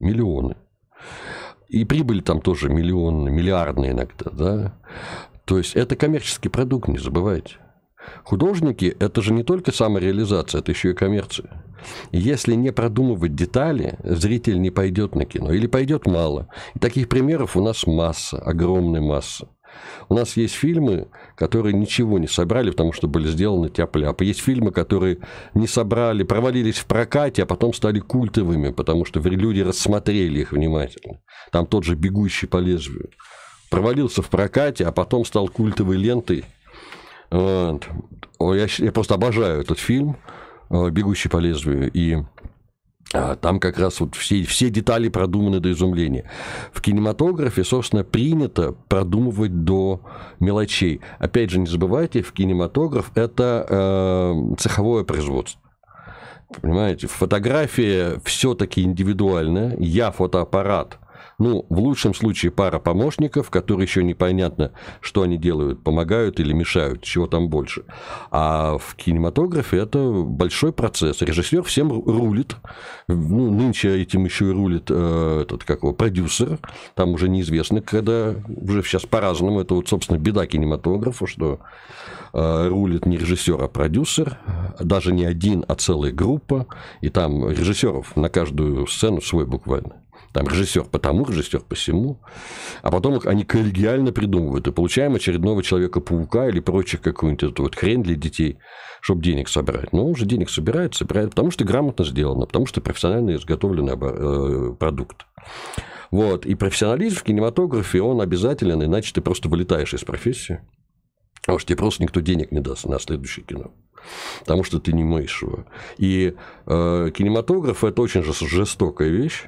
Миллионы. И прибыль там тоже миллионная, миллиардные иногда, да. То есть это коммерческий продукт, не забывайте. Художники – это же не только самореализация, это еще и коммерция. Если не продумывать детали, зритель не пойдет на кино или пойдет мало. И таких примеров у нас масса, огромная масса. У нас есть фильмы, которые ничего не собрали, потому что были сделаны тяп-ляп. А есть фильмы, которые не собрали, провалились в прокате, а потом стали культовыми, потому что люди рассмотрели их внимательно. Там тот же «Бегущий по лезвию». Провалился в прокате, а потом стал культовой лентой. Вот. Я, я просто обожаю этот фильм «Бегущий по лезвию». И а, там как раз вот все, все детали продуманы до изумления. В кинематографе, собственно, принято продумывать до мелочей. Опять же, не забывайте, в кинематограф это э, цеховое производство. Понимаете, фотография все-таки индивидуальная. Я фотоаппарат – ну, в лучшем случае пара помощников, которые еще непонятно, что они делают, помогают или мешают, чего там больше. А в кинематографе это большой процесс. Режиссер всем рулит. Ну, нынче этим еще и рулит э, этот, как его, продюсер. Там уже неизвестно, когда уже сейчас по-разному. Это вот, собственно, беда кинематографа, что э, рулит не режиссер, а продюсер. Даже не один, а целая группа. И там режиссеров на каждую сцену свой буквально. Там режиссер потому, режиссер по всему А потом они коллегиально придумывают. И получаем очередного Человека-паука или прочих какую-нибудь эту вот хрень для детей, чтобы денег собрать. Но ну, он же денег собирает, собирает, потому что грамотно сделано, потому что профессионально изготовленный э, продукт. Вот. И профессионализм в кинематографе, он обязателен, иначе ты просто вылетаешь из профессии. Потому а что тебе просто никто денег не даст на следующее кино. Потому что ты не умеешь его. И э, кинематограф это очень жестокая вещь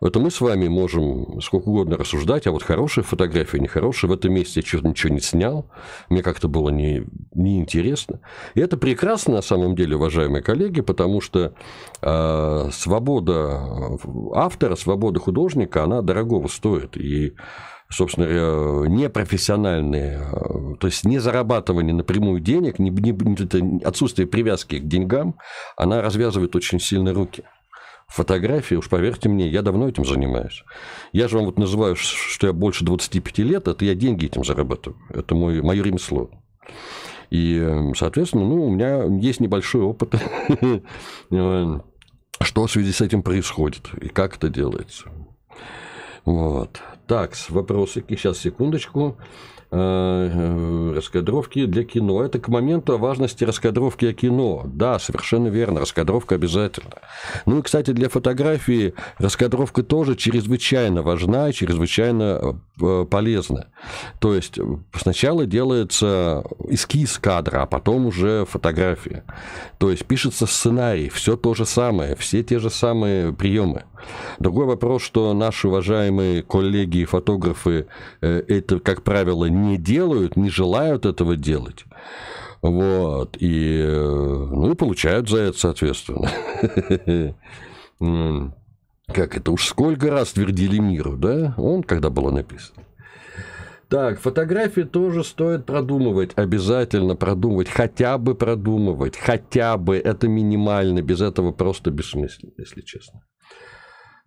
это мы с вами можем сколько угодно рассуждать, а вот хорошая фотография, нехорошая, в этом месте я чего ничего не снял, мне как-то было не, неинтересно. И это прекрасно на самом деле, уважаемые коллеги, потому что а, э, свобода автора, свобода художника, она дорогого стоит. И собственно, говоря, непрофессиональные, э, то есть не зарабатывание напрямую денег, не, не, отсутствие привязки к деньгам, она развязывает очень сильно руки. Фотографии, уж поверьте мне, я давно этим занимаюсь. Я же вам вот называю, что я больше 25 лет, это я деньги этим зарабатываю. Это мой, мое ремесло. И, эм, соответственно, ну, у меня есть небольшой опыт, э, что в связи с этим происходит и как это делается. Вот. Так, вопросы, сейчас, секундочку. Э, э, раскадровки для кино. Это к моменту о важности раскадровки о кино. Да, совершенно верно, раскадровка обязательно. Ну и, кстати, для фотографии раскадровка тоже чрезвычайно важна и чрезвычайно э, полезна. То есть сначала делается эскиз кадра, а потом уже фотография. То есть пишется сценарий, все то же самое, все те же самые приемы. Другой вопрос, что наши уважаемые коллеги и фотографы это, как правило, не делают, не желают этого делать. Вот. И, ну, и получают за это, соответственно. Как это? Уж сколько раз твердили миру, да? Он когда было написано. Так, фотографии тоже стоит продумывать, обязательно продумывать, хотя бы продумывать, хотя бы, это минимально, без этого просто бессмысленно, если честно.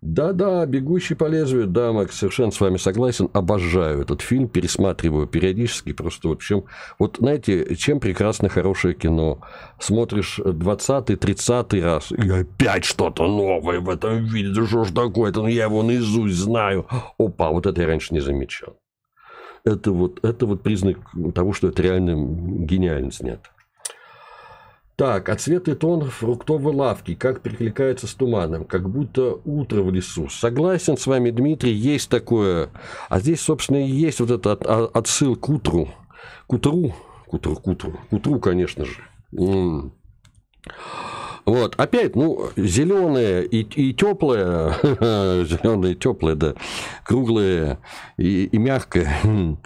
Да-да, «Бегущий по лезвию», да, Макс, совершенно с вами согласен, обожаю этот фильм, пересматриваю периодически, просто вот чем, вот знаете, чем прекрасно хорошее кино. Смотришь 20-30 раз, и опять что-то новое в этом виде, да что ж такое-то, ну я его наизусть знаю. Опа, вот это я раньше не замечал. Это вот, это вот признак того, что это реально гениально снято. Так, а цвет и тон фруктовой лавки, как перекликается с туманом, как будто утро в лесу. Согласен с вами, Дмитрий, есть такое. А здесь, собственно, и есть вот этот отсыл к утру. К утру, к утру, к утру, к утру, конечно же. М -м. Вот, опять, ну, зеленое и, и теплое, зеленое и теплое, да, круглые и, и мягкое. Хм.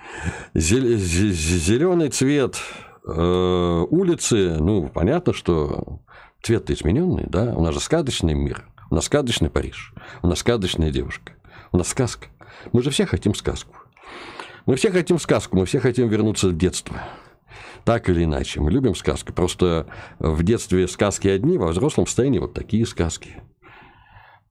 Зеленый цвет, Э, улицы, ну, понятно, что цвет-то измененный, да, у нас же сказочный мир, у нас сказочный Париж, у нас сказочная девушка, у нас сказка. Мы же все хотим сказку. Мы все хотим сказку, мы все хотим вернуться в детство. Так или иначе, мы любим сказки. Просто в детстве сказки одни, во взрослом состоянии вот такие сказки.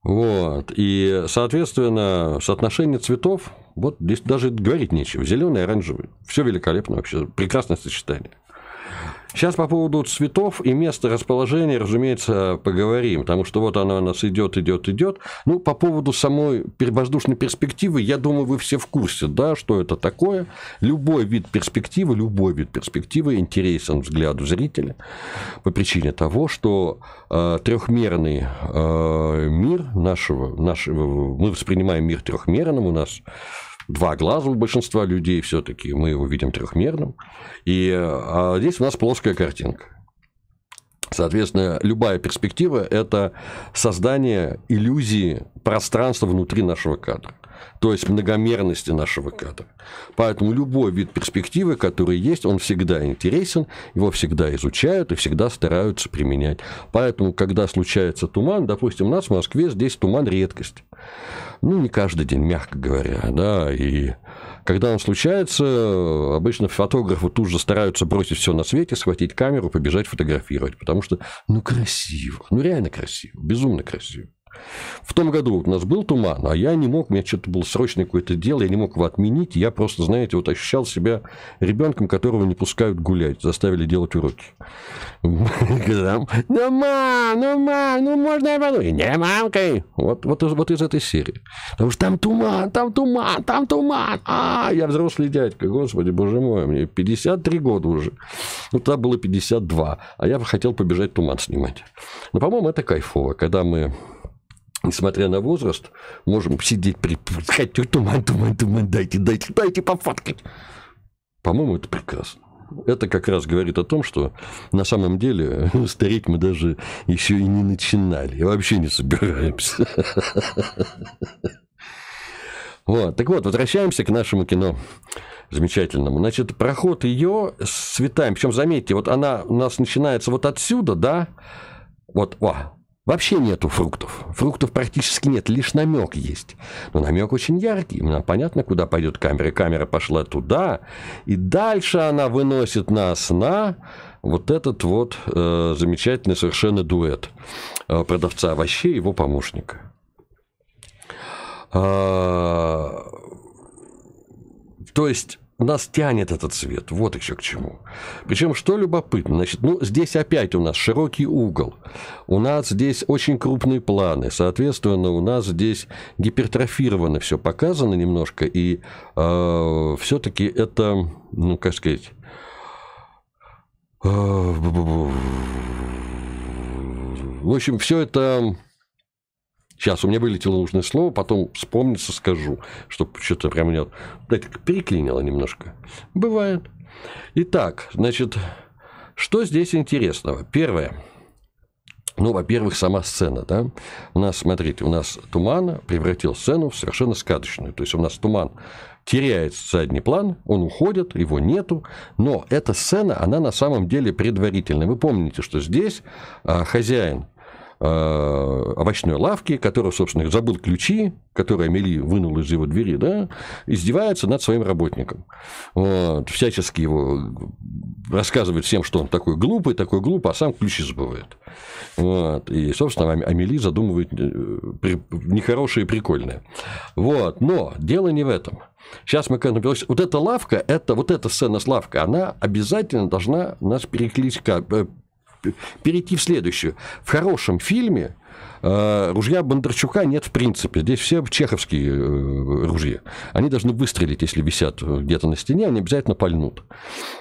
Вот. И, соответственно, соотношение цветов, вот здесь даже говорить нечего. Зеленый, оранжевый. Все великолепно вообще. Прекрасное сочетание. Сейчас по поводу цветов и места расположения, разумеется, поговорим, потому что вот она у нас идет, идет, идет. Ну, по поводу самой воздушной перспективы, я думаю, вы все в курсе, да, что это такое. Любой вид перспективы, любой вид перспективы интересен взгляду зрителя по причине того, что э, трехмерный э, мир нашего, нашего, мы воспринимаем мир трехмерным, у нас два глаза у большинства людей, все-таки мы его видим трехмерным. И а здесь у нас плоская картинка. Соответственно, любая перспектива – это создание иллюзии пространства внутри нашего кадра, то есть многомерности нашего кадра. Поэтому любой вид перспективы, который есть, он всегда интересен, его всегда изучают и всегда стараются применять. Поэтому, когда случается туман, допустим, у нас в Москве здесь туман – редкость ну, не каждый день, мягко говоря, да, и когда он случается, обычно фотографы тут же стараются бросить все на свете, схватить камеру, побежать фотографировать, потому что, ну, красиво, ну, реально красиво, безумно красиво. В том году у нас был туман, а я не мог, у меня что-то было срочное какое-то дело, я не мог его отменить. Я просто, знаете, вот ощущал себя ребенком, которого не пускают гулять, заставили делать уроки. Ну, мам, ну, мам, ну, можно я подумаю? Не, мамкой. Вот, вот, вот из этой серии. Потому что там туман, там туман, там туман. А, я взрослый дядька, господи, боже мой, мне 53 года уже. Ну, тогда было 52, а я хотел побежать туман снимать. Но, по-моему, это кайфово, когда мы несмотря на возраст, можем сидеть, при... туман, туман, туман, дайте, дайте, дайте пофоткать. По-моему, это прекрасно. Это как раз говорит о том, что на самом деле стареть мы даже еще и не начинали, и вообще не собираемся. Вот, так вот, возвращаемся к нашему кино замечательному. Значит, проход ее с цветами, причем заметьте, вот она у нас начинается вот отсюда, да, вот, о, Вообще нету фруктов. Фруктов практически нет, лишь намек есть. Но намек очень яркий. Нам понятно, куда пойдет камера. Камера пошла туда, и дальше она выносит нас на вот этот вот э, замечательный совершенно дуэт э, продавца овощей и его помощника. Э, то есть нас тянет этот свет. Вот еще к чему. Причем, что любопытно, значит, ну, здесь опять у нас широкий угол. У нас здесь очень крупные планы. Соответственно, у нас здесь гипертрофировано все показано немножко. И э, все-таки это, ну, как сказать... Э, в общем, все это Сейчас у меня вылетело нужное слово, потом вспомнится, скажу, чтобы что-то прям нет. Это переклинило немножко. Бывает. Итак, значит, что здесь интересного? Первое. Ну, во-первых, сама сцена, да. У нас, смотрите, у нас туман превратил сцену в совершенно сказочную. То есть у нас туман теряет задний план, он уходит, его нету, но эта сцена, она на самом деле предварительная. Вы помните, что здесь а, хозяин Э, овощной лавки, который, собственно, забыл ключи, которые Амели вынул из его двери, да, издевается над своим работником. Вот, всячески его рассказывает всем, что он такой глупый, такой глупый, а сам ключи забывает. Вот, и, собственно, Амели задумывает э, нехорошее и прикольное. Вот, но дело не в этом. Сейчас мы к этому вернемся. Вот эта лавка, это, вот эта сцена с лавкой, она обязательно должна нас перекличка, э, перейти в следующую. В хорошем фильме э, ружья Бондарчука нет в принципе. Здесь все чеховские э, ружья. Они должны выстрелить, если висят где-то на стене, они обязательно пальнут.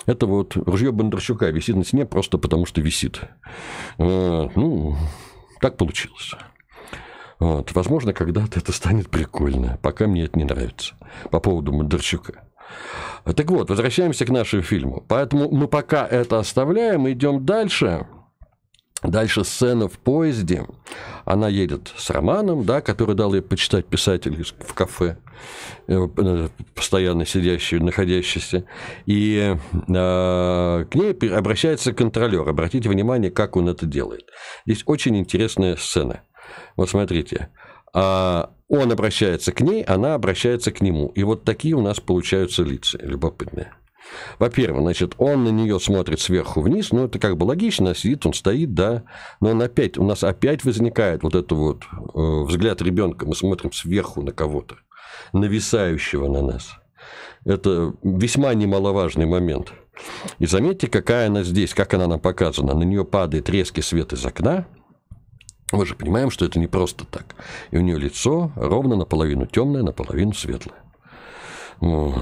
Это вот ружье Бондарчука висит на стене просто потому, что висит. Э, ну, так получилось. Вот. Возможно, когда-то это станет прикольно. Пока мне это не нравится. По поводу Бондарчука. Так вот, возвращаемся к нашему фильму. Поэтому мы пока это оставляем идем дальше. Дальше сцена в поезде. Она едет с романом, да, который дал ей почитать писатель в кафе, э, э, постоянно сидящий, находящийся. И э, к ней обращается контролер. Обратите внимание, как он это делает. Здесь очень интересная сцена. Вот смотрите. А он обращается к ней, она обращается к нему. И вот такие у нас получаются лица любопытные. Во-первых, значит, он на нее смотрит сверху вниз, ну, это как бы логично, сидит, он стоит, да, но он опять, у нас опять возникает вот этот вот э, взгляд ребенка, мы смотрим сверху на кого-то, нависающего на нас. Это весьма немаловажный момент. И заметьте, какая она здесь, как она нам показана. На нее падает резкий свет из окна, мы же понимаем, что это не просто так. И у нее лицо ровно наполовину темное, наполовину светлое. Вот.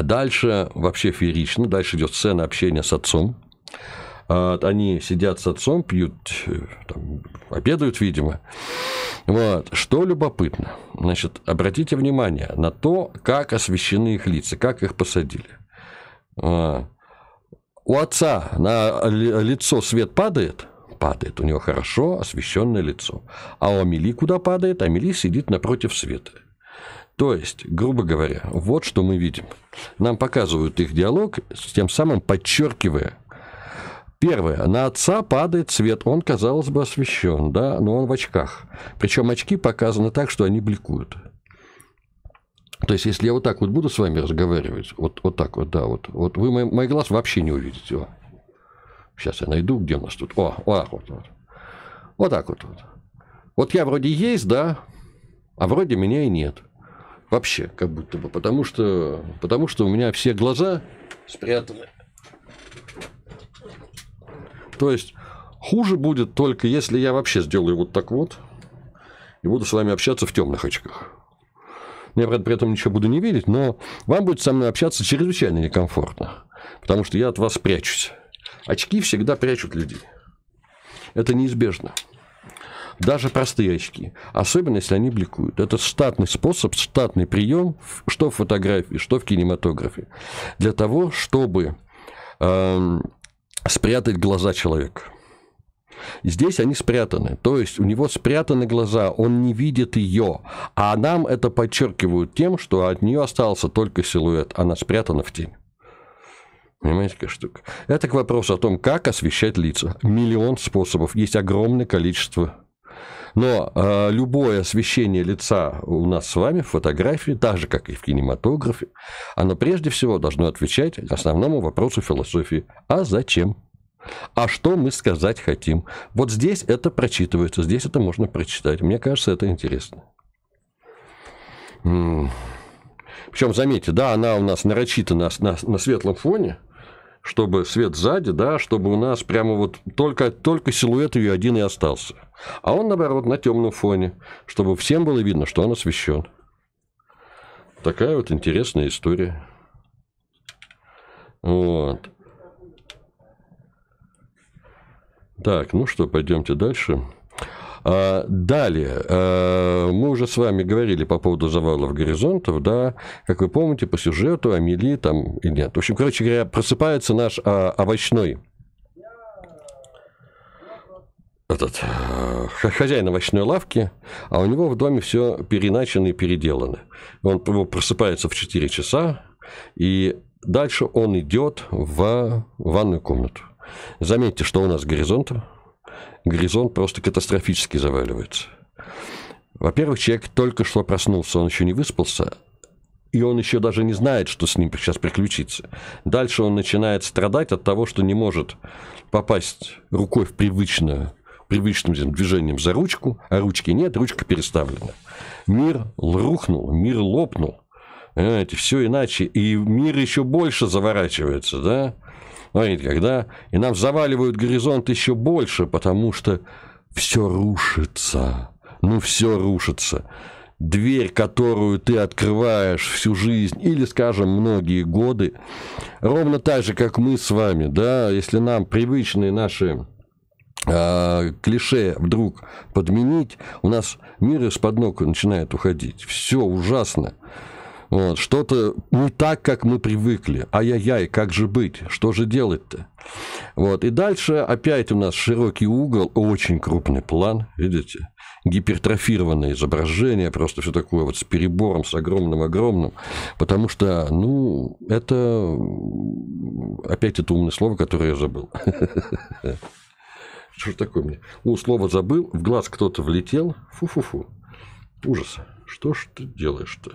А дальше вообще феерично. Дальше идет сцена общения с отцом. А, они сидят с отцом, пьют, э, там, обедают, видимо. Вот. Что любопытно. Значит, обратите внимание на то, как освещены их лица, как их посадили. А, у отца на лицо свет падает, падает. У него хорошо освещенное лицо. А у Амели куда падает? Амели сидит напротив света. То есть, грубо говоря, вот что мы видим. Нам показывают их диалог, тем самым подчеркивая. Первое. На отца падает свет. Он, казалось бы, освещен, да, но он в очках. Причем очки показаны так, что они бликуют. То есть, если я вот так вот буду с вами разговаривать, вот, вот так вот, да, вот, вот вы мои мой глаз вообще не увидите. О. Сейчас я найду, где у нас тут. О, о вот, вот. Вот так вот, вот. Вот я вроде есть, да, а вроде меня и нет. Вообще, как будто бы. Потому что, потому что у меня все глаза спрятаны. То есть, хуже будет только если я вообще сделаю вот так вот. И буду с вами общаться в темных очках. Я, правда, при этом ничего буду не видеть, но вам будет со мной общаться чрезвычайно некомфортно. Потому что я от вас прячусь. Очки всегда прячут людей. Это неизбежно даже простые очки, особенно если они бликуют. Это штатный способ, штатный прием, что в фотографии, что в кинематографе, для того, чтобы э, спрятать глаза человека. Здесь они спрятаны. То есть у него спрятаны глаза, он не видит ее. А нам это подчеркивают тем, что от нее остался только силуэт. Она спрятана в тень. Понимаете, какая штука? Это к вопросу о том, как освещать лица. Миллион способов. Есть огромное количество но э, любое освещение лица у нас с вами в фотографии, так же, как и в кинематографе, оно прежде всего должно отвечать основному вопросу философии «А зачем?». А что мы сказать хотим? Вот здесь это прочитывается, здесь это можно прочитать. Мне кажется, это интересно. Причем, заметьте, да, она у нас нарочита на, на, на светлом фоне – чтобы свет сзади, да, чтобы у нас прямо вот только, только силуэт ее один и остался. А он, наоборот, на темном фоне, чтобы всем было видно, что он освещен. Такая вот интересная история. Вот. Так, ну что, пойдемте дальше. А, далее, э, мы уже с вами говорили по поводу завалов горизонтов, да, как вы помните, по сюжету Амели там и нет. В общем, короче говоря, просыпается наш а, овощной этот, э, хозяин овощной лавки, а у него в доме все переначено и переделано. Он просыпается в 4 часа, и дальше он идет в ванную комнату. Заметьте, что у нас горизонт горизонт просто катастрофически заваливается. Во-первых, человек только что проснулся, он еще не выспался, и он еще даже не знает, что с ним сейчас приключится. Дальше он начинает страдать от того, что не может попасть рукой в привычную привычным движением за ручку, а ручки нет, ручка переставлена. Мир рухнул, мир лопнул. Понимаете, все иначе. И мир еще больше заворачивается, да? Смотрите, когда... И нам заваливают горизонт еще больше, потому что все рушится. Ну, все рушится. Дверь, которую ты открываешь всю жизнь, или, скажем, многие годы, ровно так же, как мы с вами, да, если нам привычные наши а, клише вдруг подменить, у нас мир из-под ног начинает уходить. Все ужасно. Вот, что-то не так, как мы привыкли. Ай-яй-яй, как же быть? Что же делать-то? Вот, и дальше опять у нас широкий угол, очень крупный план, видите? Гипертрофированное изображение, просто все такое вот с перебором, с огромным-огромным. Потому что, ну, это... Опять это умное слово, которое я забыл. Что же такое мне? У слова забыл, в глаз кто-то влетел. Фу-фу-фу. Ужас. Что ж ты делаешь-то?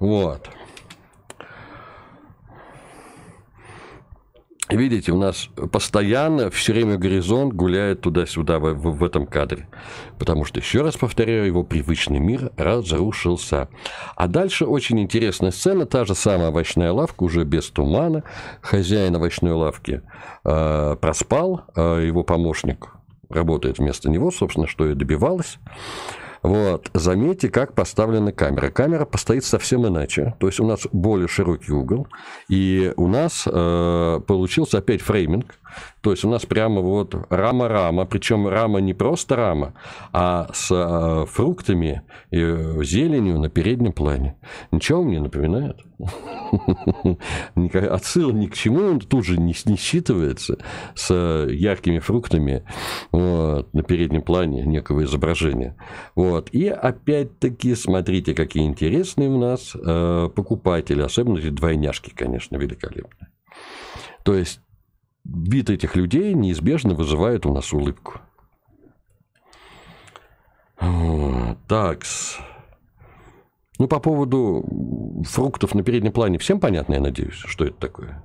Вот. Видите, у нас постоянно все время горизонт гуляет туда-сюда в, в, в этом кадре. Потому что, еще раз повторяю, его привычный мир разрушился. А дальше очень интересная сцена, та же самая овощная лавка, уже без тумана. Хозяин овощной лавки э, проспал, э, его помощник работает вместо него, собственно, что и добивалось. Вот. Заметьте, как поставлена камера. Камера постоит совсем иначе. То есть у нас более широкий угол. И у нас э, получился опять фрейминг. То есть у нас прямо вот рама-рама, причем рама не просто рама, а с э, фруктами и зеленью на переднем плане. Ничего мне напоминает. Отсыл ни к чему, он тут же не, не считывается с яркими фруктами вот, на переднем плане некого изображения. Вот. И опять-таки, смотрите, какие интересные у нас э, покупатели, особенно эти двойняшки, конечно, великолепные. То есть вид этих людей неизбежно вызывает у нас улыбку. Такс. Ну, по поводу фруктов на переднем плане всем понятно, я надеюсь, что это такое?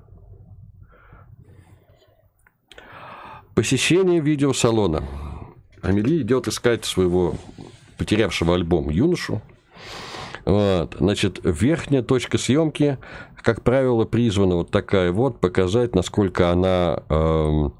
Посещение видеосалона. Амели идет искать своего потерявшего альбом юношу – вот. Значит, верхняя точка съемки, как правило, призвана вот такая вот, показать, насколько она... Эм,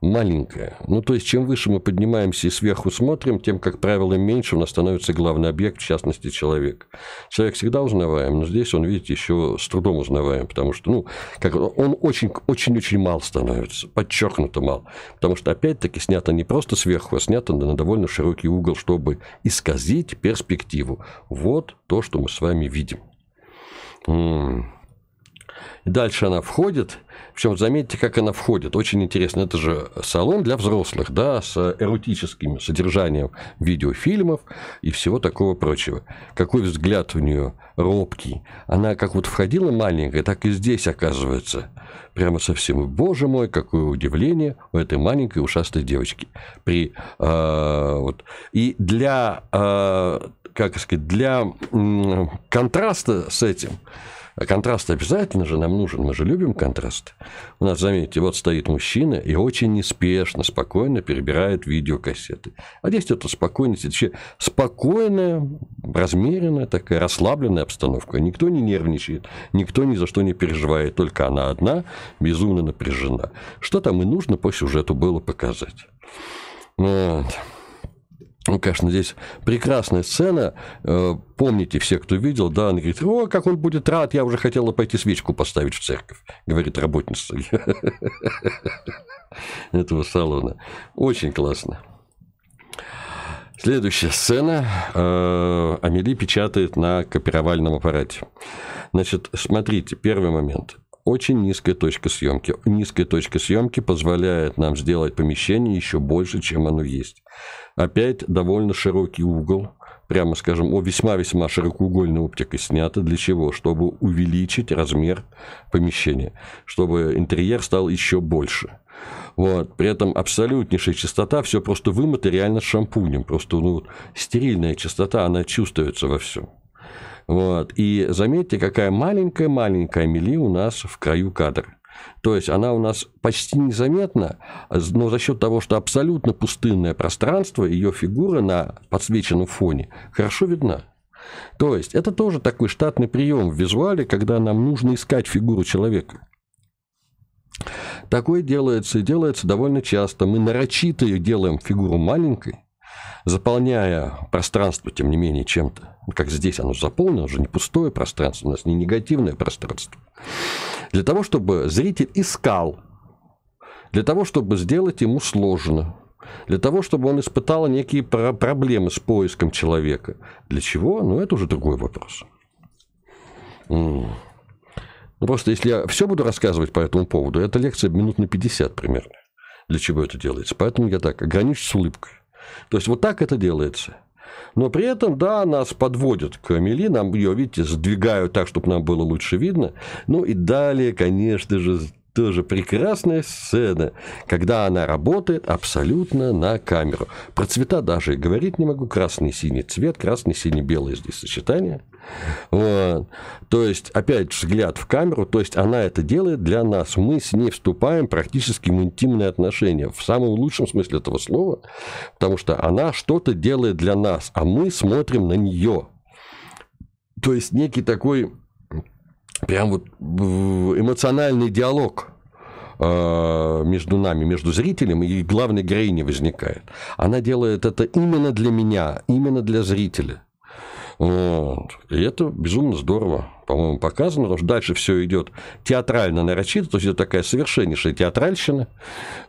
маленькая. Ну, то есть, чем выше мы поднимаемся и сверху смотрим, тем, как правило, меньше у нас становится главный объект, в частности, человек. Человек всегда узнаваем, но здесь он, видите, еще с трудом узнаваем, потому что, ну, как он очень-очень-очень мал становится, подчеркнуто мал. Потому что, опять-таки, снято не просто сверху, а снято на довольно широкий угол, чтобы исказить перспективу. Вот то, что мы с вами видим. М -м. И дальше она входит. Причем заметьте, как она входит. Очень интересно. Это же салон для взрослых, да, с эротическим содержанием видеофильмов и всего такого прочего. Какой взгляд у нее робкий. Она как вот входила маленькая, так и здесь оказывается. Прямо совсем. боже мой, какое удивление у этой маленькой ушастой девочки. При, э, вот. И для, э, как сказать, для э, контраста с этим а контраст обязательно же нам нужен, мы же любим контраст. У нас, заметьте, вот стоит мужчина и очень неспешно, спокойно перебирает видеокассеты. А здесь это спокойность, вообще спокойная, размеренная такая, расслабленная обстановка. Никто не нервничает, никто ни за что не переживает, только она одна безумно напряжена. Что там и нужно по сюжету было показать. Вот. Ну, конечно, здесь прекрасная сцена. Э, помните все, кто видел, да, она говорит, о, как он будет рад, я уже хотела пойти свечку поставить в церковь, говорит работница этого салона. Очень классно. Следующая сцена. Э, Амели печатает на копировальном аппарате. Значит, смотрите, первый момент очень низкая точка съемки. Низкая точка съемки позволяет нам сделать помещение еще больше, чем оно есть. Опять довольно широкий угол, прямо скажем, о, весьма-весьма широкоугольной оптика снята Для чего? Чтобы увеличить размер помещения, чтобы интерьер стал еще больше. Вот. При этом абсолютнейшая чистота, все просто вымыто реально шампунем. Просто ну, стерильная чистота, она чувствуется во всем. Вот. И заметьте, какая маленькая-маленькая мели у нас в краю кадра. То есть она у нас почти незаметна, но за счет того, что абсолютно пустынное пространство, ее фигура на подсвеченном фоне хорошо видна. То есть это тоже такой штатный прием в визуале, когда нам нужно искать фигуру человека. Такое делается и делается довольно часто. Мы нарочито делаем фигуру маленькой, заполняя пространство, тем не менее, чем-то. Как здесь оно заполнено, уже не пустое пространство, у нас не негативное пространство. Для того, чтобы зритель искал, для того, чтобы сделать ему сложно, для того, чтобы он испытал некие проблемы с поиском человека. Для чего? Ну, это уже другой вопрос. Ну, просто если я все буду рассказывать по этому поводу, эта лекция минут на 50 примерно, для чего это делается. Поэтому я так ограничусь улыбкой. То есть вот так это делается. Но при этом, да, нас подводят к Амели, нам ее, видите, сдвигают так, чтобы нам было лучше видно. Ну и далее, конечно же, тоже прекрасная сцена, когда она работает абсолютно на камеру. Про цвета даже и говорить не могу. Красный, синий цвет, красный, синий, белый здесь сочетание. Вот. То есть, опять взгляд в камеру, то есть она это делает для нас. Мы с ней вступаем практически в интимные отношения, в самом лучшем смысле этого слова, потому что она что-то делает для нас, а мы смотрим на нее. То есть некий такой прям вот эмоциональный диалог а, между нами, между зрителем и главной героиней возникает. Она делает это именно для меня, именно для зрителя. Вот. И это безумно здорово, по-моему, показано, потому что дальше все идет театрально нарочито, то есть это такая совершеннейшая театральщина.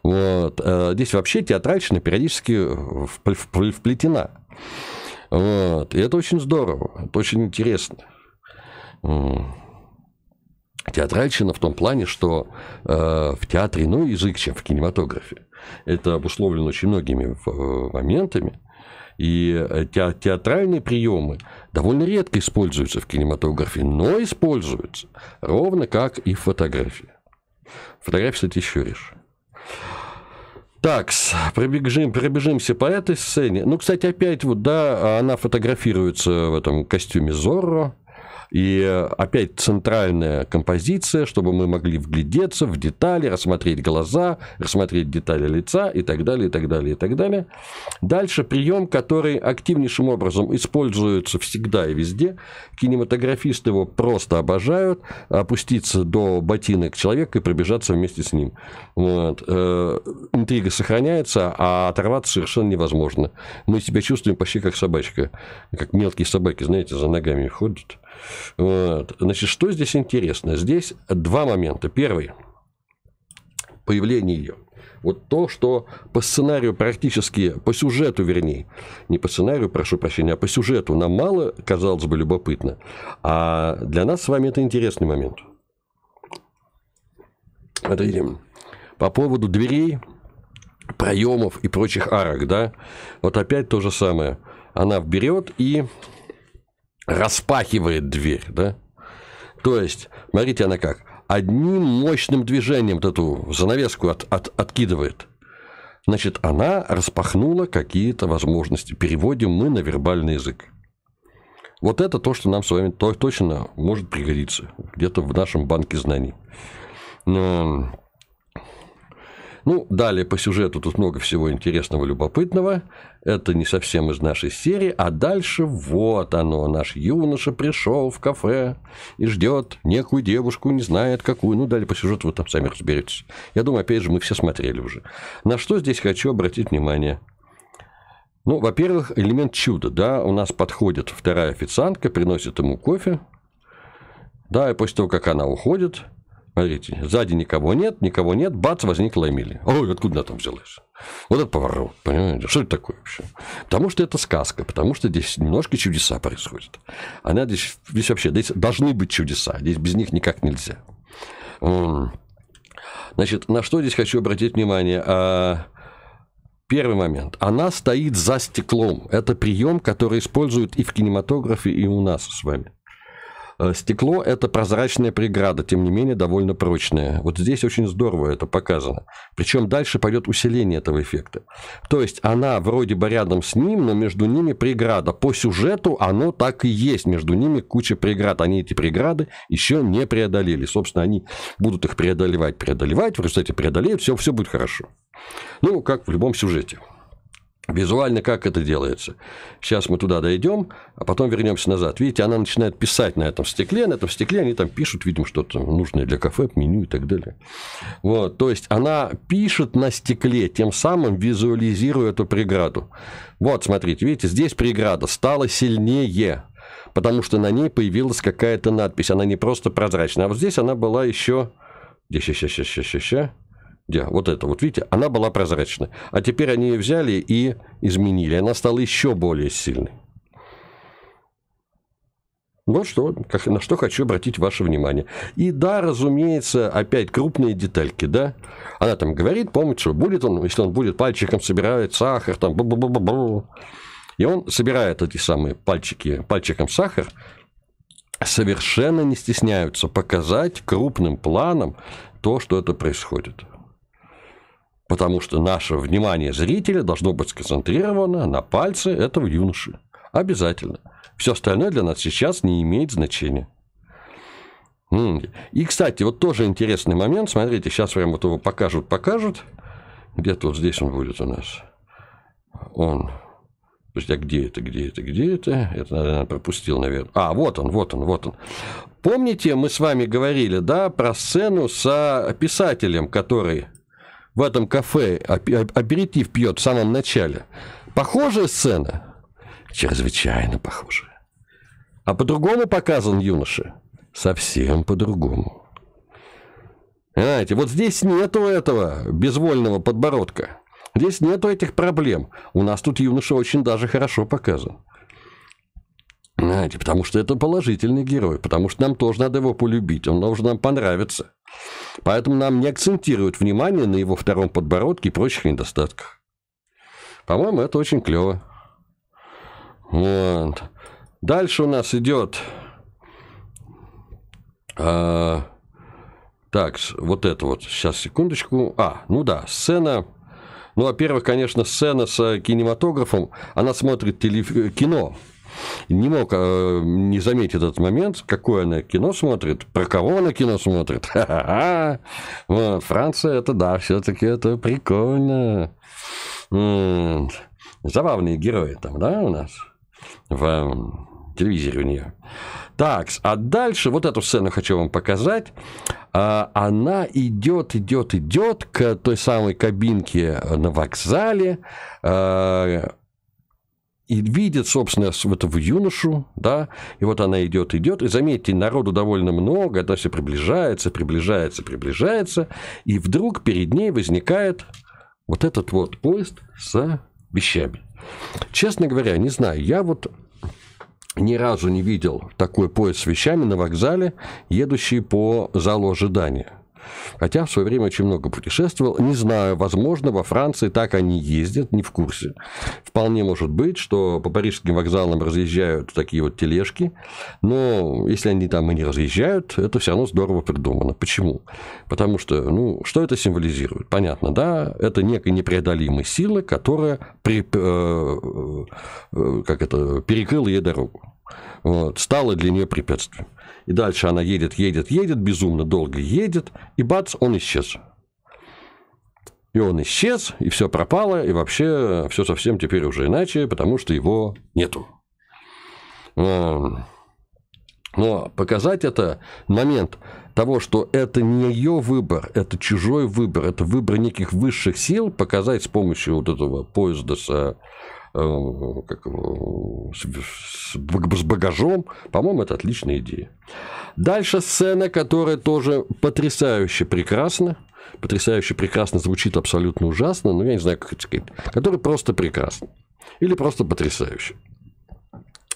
Вот. А, здесь вообще театральщина периодически вплетена. Вот. И это очень здорово, это очень интересно. Театральщина в том плане, что э, в театре иной ну, язык, чем в кинематографе. Это обусловлено очень многими э, моментами. И э, те, театральные приемы довольно редко используются в кинематографе, но используются, ровно как и в фотографии. Фотографии, кстати, еще реже. Так, пробежим, пробежимся по этой сцене. Ну, кстати, опять вот, да, она фотографируется в этом костюме Зорро. И э, опять центральная композиция, чтобы мы могли вглядеться в детали, рассмотреть глаза, рассмотреть детали лица и так далее, и так далее, и так далее. Дальше прием, который активнейшим образом используется всегда и везде. Кинематографисты его просто обожают. Опуститься до ботинок человека и пробежаться вместе с ним. Вот. Э, интрига сохраняется, а оторваться совершенно невозможно. Мы себя чувствуем почти как собачка. Как мелкие собаки, знаете, за ногами ходят. Вот. Значит, что здесь интересно? Здесь два момента. Первый – появление ее. Вот то, что по сценарию практически, по сюжету вернее, не по сценарию, прошу прощения, а по сюжету нам мало, казалось бы, любопытно, а для нас с вами это интересный момент. Смотрите, по поводу дверей, проемов и прочих арок, да, вот опять то же самое. Она вберет и распахивает дверь, да? То есть, смотрите, она как? Одним мощным движением вот эту занавеску от, от, откидывает. Значит, она распахнула какие-то возможности. Переводим мы на вербальный язык. Вот это то, что нам с вами точно может пригодиться. Где-то в нашем банке знаний. Эм, ну, далее по сюжету тут много всего интересного, любопытного. Это не совсем из нашей серии. А дальше вот оно. Наш юноша пришел в кафе и ждет некую девушку, не знает какую. Ну, далее по сюжету вы там сами разберетесь. Я думаю, опять же, мы все смотрели уже. На что здесь хочу обратить внимание? Ну, во-первых, элемент чуда, да, у нас подходит вторая официантка, приносит ему кофе, да, и после того, как она уходит, Смотрите, сзади никого нет, никого нет, бац, возникла Эмилия. Ой, откуда она там взялась? Вот это поворот, понимаете? Что это такое вообще? Потому что это сказка, потому что здесь немножко чудеса происходят. Она здесь, здесь вообще, здесь должны быть чудеса, здесь без них никак нельзя. Значит, на что здесь хочу обратить внимание? А, первый момент. Она стоит за стеклом. Это прием, который используют и в кинематографе, и у нас с вами. Э, стекло – это прозрачная преграда, тем не менее довольно прочная. Вот здесь очень здорово это показано. Причем дальше пойдет усиление этого эффекта. То есть она вроде бы рядом с ним, но между ними преграда. По сюжету оно так и есть. Между ними куча преград. Они эти преграды еще не преодолели. Собственно, они будут их преодолевать, преодолевать. В результате преодолеют, все, все будет хорошо. Ну, как в любом сюжете. Визуально как это делается. Сейчас мы туда дойдем, а потом вернемся назад. Видите, она начинает писать на этом стекле. На этом стекле они там пишут, видим, что-то нужное для кафе, меню и так далее. Вот, то есть она пишет на стекле, тем самым визуализируя эту преграду. Вот, смотрите, видите, здесь преграда стала сильнее, потому что на ней появилась какая-то надпись. Она не просто прозрачная, а вот здесь она была еще... Где, ща, ща, ща, ща, ща, вот это, вот видите, она была прозрачной. А теперь они ее взяли и изменили. Она стала еще более сильной. Вот что, как, на что хочу обратить ваше внимание. И да, разумеется, опять крупные детальки, да. Она там говорит, помните, что будет он, если он будет пальчиком собирает сахар, там, бу -бу -бу -бу -бу. И он собирает эти самые пальчики, пальчиком сахар, совершенно не стесняются показать крупным планом то, что это происходит потому что наше внимание зрителя должно быть сконцентрировано на пальце этого юноши. Обязательно. Все остальное для нас сейчас не имеет значения. И, кстати, вот тоже интересный момент. Смотрите, сейчас прям вот его покажут, покажут. Где-то вот здесь он будет у нас. Он. То есть, а где это, где это, где это? Это, наверное, пропустил, наверное. А, вот он, вот он, вот он. Помните, мы с вами говорили, да, про сцену с писателем, который в этом кафе аперитив пьет в самом начале. Похожая сцена? Чрезвычайно похожая. А по-другому показан юноша? Совсем по-другому. Знаете, вот здесь нету этого безвольного подбородка. Здесь нету этих проблем. У нас тут юноша очень даже хорошо показан. Знаете, потому что это положительный герой, потому что нам тоже надо его полюбить, он должен нам понравиться. Поэтому нам не акцентируют внимание на его втором подбородке и прочих недостатках. По-моему, это очень клево. Вот. Дальше у нас идет... А, так, вот это вот. Сейчас, секундочку. А, ну да, сцена... Ну, во-первых, конечно, сцена с э, кинематографом. Она смотрит телев... Э, кино не мог э, не заметить этот момент, какое она кино смотрит, про кого она кино смотрит. Вот, Франция, это да, все-таки это прикольно. Вот. Забавные герои там, да, у нас в телевизоре у нее. Так, а дальше вот эту сцену хочу вам показать. А, она идет, идет, идет к той самой кабинке на вокзале. А, и видит, собственно, этого юношу, да, и вот она идет, идет, и заметьте, народу довольно много, она все приближается, приближается, приближается, и вдруг перед ней возникает вот этот вот поезд с вещами. Честно говоря, не знаю, я вот ни разу не видел такой поезд с вещами на вокзале, едущий по залу ожидания. Хотя в свое время очень много путешествовал. Не знаю, возможно, во Франции так они ездят, не в курсе. Вполне может быть, что по парижским вокзалам разъезжают такие вот тележки. Но если они там и не разъезжают, это все равно здорово придумано. Почему? Потому что, ну, что это символизирует? Понятно, да? Это некая непреодолимая сила, которая при, э, э, как это, перекрыла ей дорогу. Вот, стала для нее препятствием. И дальше она едет, едет, едет, безумно долго едет, и бац, он исчез. И он исчез, и все пропало, и вообще все совсем теперь уже иначе, потому что его нету. Эм, но показать это момент того, что это не ее выбор, это чужой выбор, это выбор неких высших сил, показать с помощью вот этого поезда с э, Э, как, с багажом. По-моему, это отличная идея. Дальше сцена, которая тоже потрясающе прекрасна. Потрясающе прекрасно звучит абсолютно ужасно, но я не знаю, как это сказать. Которая просто прекрасна. Или просто потрясающе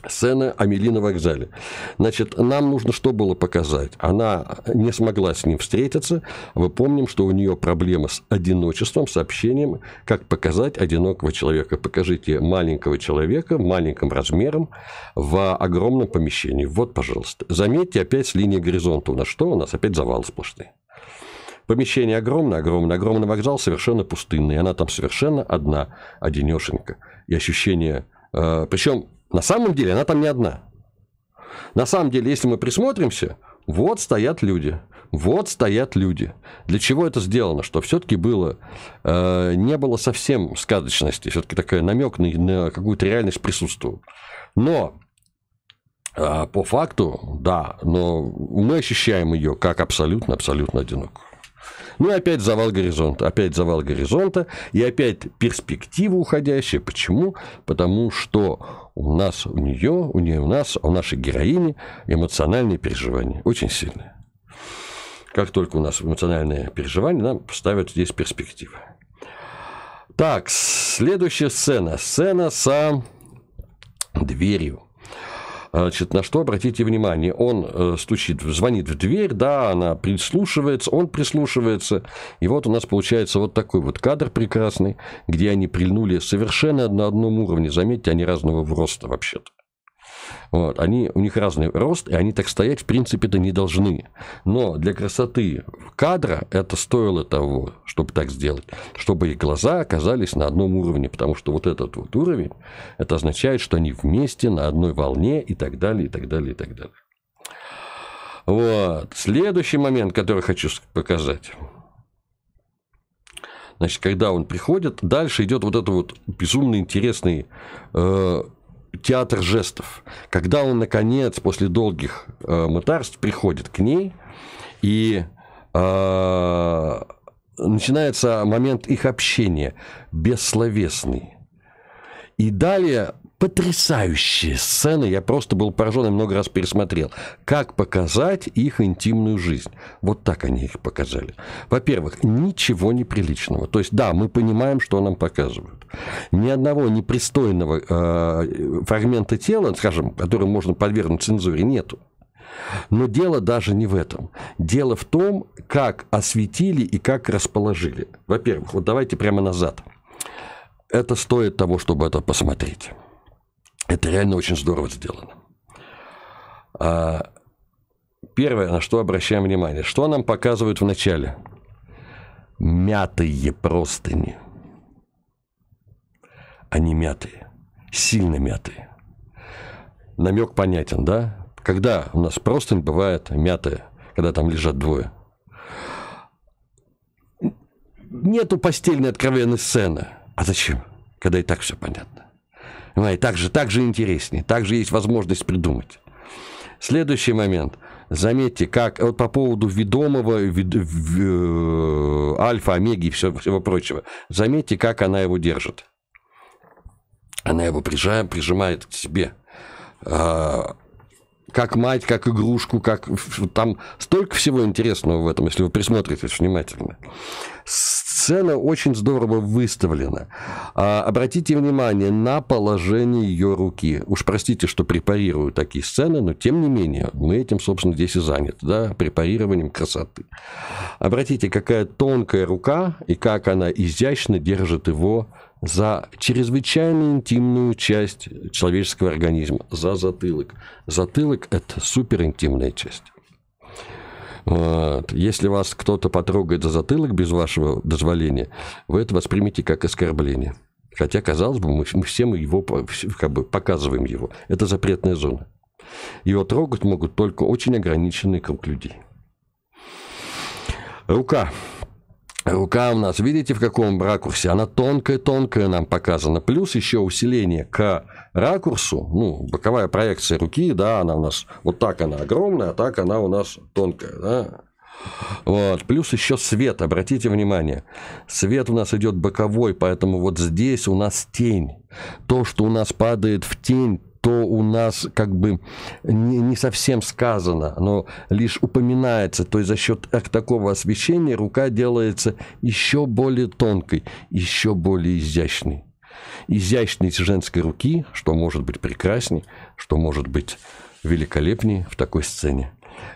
сцена Амели на вокзале. Значит, нам нужно что было показать? Она не смогла с ним встретиться. Вы помним, что у нее проблема с одиночеством, с общением. Как показать одинокого человека? Покажите маленького человека маленьким размером в огромном помещении. Вот, пожалуйста. Заметьте, опять с линии горизонта у нас что? У нас опять завал сплошный. Помещение огромное, огромное, огромный вокзал совершенно пустынный. Она там совершенно одна, одинешенька. И ощущение... Э, причем на самом деле она там не одна. На самом деле, если мы присмотримся, вот стоят люди. Вот стоят люди. Для чего это сделано? Что все-таки было, э, не было совсем сказочности, все-таки такой намек на, на какую-то реальность присутствовал. Но э, по факту, да, но мы ощущаем ее как абсолютно-абсолютно одинокую. Ну и опять завал горизонта, опять завал горизонта, и опять перспектива уходящая. Почему? Потому что у нас, у нее, у нее, у нас, у нашей героини эмоциональные переживания. Очень сильные. Как только у нас эмоциональные переживания, нам ставят здесь перспективы. Так, следующая сцена. Сцена с а, дверью. Значит, на что обратите внимание? Он э, стучит, звонит в дверь, да, она прислушивается, он прислушивается. И вот у нас получается вот такой вот кадр прекрасный, где они прильнули совершенно на одном уровне. Заметьте, они разного роста вообще-то. Вот. Они, у них разный рост, и они так стоять, в принципе-то, не должны. Но для красоты кадра это стоило того, чтобы так сделать. Чтобы их глаза оказались на одном уровне. Потому что вот этот вот уровень, это означает, что они вместе на одной волне и так далее, и так далее, и так далее. Вот. Следующий момент, который хочу показать. Значит, когда он приходит, дальше идет вот этот вот безумно интересный э, театр жестов. Когда он, наконец, после долгих э, мытарств приходит к ней, и э, начинается момент их общения, бессловесный. И далее потрясающие сцены, я просто был поражен и много раз пересмотрел, как показать их интимную жизнь. Вот так они их показали. Во-первых, ничего неприличного. То есть, да, мы понимаем, что нам показывают. Ни одного непристойного э, фрагмента тела, скажем, который можно подвергнуть цензуре, нету. Но дело даже не в этом. Дело в том, как осветили и как расположили. Во-первых, вот давайте прямо назад. Это стоит того, чтобы это посмотреть. Это реально очень здорово сделано. А, первое, на что обращаем внимание, что нам показывают в начале? Мятые простыни. Они мятые, сильно мятые. Намек понятен, да? Когда у нас простынь бывает мятая, когда там лежат двое. Нету постельной откровенной сцены. А зачем? Когда и так все понятно. Понимаете, так же, так же интереснее, так же есть возможность придумать. Следующий момент. Заметьте, как вот по поводу ведомого, вед, в, э, альфа, омеги и все, всего прочего. Заметьте, как она его держит. Она его прижимает, прижимает к себе. А, как мать, как игрушку, как там столько всего интересного в этом, если вы присмотритесь внимательно. Сцена очень здорово выставлена. А, обратите внимание на положение ее руки. Уж простите, что препарирую такие сцены, но тем не менее, мы этим, собственно, здесь и заняты, да, препарированием красоты. Обратите, какая тонкая рука и как она изящно держит его за чрезвычайно интимную часть человеческого организма, за затылок. Затылок – это суперинтимная часть. Вот. Если вас кто-то потрогает за затылок без вашего дозволения, вы это воспримите как оскорбление. Хотя, казалось бы, мы, мы все мы его как бы показываем его. Это запретная зона. Его трогать могут только очень ограниченный круг людей. Рука. Рука у нас, видите, в каком ракурсе? Она тонкая-тонкая нам показана. Плюс еще усиление к ракурсу. Ну, боковая проекция руки, да, она у нас... Вот так она огромная, а так она у нас тонкая, да. Вот. Плюс еще свет, обратите внимание. Свет у нас идет боковой, поэтому вот здесь у нас тень. То, что у нас падает в тень, что у нас как бы не, не совсем сказано, но лишь упоминается. То есть за счет такого освещения рука делается еще более тонкой, еще более изящной. Изящность женской руки, что может быть прекрасней, что может быть великолепней в такой сцене.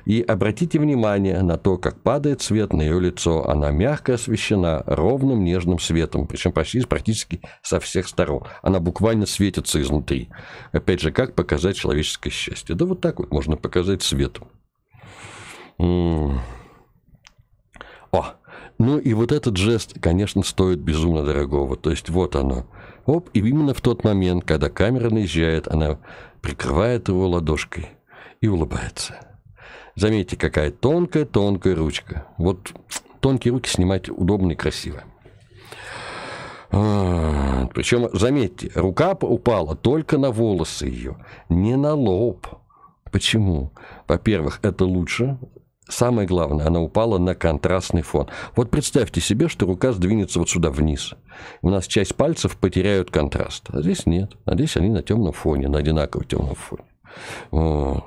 И обратите внимание на то, как падает свет на ее лицо. Она мягко освещена ровным нежным светом, причем почти практически со всех сторон. Она буквально светится изнутри. Опять же, как показать человеческое счастье? Да вот так вот можно показать светом. О, ну и вот этот жест, конечно, стоит безумно дорогого. То есть вот оно. Оп, и именно в тот момент, когда камера наезжает, она прикрывает его ладошкой и улыбается. Заметьте, какая тонкая-тонкая ручка. Вот тонкие руки снимать удобно и красиво. А, причем, заметьте, рука упала только на волосы ее, не на лоб. Почему? Во-первых, это лучше. Самое главное, она упала на контрастный фон. Вот представьте себе, что рука сдвинется вот сюда вниз. У нас часть пальцев потеряют контраст. А здесь нет. А здесь они на темном фоне, на одинаково темном фоне. Вот.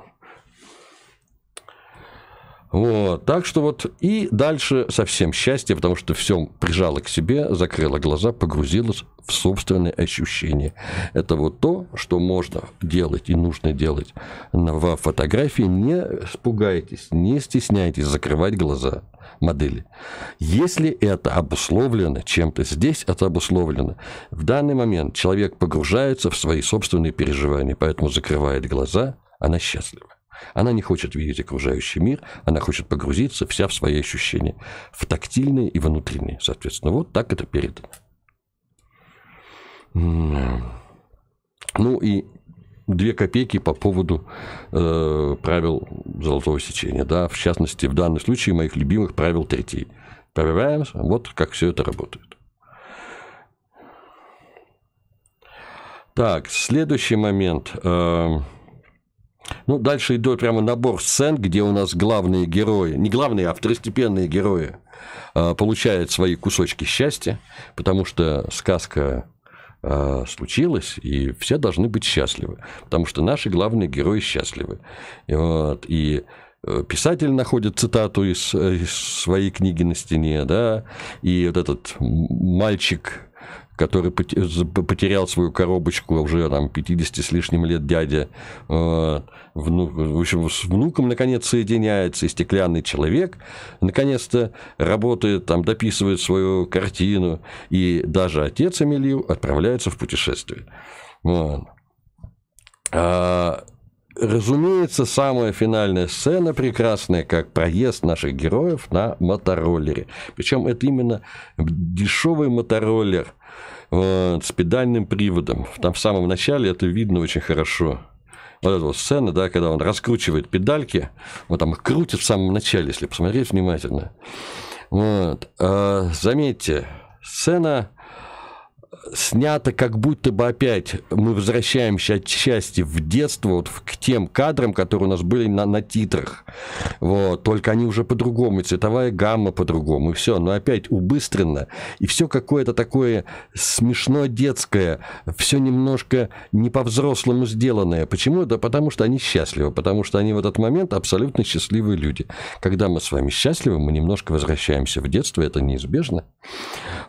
Вот, так что вот и дальше совсем счастье, потому что все прижало к себе, закрыло глаза, погрузилось в собственные ощущения. Это вот то, что можно делать и нужно делать во фотографии. Не испугайтесь, не стесняйтесь закрывать глаза модели. Если это обусловлено чем-то, здесь это обусловлено. В данный момент человек погружается в свои собственные переживания, поэтому закрывает глаза, она счастлива. Она не хочет видеть окружающий мир, она хочет погрузиться вся в свои ощущения, в тактильные и внутренние, соответственно. Вот так это передано. Ну и две копейки по поводу э, правил золотого сечения, да, в частности, в данном случае моих любимых правил третий. Проверяем, вот как все это работает. Так, следующий момент. Э, ну, дальше идет прямо набор сцен, где у нас главные герои, не главные, а второстепенные герои, а, получают свои кусочки счастья, потому что сказка а, случилось, и все должны быть счастливы, потому что наши главные герои счастливы. И, вот, и э, писатель находит цитату из, э, из своей книги на стене, да, и вот этот мальчик который э, потерял свою коробочку уже там 50 с лишним лет дядя. Э, внук, в общем, с внуком наконец соединяется, и стеклянный человек наконец-то работает, там дописывает свою картину, и даже отец Эмилию отправляется в путешествие. Вот. А, разумеется, самая финальная сцена прекрасная, как проезд наших героев на мотороллере. Причем это именно дешевый мотороллер – э, с педальным приводом. Там в самом начале это видно очень хорошо. Вот эта вот сцена, да, когда он раскручивает педальки, вот там их крутит в самом начале, если посмотреть внимательно. Вот. А, заметьте, сцена снято как будто бы опять мы возвращаемся отчасти в детство, вот к тем кадрам, которые у нас были на, на титрах. Вот, только они уже по-другому, цветовая гамма по-другому, и все, но опять убыстренно, и все какое-то такое смешное детское, все немножко не по-взрослому сделанное. Почему? Да потому что они счастливы, потому что они в этот момент абсолютно счастливые люди. Когда мы с вами счастливы, мы немножко возвращаемся в детство, это неизбежно.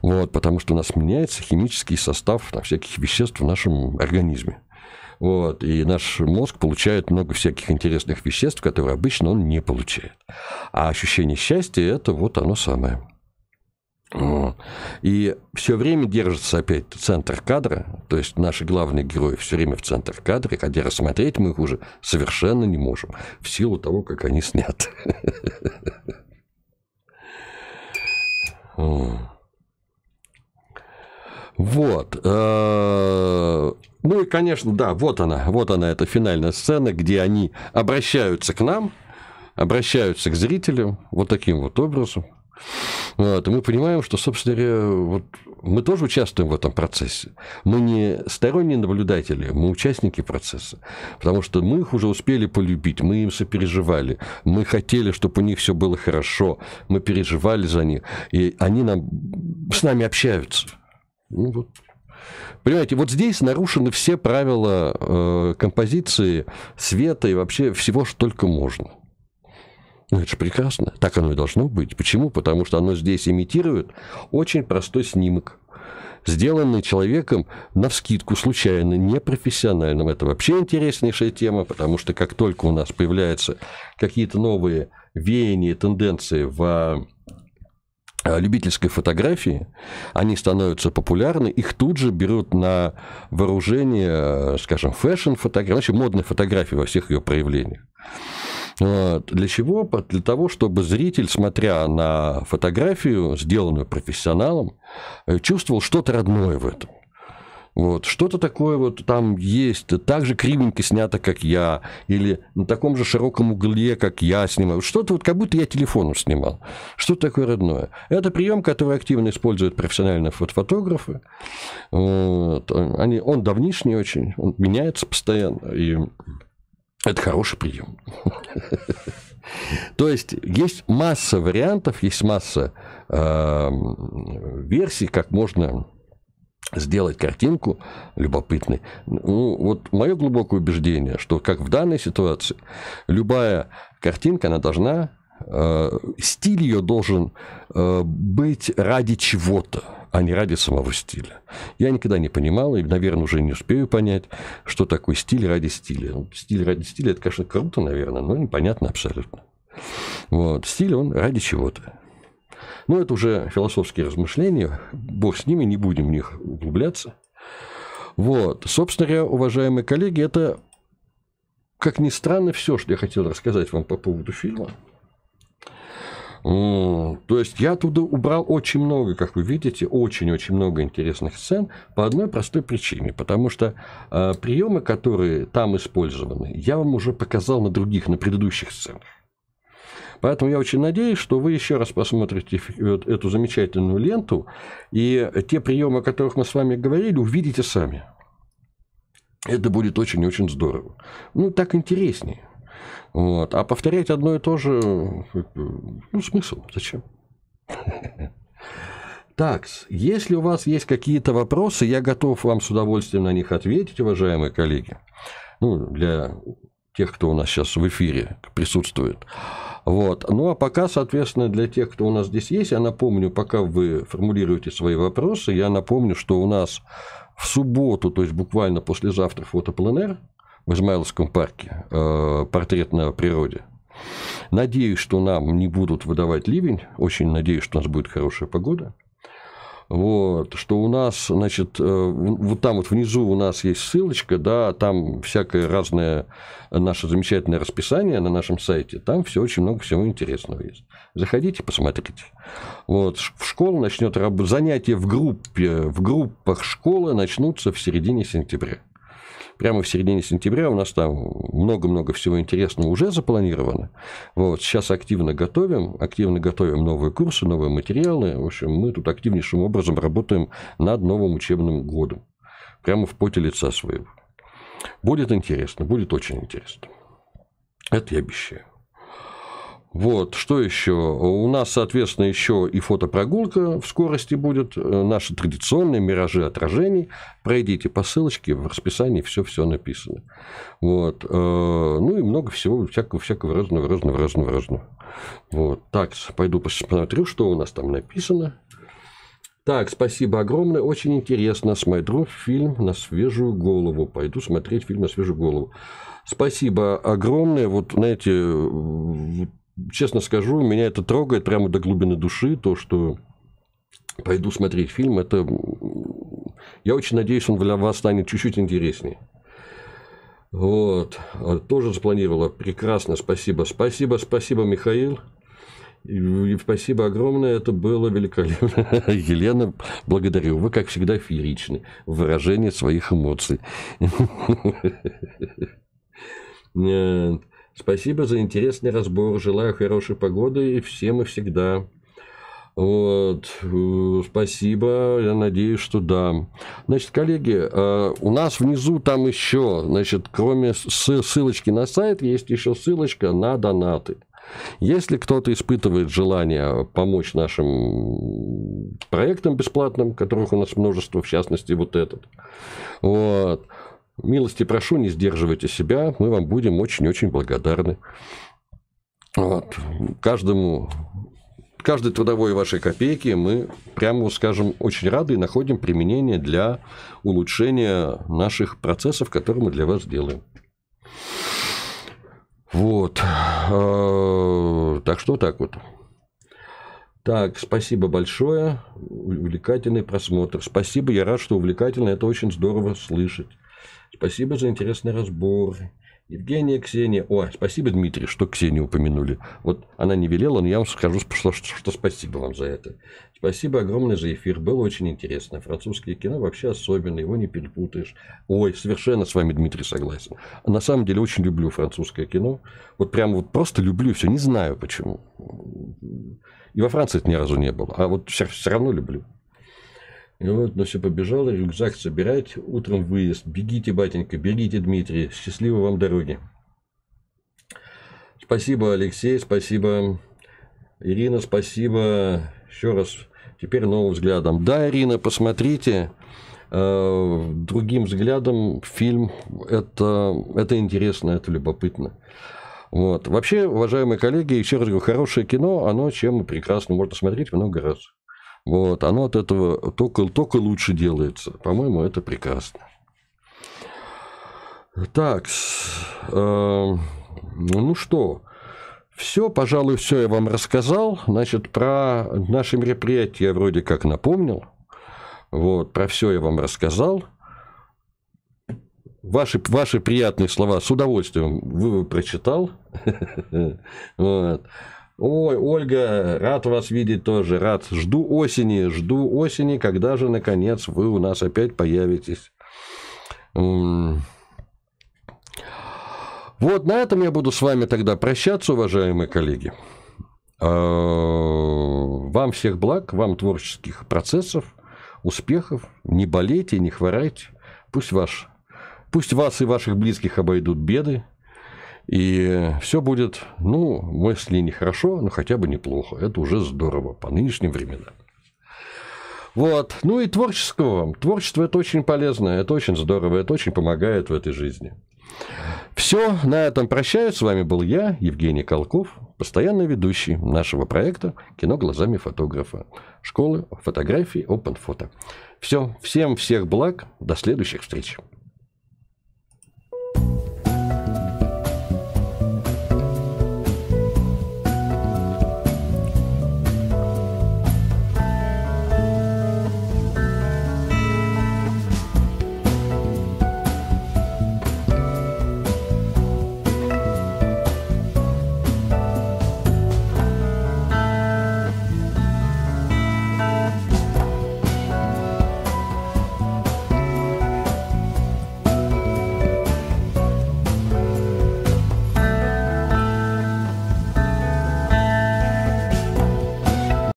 Вот, потому что у нас меняется химический состав там, всяких веществ в нашем организме. Вот, и наш мозг получает много всяких интересных веществ, которые обычно он не получает. А ощущение счастья – это вот оно самое. И все время держится опять центр кадра, то есть наши главные герои все время в центр кадра, хотя рассмотреть мы их уже совершенно не можем, в силу того, как они сняты. Вот. Э, ну и, конечно, да, вот она, вот она, эта финальная сцена, где они обращаются к нам, обращаются к зрителю вот таким вот образом. Вот, и мы понимаем, что, собственно говоря, вот мы тоже участвуем в этом процессе. Мы не сторонние наблюдатели, мы участники процесса. Потому что мы их уже успели полюбить, мы им сопереживали, мы хотели, чтобы у них все было хорошо, мы переживали за них, и они нам, с нами общаются. Ну, вот. Понимаете, вот здесь нарушены все правила э, композиции, света и вообще всего, что только можно. Ну, это же прекрасно. Так оно и должно быть. Почему? Потому что оно здесь имитирует очень простой снимок, сделанный человеком на вскидку случайно, непрофессиональным. Это вообще интереснейшая тема, потому что как только у нас появляются какие-то новые веяния, тенденции в Э, любительской фотографии, они становятся популярны, их тут же берут на вооружение, э, скажем, фэшн-фотографии, вообще модной фотографии во всех ее проявлениях. Вот. Для чего? Для того, чтобы зритель, смотря на фотографию, сделанную профессионалом, э, чувствовал что-то родное в этом. Вот, что-то такое вот там есть, так же кривенько снято, как я, или на таком же широком угле, как я снимаю. Что-то вот как будто я телефоном снимал. Что-то такое родное. Это прием, который активно используют профессиональные фотографы. Вот. Они, он давнишний очень, он меняется постоянно, и это хороший прием. То есть есть масса вариантов, есть масса эм, версий, как можно сделать картинку любопытной. Ну, вот мое глубокое убеждение, что как в данной ситуации, любая картинка, она должна, э, стиль ее должен э, быть ради чего-то а не ради самого стиля. Я никогда не понимал, и, наверное, уже не успею понять, что такое стиль ради стиля. Ну, стиль ради стиля, это, конечно, круто, наверное, но непонятно абсолютно. Вот. Стиль, он ради чего-то. Но это уже философские размышления, бог с ними, не будем в них углубляться. Вот, собственно говоря, уважаемые коллеги, это, как ни странно, все, что я хотел рассказать вам по поводу фильма. То есть я оттуда убрал очень много, как вы видите, очень-очень много интересных сцен по одной простой причине, потому что э, приемы, которые там использованы, я вам уже показал на других, на предыдущих сценах. Поэтому я очень надеюсь, что вы еще раз посмотрите э, эту замечательную ленту и те приемы, о которых мы с вами говорили, увидите сами. Это будет очень и очень здорово. Ну, так интереснее. Вот. А повторять одно и то же, ну, смысл, зачем? Так, если у вас есть какие-то вопросы, я готов вам с удовольствием на них ответить, уважаемые коллеги. Ну, для тех, кто у нас сейчас в эфире присутствует. Вот. Ну а пока, соответственно, для тех, кто у нас здесь есть, я напомню, пока вы формулируете свои вопросы, я напомню, что у нас в субботу, то есть буквально послезавтра фотопленер в Измайловском парке, э, портрет на природе. Надеюсь, что нам не будут выдавать ливень, очень надеюсь, что у нас будет хорошая погода вот, что у нас, значит, э, вот там вот внизу у нас есть ссылочка, да, там всякое разное наше замечательное расписание на нашем сайте, там все очень много всего интересного есть. Заходите, посмотрите. Вот, в школу начнет работать, занятия в группе, в группах школы начнутся в середине сентября прямо в середине сентября у нас там много-много всего интересного уже запланировано. Вот, сейчас активно готовим, активно готовим новые курсы, новые материалы. В общем, мы тут активнейшим образом работаем над новым учебным годом. Прямо в поте лица своего. Будет интересно, будет очень интересно. Это я обещаю. Вот, что еще? У нас, соответственно, еще и фотопрогулка в скорости будет, э, наши традиционные миражи отражений. Пройдите по ссылочке, в расписании все-все написано. Вот. Э, ну и много всего, всякого-всякого разного, разного, разного, разного. Вот. Так, пойду посмотрю, что у нас там написано. Так, спасибо огромное, очень интересно. Смотрю фильм на свежую голову. Пойду смотреть фильм на свежую голову. Спасибо огромное. Вот, знаете, честно скажу, меня это трогает прямо до глубины души, то, что пойду смотреть фильм, это... Я очень надеюсь, он для вас станет чуть-чуть интереснее. Вот. А, тоже запланировала. Прекрасно. Спасибо. Спасибо, спасибо, Михаил. И спасибо огромное, это было великолепно. Елена, благодарю. Вы, как всегда, фееричны в выражении своих эмоций. Нет. Спасибо за интересный разбор. Желаю хорошей погоды и всем и всегда. Вот, э, спасибо, я надеюсь, что да. Значит, коллеги, э, у нас внизу там еще, значит, кроме ссылочки на сайт, есть еще ссылочка на донаты. Если кто-то испытывает желание помочь нашим проектам бесплатным, которых у нас множество, в частности, вот этот, вот, Милости прошу, не сдерживайте себя, мы вам будем очень-очень благодарны. Вот. Каждому, каждой трудовой вашей копейки мы, прямо скажем, очень рады и находим применение для улучшения наших процессов, которые мы для вас делаем. Вот. А, так что так вот. Так, спасибо большое. Увлекательный просмотр. Спасибо, я рад, что увлекательно. Это очень здорово слышать. Спасибо за интересный разбор. Евгения, Ксения. О, спасибо, Дмитрий, что Ксению упомянули. Вот она не велела, но я вам скажу, что, что, что спасибо вам за это. Спасибо огромное за эфир. Было очень интересно. Французское кино вообще особенное, его не перепутаешь. Ой, совершенно с вами, Дмитрий, согласен. На самом деле очень люблю французское кино. Вот прям вот просто люблю все. Не знаю почему. И во Франции это ни разу не было. А вот все, все равно люблю. И вот, но ну, все побежало, рюкзак собирать, утром выезд. Бегите, батенька, бегите, Дмитрий. Счастливо вам дороги. Спасибо, Алексей, спасибо. Ирина, спасибо. Еще раз, теперь новым взглядом. Да, Ирина, посмотрите. Э, другим взглядом фильм это, это интересно, это любопытно. Вот. Вообще, уважаемые коллеги, еще раз говорю, хорошее кино, оно чем прекрасно, можно смотреть много раз. Вот, оно от этого только, только лучше делается. По-моему, это прекрасно. Так, эм, ну что, все, пожалуй, все я вам рассказал. Значит, про наши мероприятия я вроде как напомнил. Вот, про все я вам рассказал. Ваши, ваши приятные слова с удовольствием вы, вы прочитал. Вот. Ой, Ольга, рад вас видеть тоже, рад. Жду осени, жду осени, когда же, наконец, вы у нас опять появитесь. Вот на этом я буду с вами тогда прощаться, уважаемые коллеги. А, вам всех благ, вам творческих процессов, успехов. Не болейте, не хворайте. Пусть, ваш, пусть вас и ваших близких обойдут беды. И все будет, ну, если не хорошо, но хотя бы неплохо. Это уже здорово по нынешним временам. Вот. Ну и творческого. Творчество это очень полезно, это очень здорово, это очень помогает в этой жизни. Все, на этом прощаюсь. С вами был я, Евгений Колков, постоянный ведущий нашего проекта «Кино глазами фотографа» школы фотографии Open Photo. Все, всем всех благ, до следующих встреч. thank you